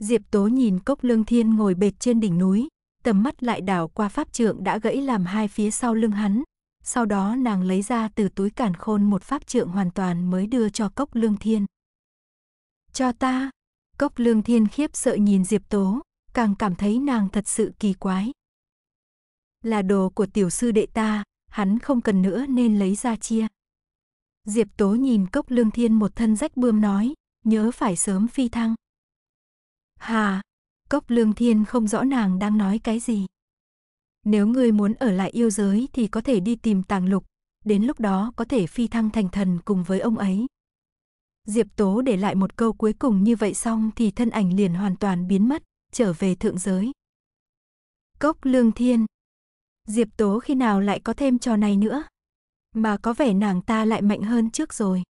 Diệp Tố nhìn cốc lương thiên ngồi bệt trên đỉnh núi, tầm mắt lại đảo qua pháp trượng đã gãy làm hai phía sau lưng hắn. Sau đó nàng lấy ra từ túi càn khôn một pháp trượng hoàn toàn mới đưa cho cốc lương thiên. Cho ta. Cốc lương thiên khiếp sợ nhìn Diệp Tố, càng cảm thấy nàng thật sự kỳ quái. Là đồ của tiểu sư đệ ta, hắn không cần nữa nên lấy ra chia. Diệp Tố nhìn cốc lương thiên một thân rách bươm nói, nhớ phải sớm phi thăng. Hà, cốc lương thiên không rõ nàng đang nói cái gì. Nếu ngươi muốn ở lại yêu giới thì có thể đi tìm tàng lục, đến lúc đó có thể phi thăng thành thần cùng với ông ấy. Diệp Tố để lại một câu cuối cùng như vậy xong thì thân ảnh liền hoàn toàn biến mất, trở về thượng giới. Cốc lương thiên. Diệp Tố khi nào lại có thêm trò này nữa? Mà có vẻ nàng ta lại mạnh hơn trước rồi.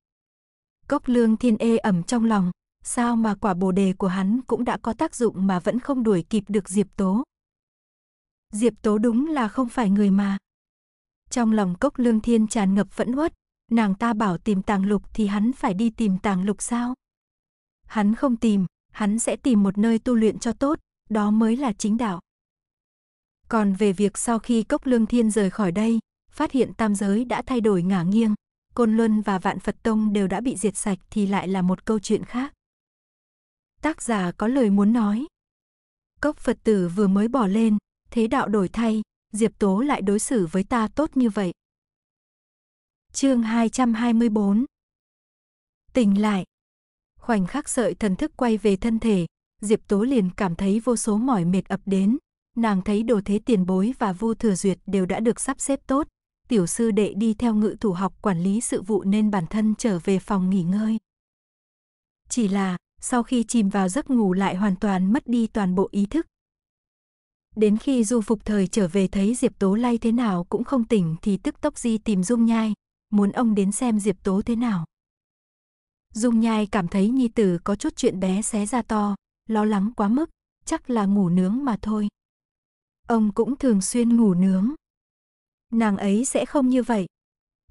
Cốc lương thiên ê ẩm trong lòng, sao mà quả bồ đề của hắn cũng đã có tác dụng mà vẫn không đuổi kịp được Diệp Tố. Diệp Tố đúng là không phải người mà. Trong lòng cốc lương thiên tràn ngập phẫn uất, nàng ta bảo tìm tàng lục thì hắn phải đi tìm tàng lục sao? Hắn không tìm, hắn sẽ tìm một nơi tu luyện cho tốt, đó mới là chính đạo. Còn về việc sau khi cốc lương thiên rời khỏi đây, phát hiện tam giới đã thay đổi ngả nghiêng, Côn Luân và Vạn Phật Tông đều đã bị diệt sạch thì lại là một câu chuyện khác. Tác giả có lời muốn nói. Cốc Phật tử vừa mới bỏ lên, thế đạo đổi thay, Diệp Tố lại đối xử với ta tốt như vậy. Chương 224 Tỉnh lại Khoảnh khắc sợi thần thức quay về thân thể, Diệp Tố liền cảm thấy vô số mỏi mệt ập đến. Nàng thấy đồ thế tiền bối và vu thừa duyệt đều đã được sắp xếp tốt, tiểu sư đệ đi theo ngự thủ học quản lý sự vụ nên bản thân trở về phòng nghỉ ngơi. Chỉ là, sau khi chìm vào giấc ngủ lại hoàn toàn mất đi toàn bộ ý thức. Đến khi du phục thời trở về thấy Diệp Tố lay thế nào cũng không tỉnh thì tức tốc di tìm Dung Nhai, muốn ông đến xem Diệp Tố thế nào. Dung Nhai cảm thấy Nhi Tử có chút chuyện bé xé ra to, lo lắng quá mức, chắc là ngủ nướng mà thôi. Ông cũng thường xuyên ngủ nướng nàng ấy sẽ không như vậy.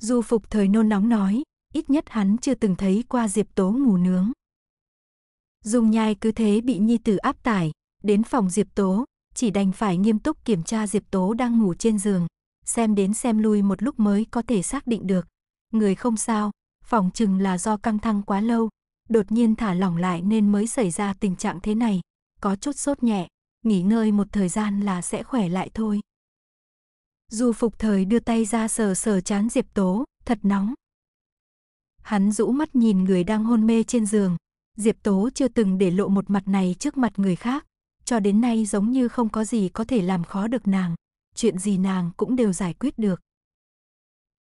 Du phục thời nôn nóng nói, ít nhất hắn chưa từng thấy qua Diệp Tố ngủ nướng. Dung nhai cứ thế bị nhi tử áp tải, đến phòng Diệp Tố, chỉ đành phải nghiêm túc kiểm tra Diệp Tố đang ngủ trên giường, xem đến xem lui một lúc mới có thể xác định được. Người không sao, phòng chừng là do căng thăng quá lâu, đột nhiên thả lỏng lại nên mới xảy ra tình trạng thế này, có chút sốt nhẹ, nghỉ ngơi một thời gian là sẽ khỏe lại thôi. Du Phục Thời đưa tay ra sờ sờ chán Diệp Tố, thật nóng. Hắn rũ mắt nhìn người đang hôn mê trên giường. Diệp Tố chưa từng để lộ một mặt này trước mặt người khác. Cho đến nay giống như không có gì có thể làm khó được nàng. Chuyện gì nàng cũng đều giải quyết được.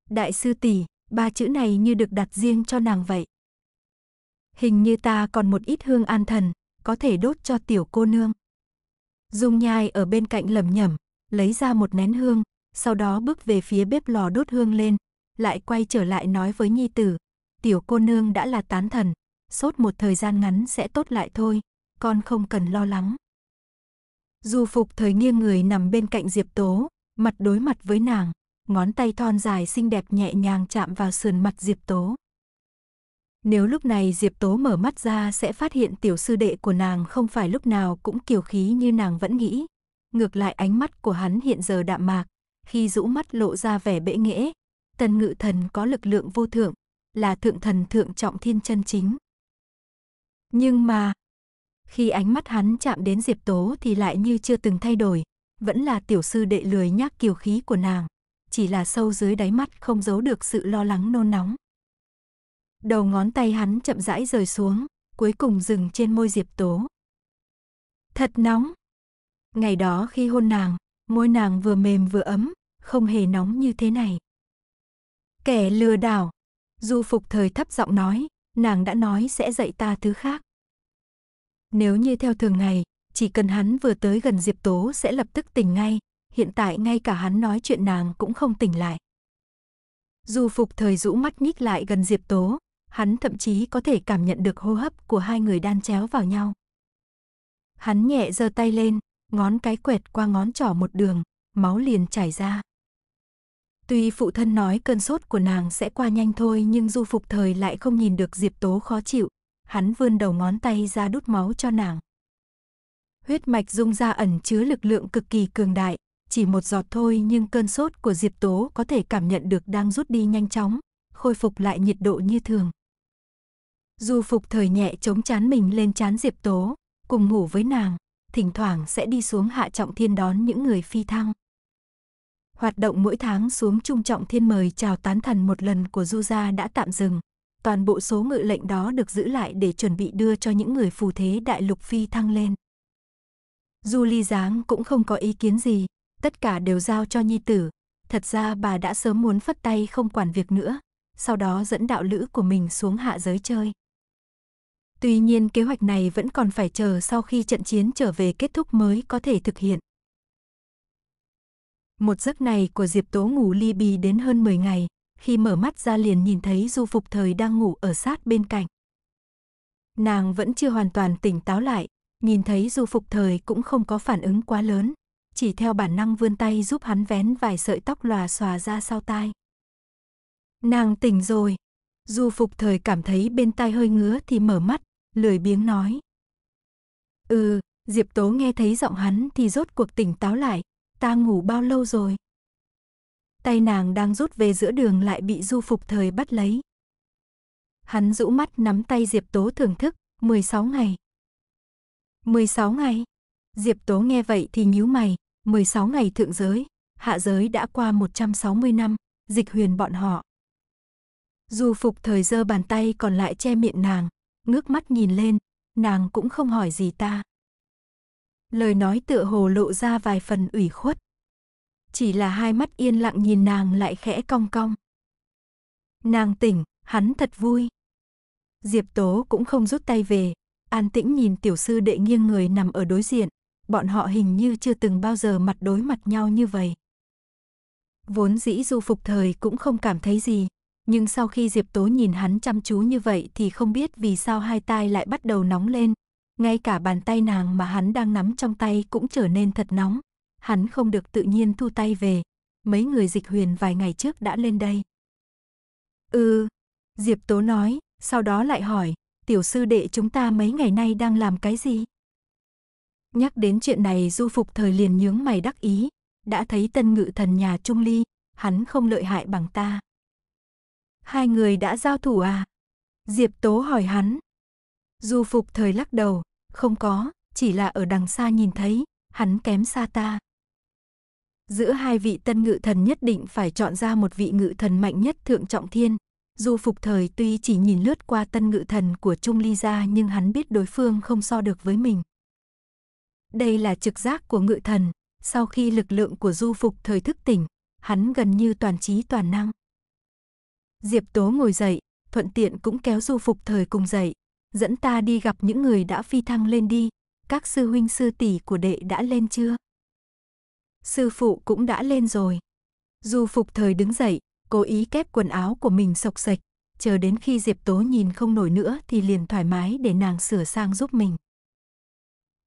Đại sư tỷ, ba chữ này như được đặt riêng cho nàng vậy. Hình như ta còn một ít hương an thần, có thể đốt cho tiểu cô nương. Dung nhai ở bên cạnh lẩm nhẩm, lấy ra một nén hương, sau đó bước về phía bếp lò đốt hương lên, lại quay trở lại nói với nhi tử, tiểu cô nương đã là tán thần, sốt một thời gian ngắn sẽ tốt lại thôi, con không cần lo lắng. Du phục thời nghiêng người nằm bên cạnh Diệp Tố, mặt đối mặt với nàng, ngón tay thon dài xinh đẹp nhẹ nhàng chạm vào sườn mặt Diệp Tố. Nếu lúc này Diệp Tố mở mắt ra sẽ phát hiện tiểu sư đệ của nàng không phải lúc nào cũng kiều khí như nàng vẫn nghĩ. Ngược lại ánh mắt của hắn hiện giờ đạm mạc, khi rũ mắt lộ ra vẻ bệ nghễ. Tần ngự thần có lực lượng vô thượng, là thượng thần thượng trọng thiên chân chính. Nhưng mà, khi ánh mắt hắn chạm đến Diệp Tố thì lại như chưa từng thay đổi, vẫn là tiểu sư đệ lười nhác kiều khí của nàng, chỉ là sâu dưới đáy mắt không giấu được sự lo lắng nôn nóng. Đầu ngón tay hắn chậm rãi rời xuống, cuối cùng dừng trên môi Diệp Tố. Thật nóng. Ngày đó khi hôn nàng, môi nàng vừa mềm vừa ấm, không hề nóng như thế này. Kẻ lừa đảo, du phục thời thấp giọng nói, nàng đã nói sẽ dạy ta thứ khác. Nếu như theo thường ngày, chỉ cần hắn vừa tới gần Diệp Tố sẽ lập tức tỉnh ngay, hiện tại ngay cả hắn nói chuyện nàng cũng không tỉnh lại. Du phục thời rũ mắt nhích lại gần Diệp Tố, hắn thậm chí có thể cảm nhận được hô hấp của hai người đan chéo vào nhau. Hắn nhẹ giơ tay lên, ngón cái quẹt qua ngón trỏ một đường, máu liền chảy ra. Tuy phụ thân nói cơn sốt của nàng sẽ qua nhanh thôi nhưng du phục thời lại không nhìn được Diệp Tố khó chịu, hắn vươn đầu ngón tay ra đút máu cho nàng. Huyết mạch dung ra ẩn chứa lực lượng cực kỳ cường đại, chỉ một giọt thôi nhưng cơn sốt của Diệp Tố có thể cảm nhận được đang rút đi nhanh chóng, khôi phục lại nhiệt độ như thường. Du phục thời nhẹ chống chán mình lên chán Diệp Tố, cùng ngủ với nàng thỉnh thoảng sẽ đi xuống Hạ Trọng Thiên đón những người phi thăng. Hoạt động mỗi tháng xuống Trung Trọng Thiên mời chào tán thần một lần của Du Gia đã tạm dừng. Toàn bộ số ngự lệnh đó được giữ lại để chuẩn bị đưa cho những người phù thế đại lục phi thăng lên. Du Ly Giáng cũng không có ý kiến gì, tất cả đều giao cho nhi tử. Thật ra bà đã sớm muốn phất tay không quản việc nữa, sau đó dẫn đạo lữ của mình xuống hạ giới chơi. Tuy nhiên kế hoạch này vẫn còn phải chờ sau khi trận chiến trở về kết thúc mới có thể thực hiện. Một giấc này của Diệp Tố ngủ ly bì đến hơn 10 ngày, khi mở mắt ra liền nhìn thấy Du Phục Thời đang ngủ ở sát bên cạnh. Nàng vẫn chưa hoàn toàn tỉnh táo lại, nhìn thấy Du Phục Thời cũng không có phản ứng quá lớn, chỉ theo bản năng vươn tay giúp hắn vén vài sợi tóc lòa xòa ra sau tai. Nàng tỉnh rồi. Du Phục Thời cảm thấy bên tai hơi ngứa thì mở mắt, lười biếng nói. Ừ, Diệp Tố nghe thấy giọng hắn thì rốt cuộc tỉnh táo lại, ta ngủ bao lâu rồi? Tay nàng đang rút về giữa đường lại bị du phục thời bắt lấy. Hắn rũ mắt nắm tay Diệp Tố thưởng thức, 16 ngày. 16 ngày? Diệp Tố nghe vậy thì nhíu mày, 16 ngày thượng giới, hạ giới đã qua 160 năm, dịch huyền bọn họ. Du phục thời giơ bàn tay còn lại che miệng nàng, ngước mắt nhìn lên, nàng cũng không hỏi gì ta. Lời nói tựa hồ lộ ra vài phần ủy khuất. Chỉ là hai mắt yên lặng nhìn nàng lại khẽ cong cong. Nàng tỉnh, hắn thật vui. Diệp Tố cũng không rút tay về, an tĩnh nhìn tiểu sư đệ nghiêng người nằm ở đối diện, bọn họ hình như chưa từng bao giờ mặt đối mặt nhau như vậy. Vốn dĩ du phục thời cũng không cảm thấy gì, nhưng sau khi Diệp Tố nhìn hắn chăm chú như vậy thì không biết vì sao hai tai lại bắt đầu nóng lên. Ngay cả bàn tay nàng mà hắn đang nắm trong tay cũng trở nên thật nóng. Hắn không được tự nhiên thu tay về. Mấy người dịch huyền vài ngày trước đã lên đây. Ừ, Diệp Tố nói, sau đó lại hỏi, tiểu sư đệ chúng ta mấy ngày nay đang làm cái gì? Nhắc đến chuyện này du phục thời liền nhướng mày đắc ý, đã thấy tân ngự thần nhà Trung Ly, hắn không lợi hại bằng ta. Hai người đã giao thủ à? Diệp Tố hỏi hắn. Du Phục thời lắc đầu, không có, chỉ là ở đằng xa nhìn thấy, hắn kém xa ta. Giữa hai vị tân ngự thần nhất định phải chọn ra một vị ngự thần mạnh nhất thượng trọng thiên. Du Phục thời tuy chỉ nhìn lướt qua tân ngự thần của Trung Ly gia nhưng hắn biết đối phương không so được với mình. Đây là trực giác của ngự thần, sau khi lực lượng của du phục thời thức tỉnh, hắn gần như toàn trí toàn năng. Diệp Tố ngồi dậy, thuận tiện cũng kéo du phục thời cùng dậy, dẫn ta đi gặp những người đã phi thăng lên đi, các sư huynh sư tỷ của đệ đã lên chưa? Sư phụ cũng đã lên rồi. Du phục thời đứng dậy, cố ý kép quần áo của mình sộc sạch, chờ đến khi Diệp Tố nhìn không nổi nữa thì liền thoải mái để nàng sửa sang giúp mình.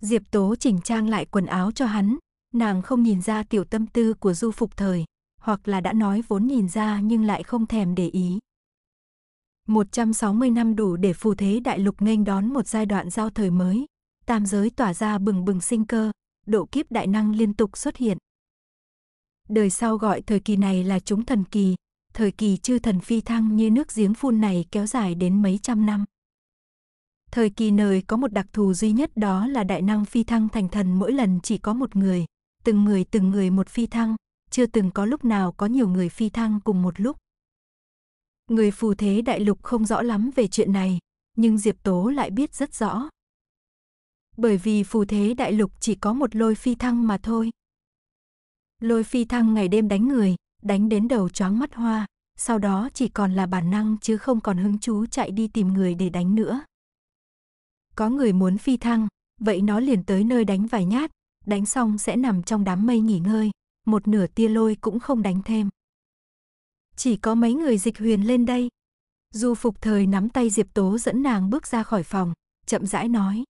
Diệp Tố chỉnh trang lại quần áo cho hắn, nàng không nhìn ra tiểu tâm tư của du phục thời, hoặc là đã nói vốn nhìn ra nhưng lại không thèm để ý. 160 năm đủ để phù thế đại lục nghênh đón một giai đoạn giao thời mới, tam giới tỏa ra bừng bừng sinh cơ, độ kiếp đại năng liên tục xuất hiện. Đời sau gọi thời kỳ này là chúng thần kỳ, thời kỳ chư thần phi thăng như nước giếng phun này kéo dài đến mấy trăm năm. Thời kỳ nơi có một đặc thù duy nhất đó là đại năng phi thăng thành thần mỗi lần chỉ có một người, từng người từng người một phi thăng, chưa từng có lúc nào có nhiều người phi thăng cùng một lúc. Người phù thế đại lục không rõ lắm về chuyện này, nhưng Diệp Tố lại biết rất rõ. Bởi vì phù thế đại lục chỉ có một lôi phi thăng mà thôi. Lôi phi thăng ngày đêm đánh người, đánh đến đầu choáng mắt hoa, sau đó chỉ còn là bản năng chứ không còn hứng chú chạy đi tìm người để đánh nữa. Có người muốn phi thăng, vậy nó liền tới nơi đánh vài nhát, đánh xong sẽ nằm trong đám mây nghỉ ngơi, một nửa tia lôi cũng không đánh thêm. Chỉ có mấy người dịch huyền lên đây. Du phục thời nắm tay Diệp Tố dẫn nàng bước ra khỏi phòng, chậm rãi nói.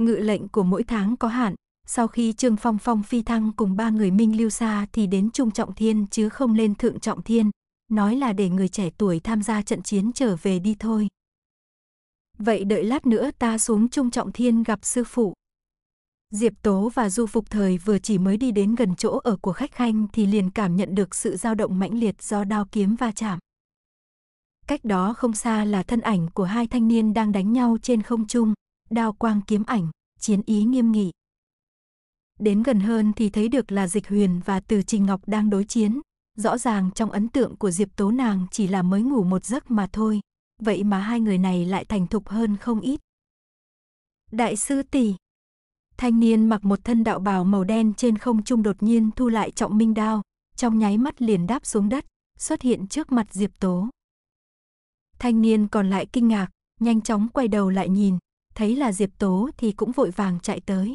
Ngự lệnh của mỗi tháng có hạn, sau khi Trương Phong Phong phi thăng cùng ba người Minh Lưu xa thì đến Trung Trọng Thiên chứ không lên Thượng Trọng Thiên, nói là để người trẻ tuổi tham gia trận chiến trở về đi thôi. Vậy đợi lát nữa ta xuống Trung Trọng Thiên gặp sư phụ. Diệp Tố và Du Phục Thời vừa chỉ mới đi đến gần chỗ ở của khách khanh thì liền cảm nhận được sự dao động mãnh liệt do đao kiếm va chạm. Cách đó không xa là thân ảnh của hai thanh niên đang đánh nhau trên không trung, đao quang kiếm ảnh, chiến ý nghiêm nghị. Đến gần hơn thì thấy được là Dịch Huyền và Từ Trình Ngọc đang đối chiến, rõ ràng trong ấn tượng của Diệp Tố nàng chỉ là mới ngủ một giấc mà thôi, vậy mà hai người này lại thành thục hơn không ít. Đại sư tỷ, Thanh niên mặc một thân đạo bào màu đen trên không trung đột nhiên thu lại trọng minh đao, trong nháy mắt liền đáp xuống đất, xuất hiện trước mặt Diệp Tố. Thanh niên còn lại kinh ngạc, nhanh chóng quay đầu lại nhìn, thấy là Diệp Tố thì cũng vội vàng chạy tới.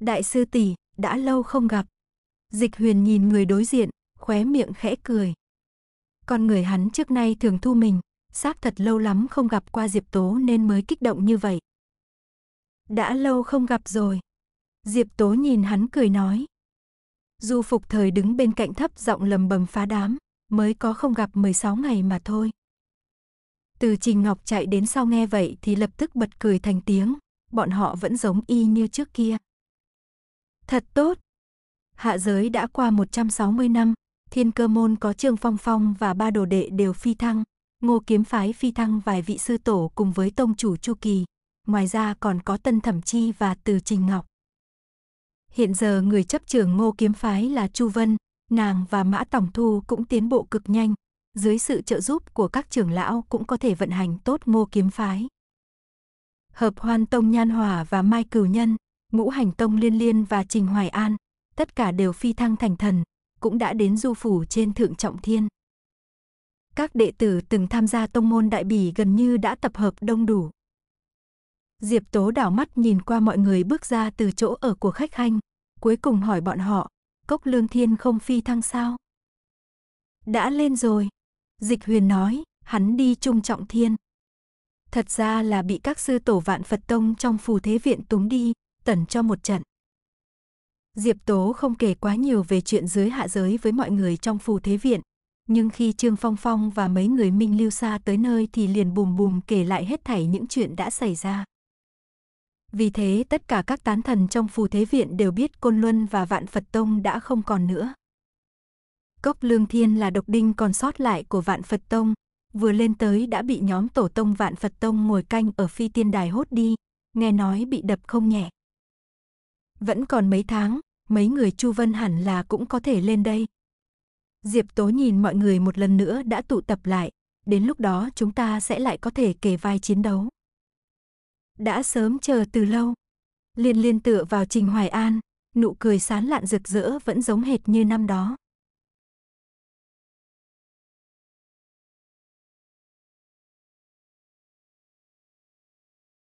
Đại sư tỷ, đã lâu không gặp. Dịch huyền nhìn người đối diện, khóe miệng khẽ cười. Con người hắn trước nay thường thu mình, xác thật lâu lắm không gặp qua Diệp Tố nên mới kích động như vậy, đã lâu không gặp rồi. Diệp Tố nhìn hắn cười nói. Du phục thời đứng bên cạnh thấp giọng lầm bầm phá đám, mới có không gặp 16 ngày mà thôi. Từ Trình Ngọc chạy đến sau nghe vậy thì lập tức bật cười thành tiếng, bọn họ vẫn giống y như trước kia. Thật tốt! Hạ giới đã qua 160 năm, thiên cơ môn có Trương Phong Phong và ba đồ đệ đều phi thăng, ngô kiếm phái phi thăng vài vị sư tổ cùng với tông chủ Chu Kỳ, ngoài ra còn có Tân Thẩm Chi và Từ Trình Ngọc. Hiện giờ người chấp trưởng ngô kiếm phái là Chu Vân, nàng và Mã Tổng Thu cũng tiến bộ cực nhanh, dưới sự trợ giúp của các trưởng lão cũng có thể vận hành tốt ngô kiếm phái. Hợp Hoan Tông Nhan Hòa và Mai Cửu Nhân, Ngũ Hành Tông Liên Liên và Trình Hoài An, tất cả đều phi thăng thành thần, cũng đã đến du phủ trên Thượng Trọng Thiên. Các đệ tử từng tham gia tông môn đại bỉ gần như đã tập hợp đông đủ. Diệp Tố đảo mắt nhìn qua mọi người bước ra từ chỗ ở của khách khanh, cuối cùng hỏi bọn họ, cốc lương thiên không phi thăng sao? Đã lên rồi. Dịch huyền nói, hắn đi trung trọng thiên. Thật ra là bị các sư tổ vạn Phật Tông trong phù thế viện túng đi, tẩn cho một trận. Diệp Tố không kể quá nhiều về chuyện dưới hạ giới với mọi người trong phù thế viện, nhưng khi Trương Phong Phong và mấy người Minh Lưu Sa tới nơi thì liền bùm bùm kể lại hết thảy những chuyện đã xảy ra. Vì thế tất cả các tán thần trong phù thế viện đều biết Côn Luân và Vạn Phật Tông đã không còn nữa. Cốc Lương Thiên là độc đinh còn sót lại của Vạn Phật Tông, vừa lên tới đã bị nhóm tổ tông Vạn Phật Tông ngồi canh ở phi tiên đài hốt đi, nghe nói bị đập không nhẹ. Vẫn còn mấy tháng, mấy người Chu Vân hẳn là cũng có thể lên đây. Diệp Tố nhìn mọi người một lần nữa đã tụ tập lại, đến lúc đó chúng ta sẽ lại có thể kề vai chiến đấu đã sớm chờ từ lâu. Liên liên tựa vào Trình Hoài An, nụ cười sán lạn rực rỡ vẫn giống hệt như năm đó.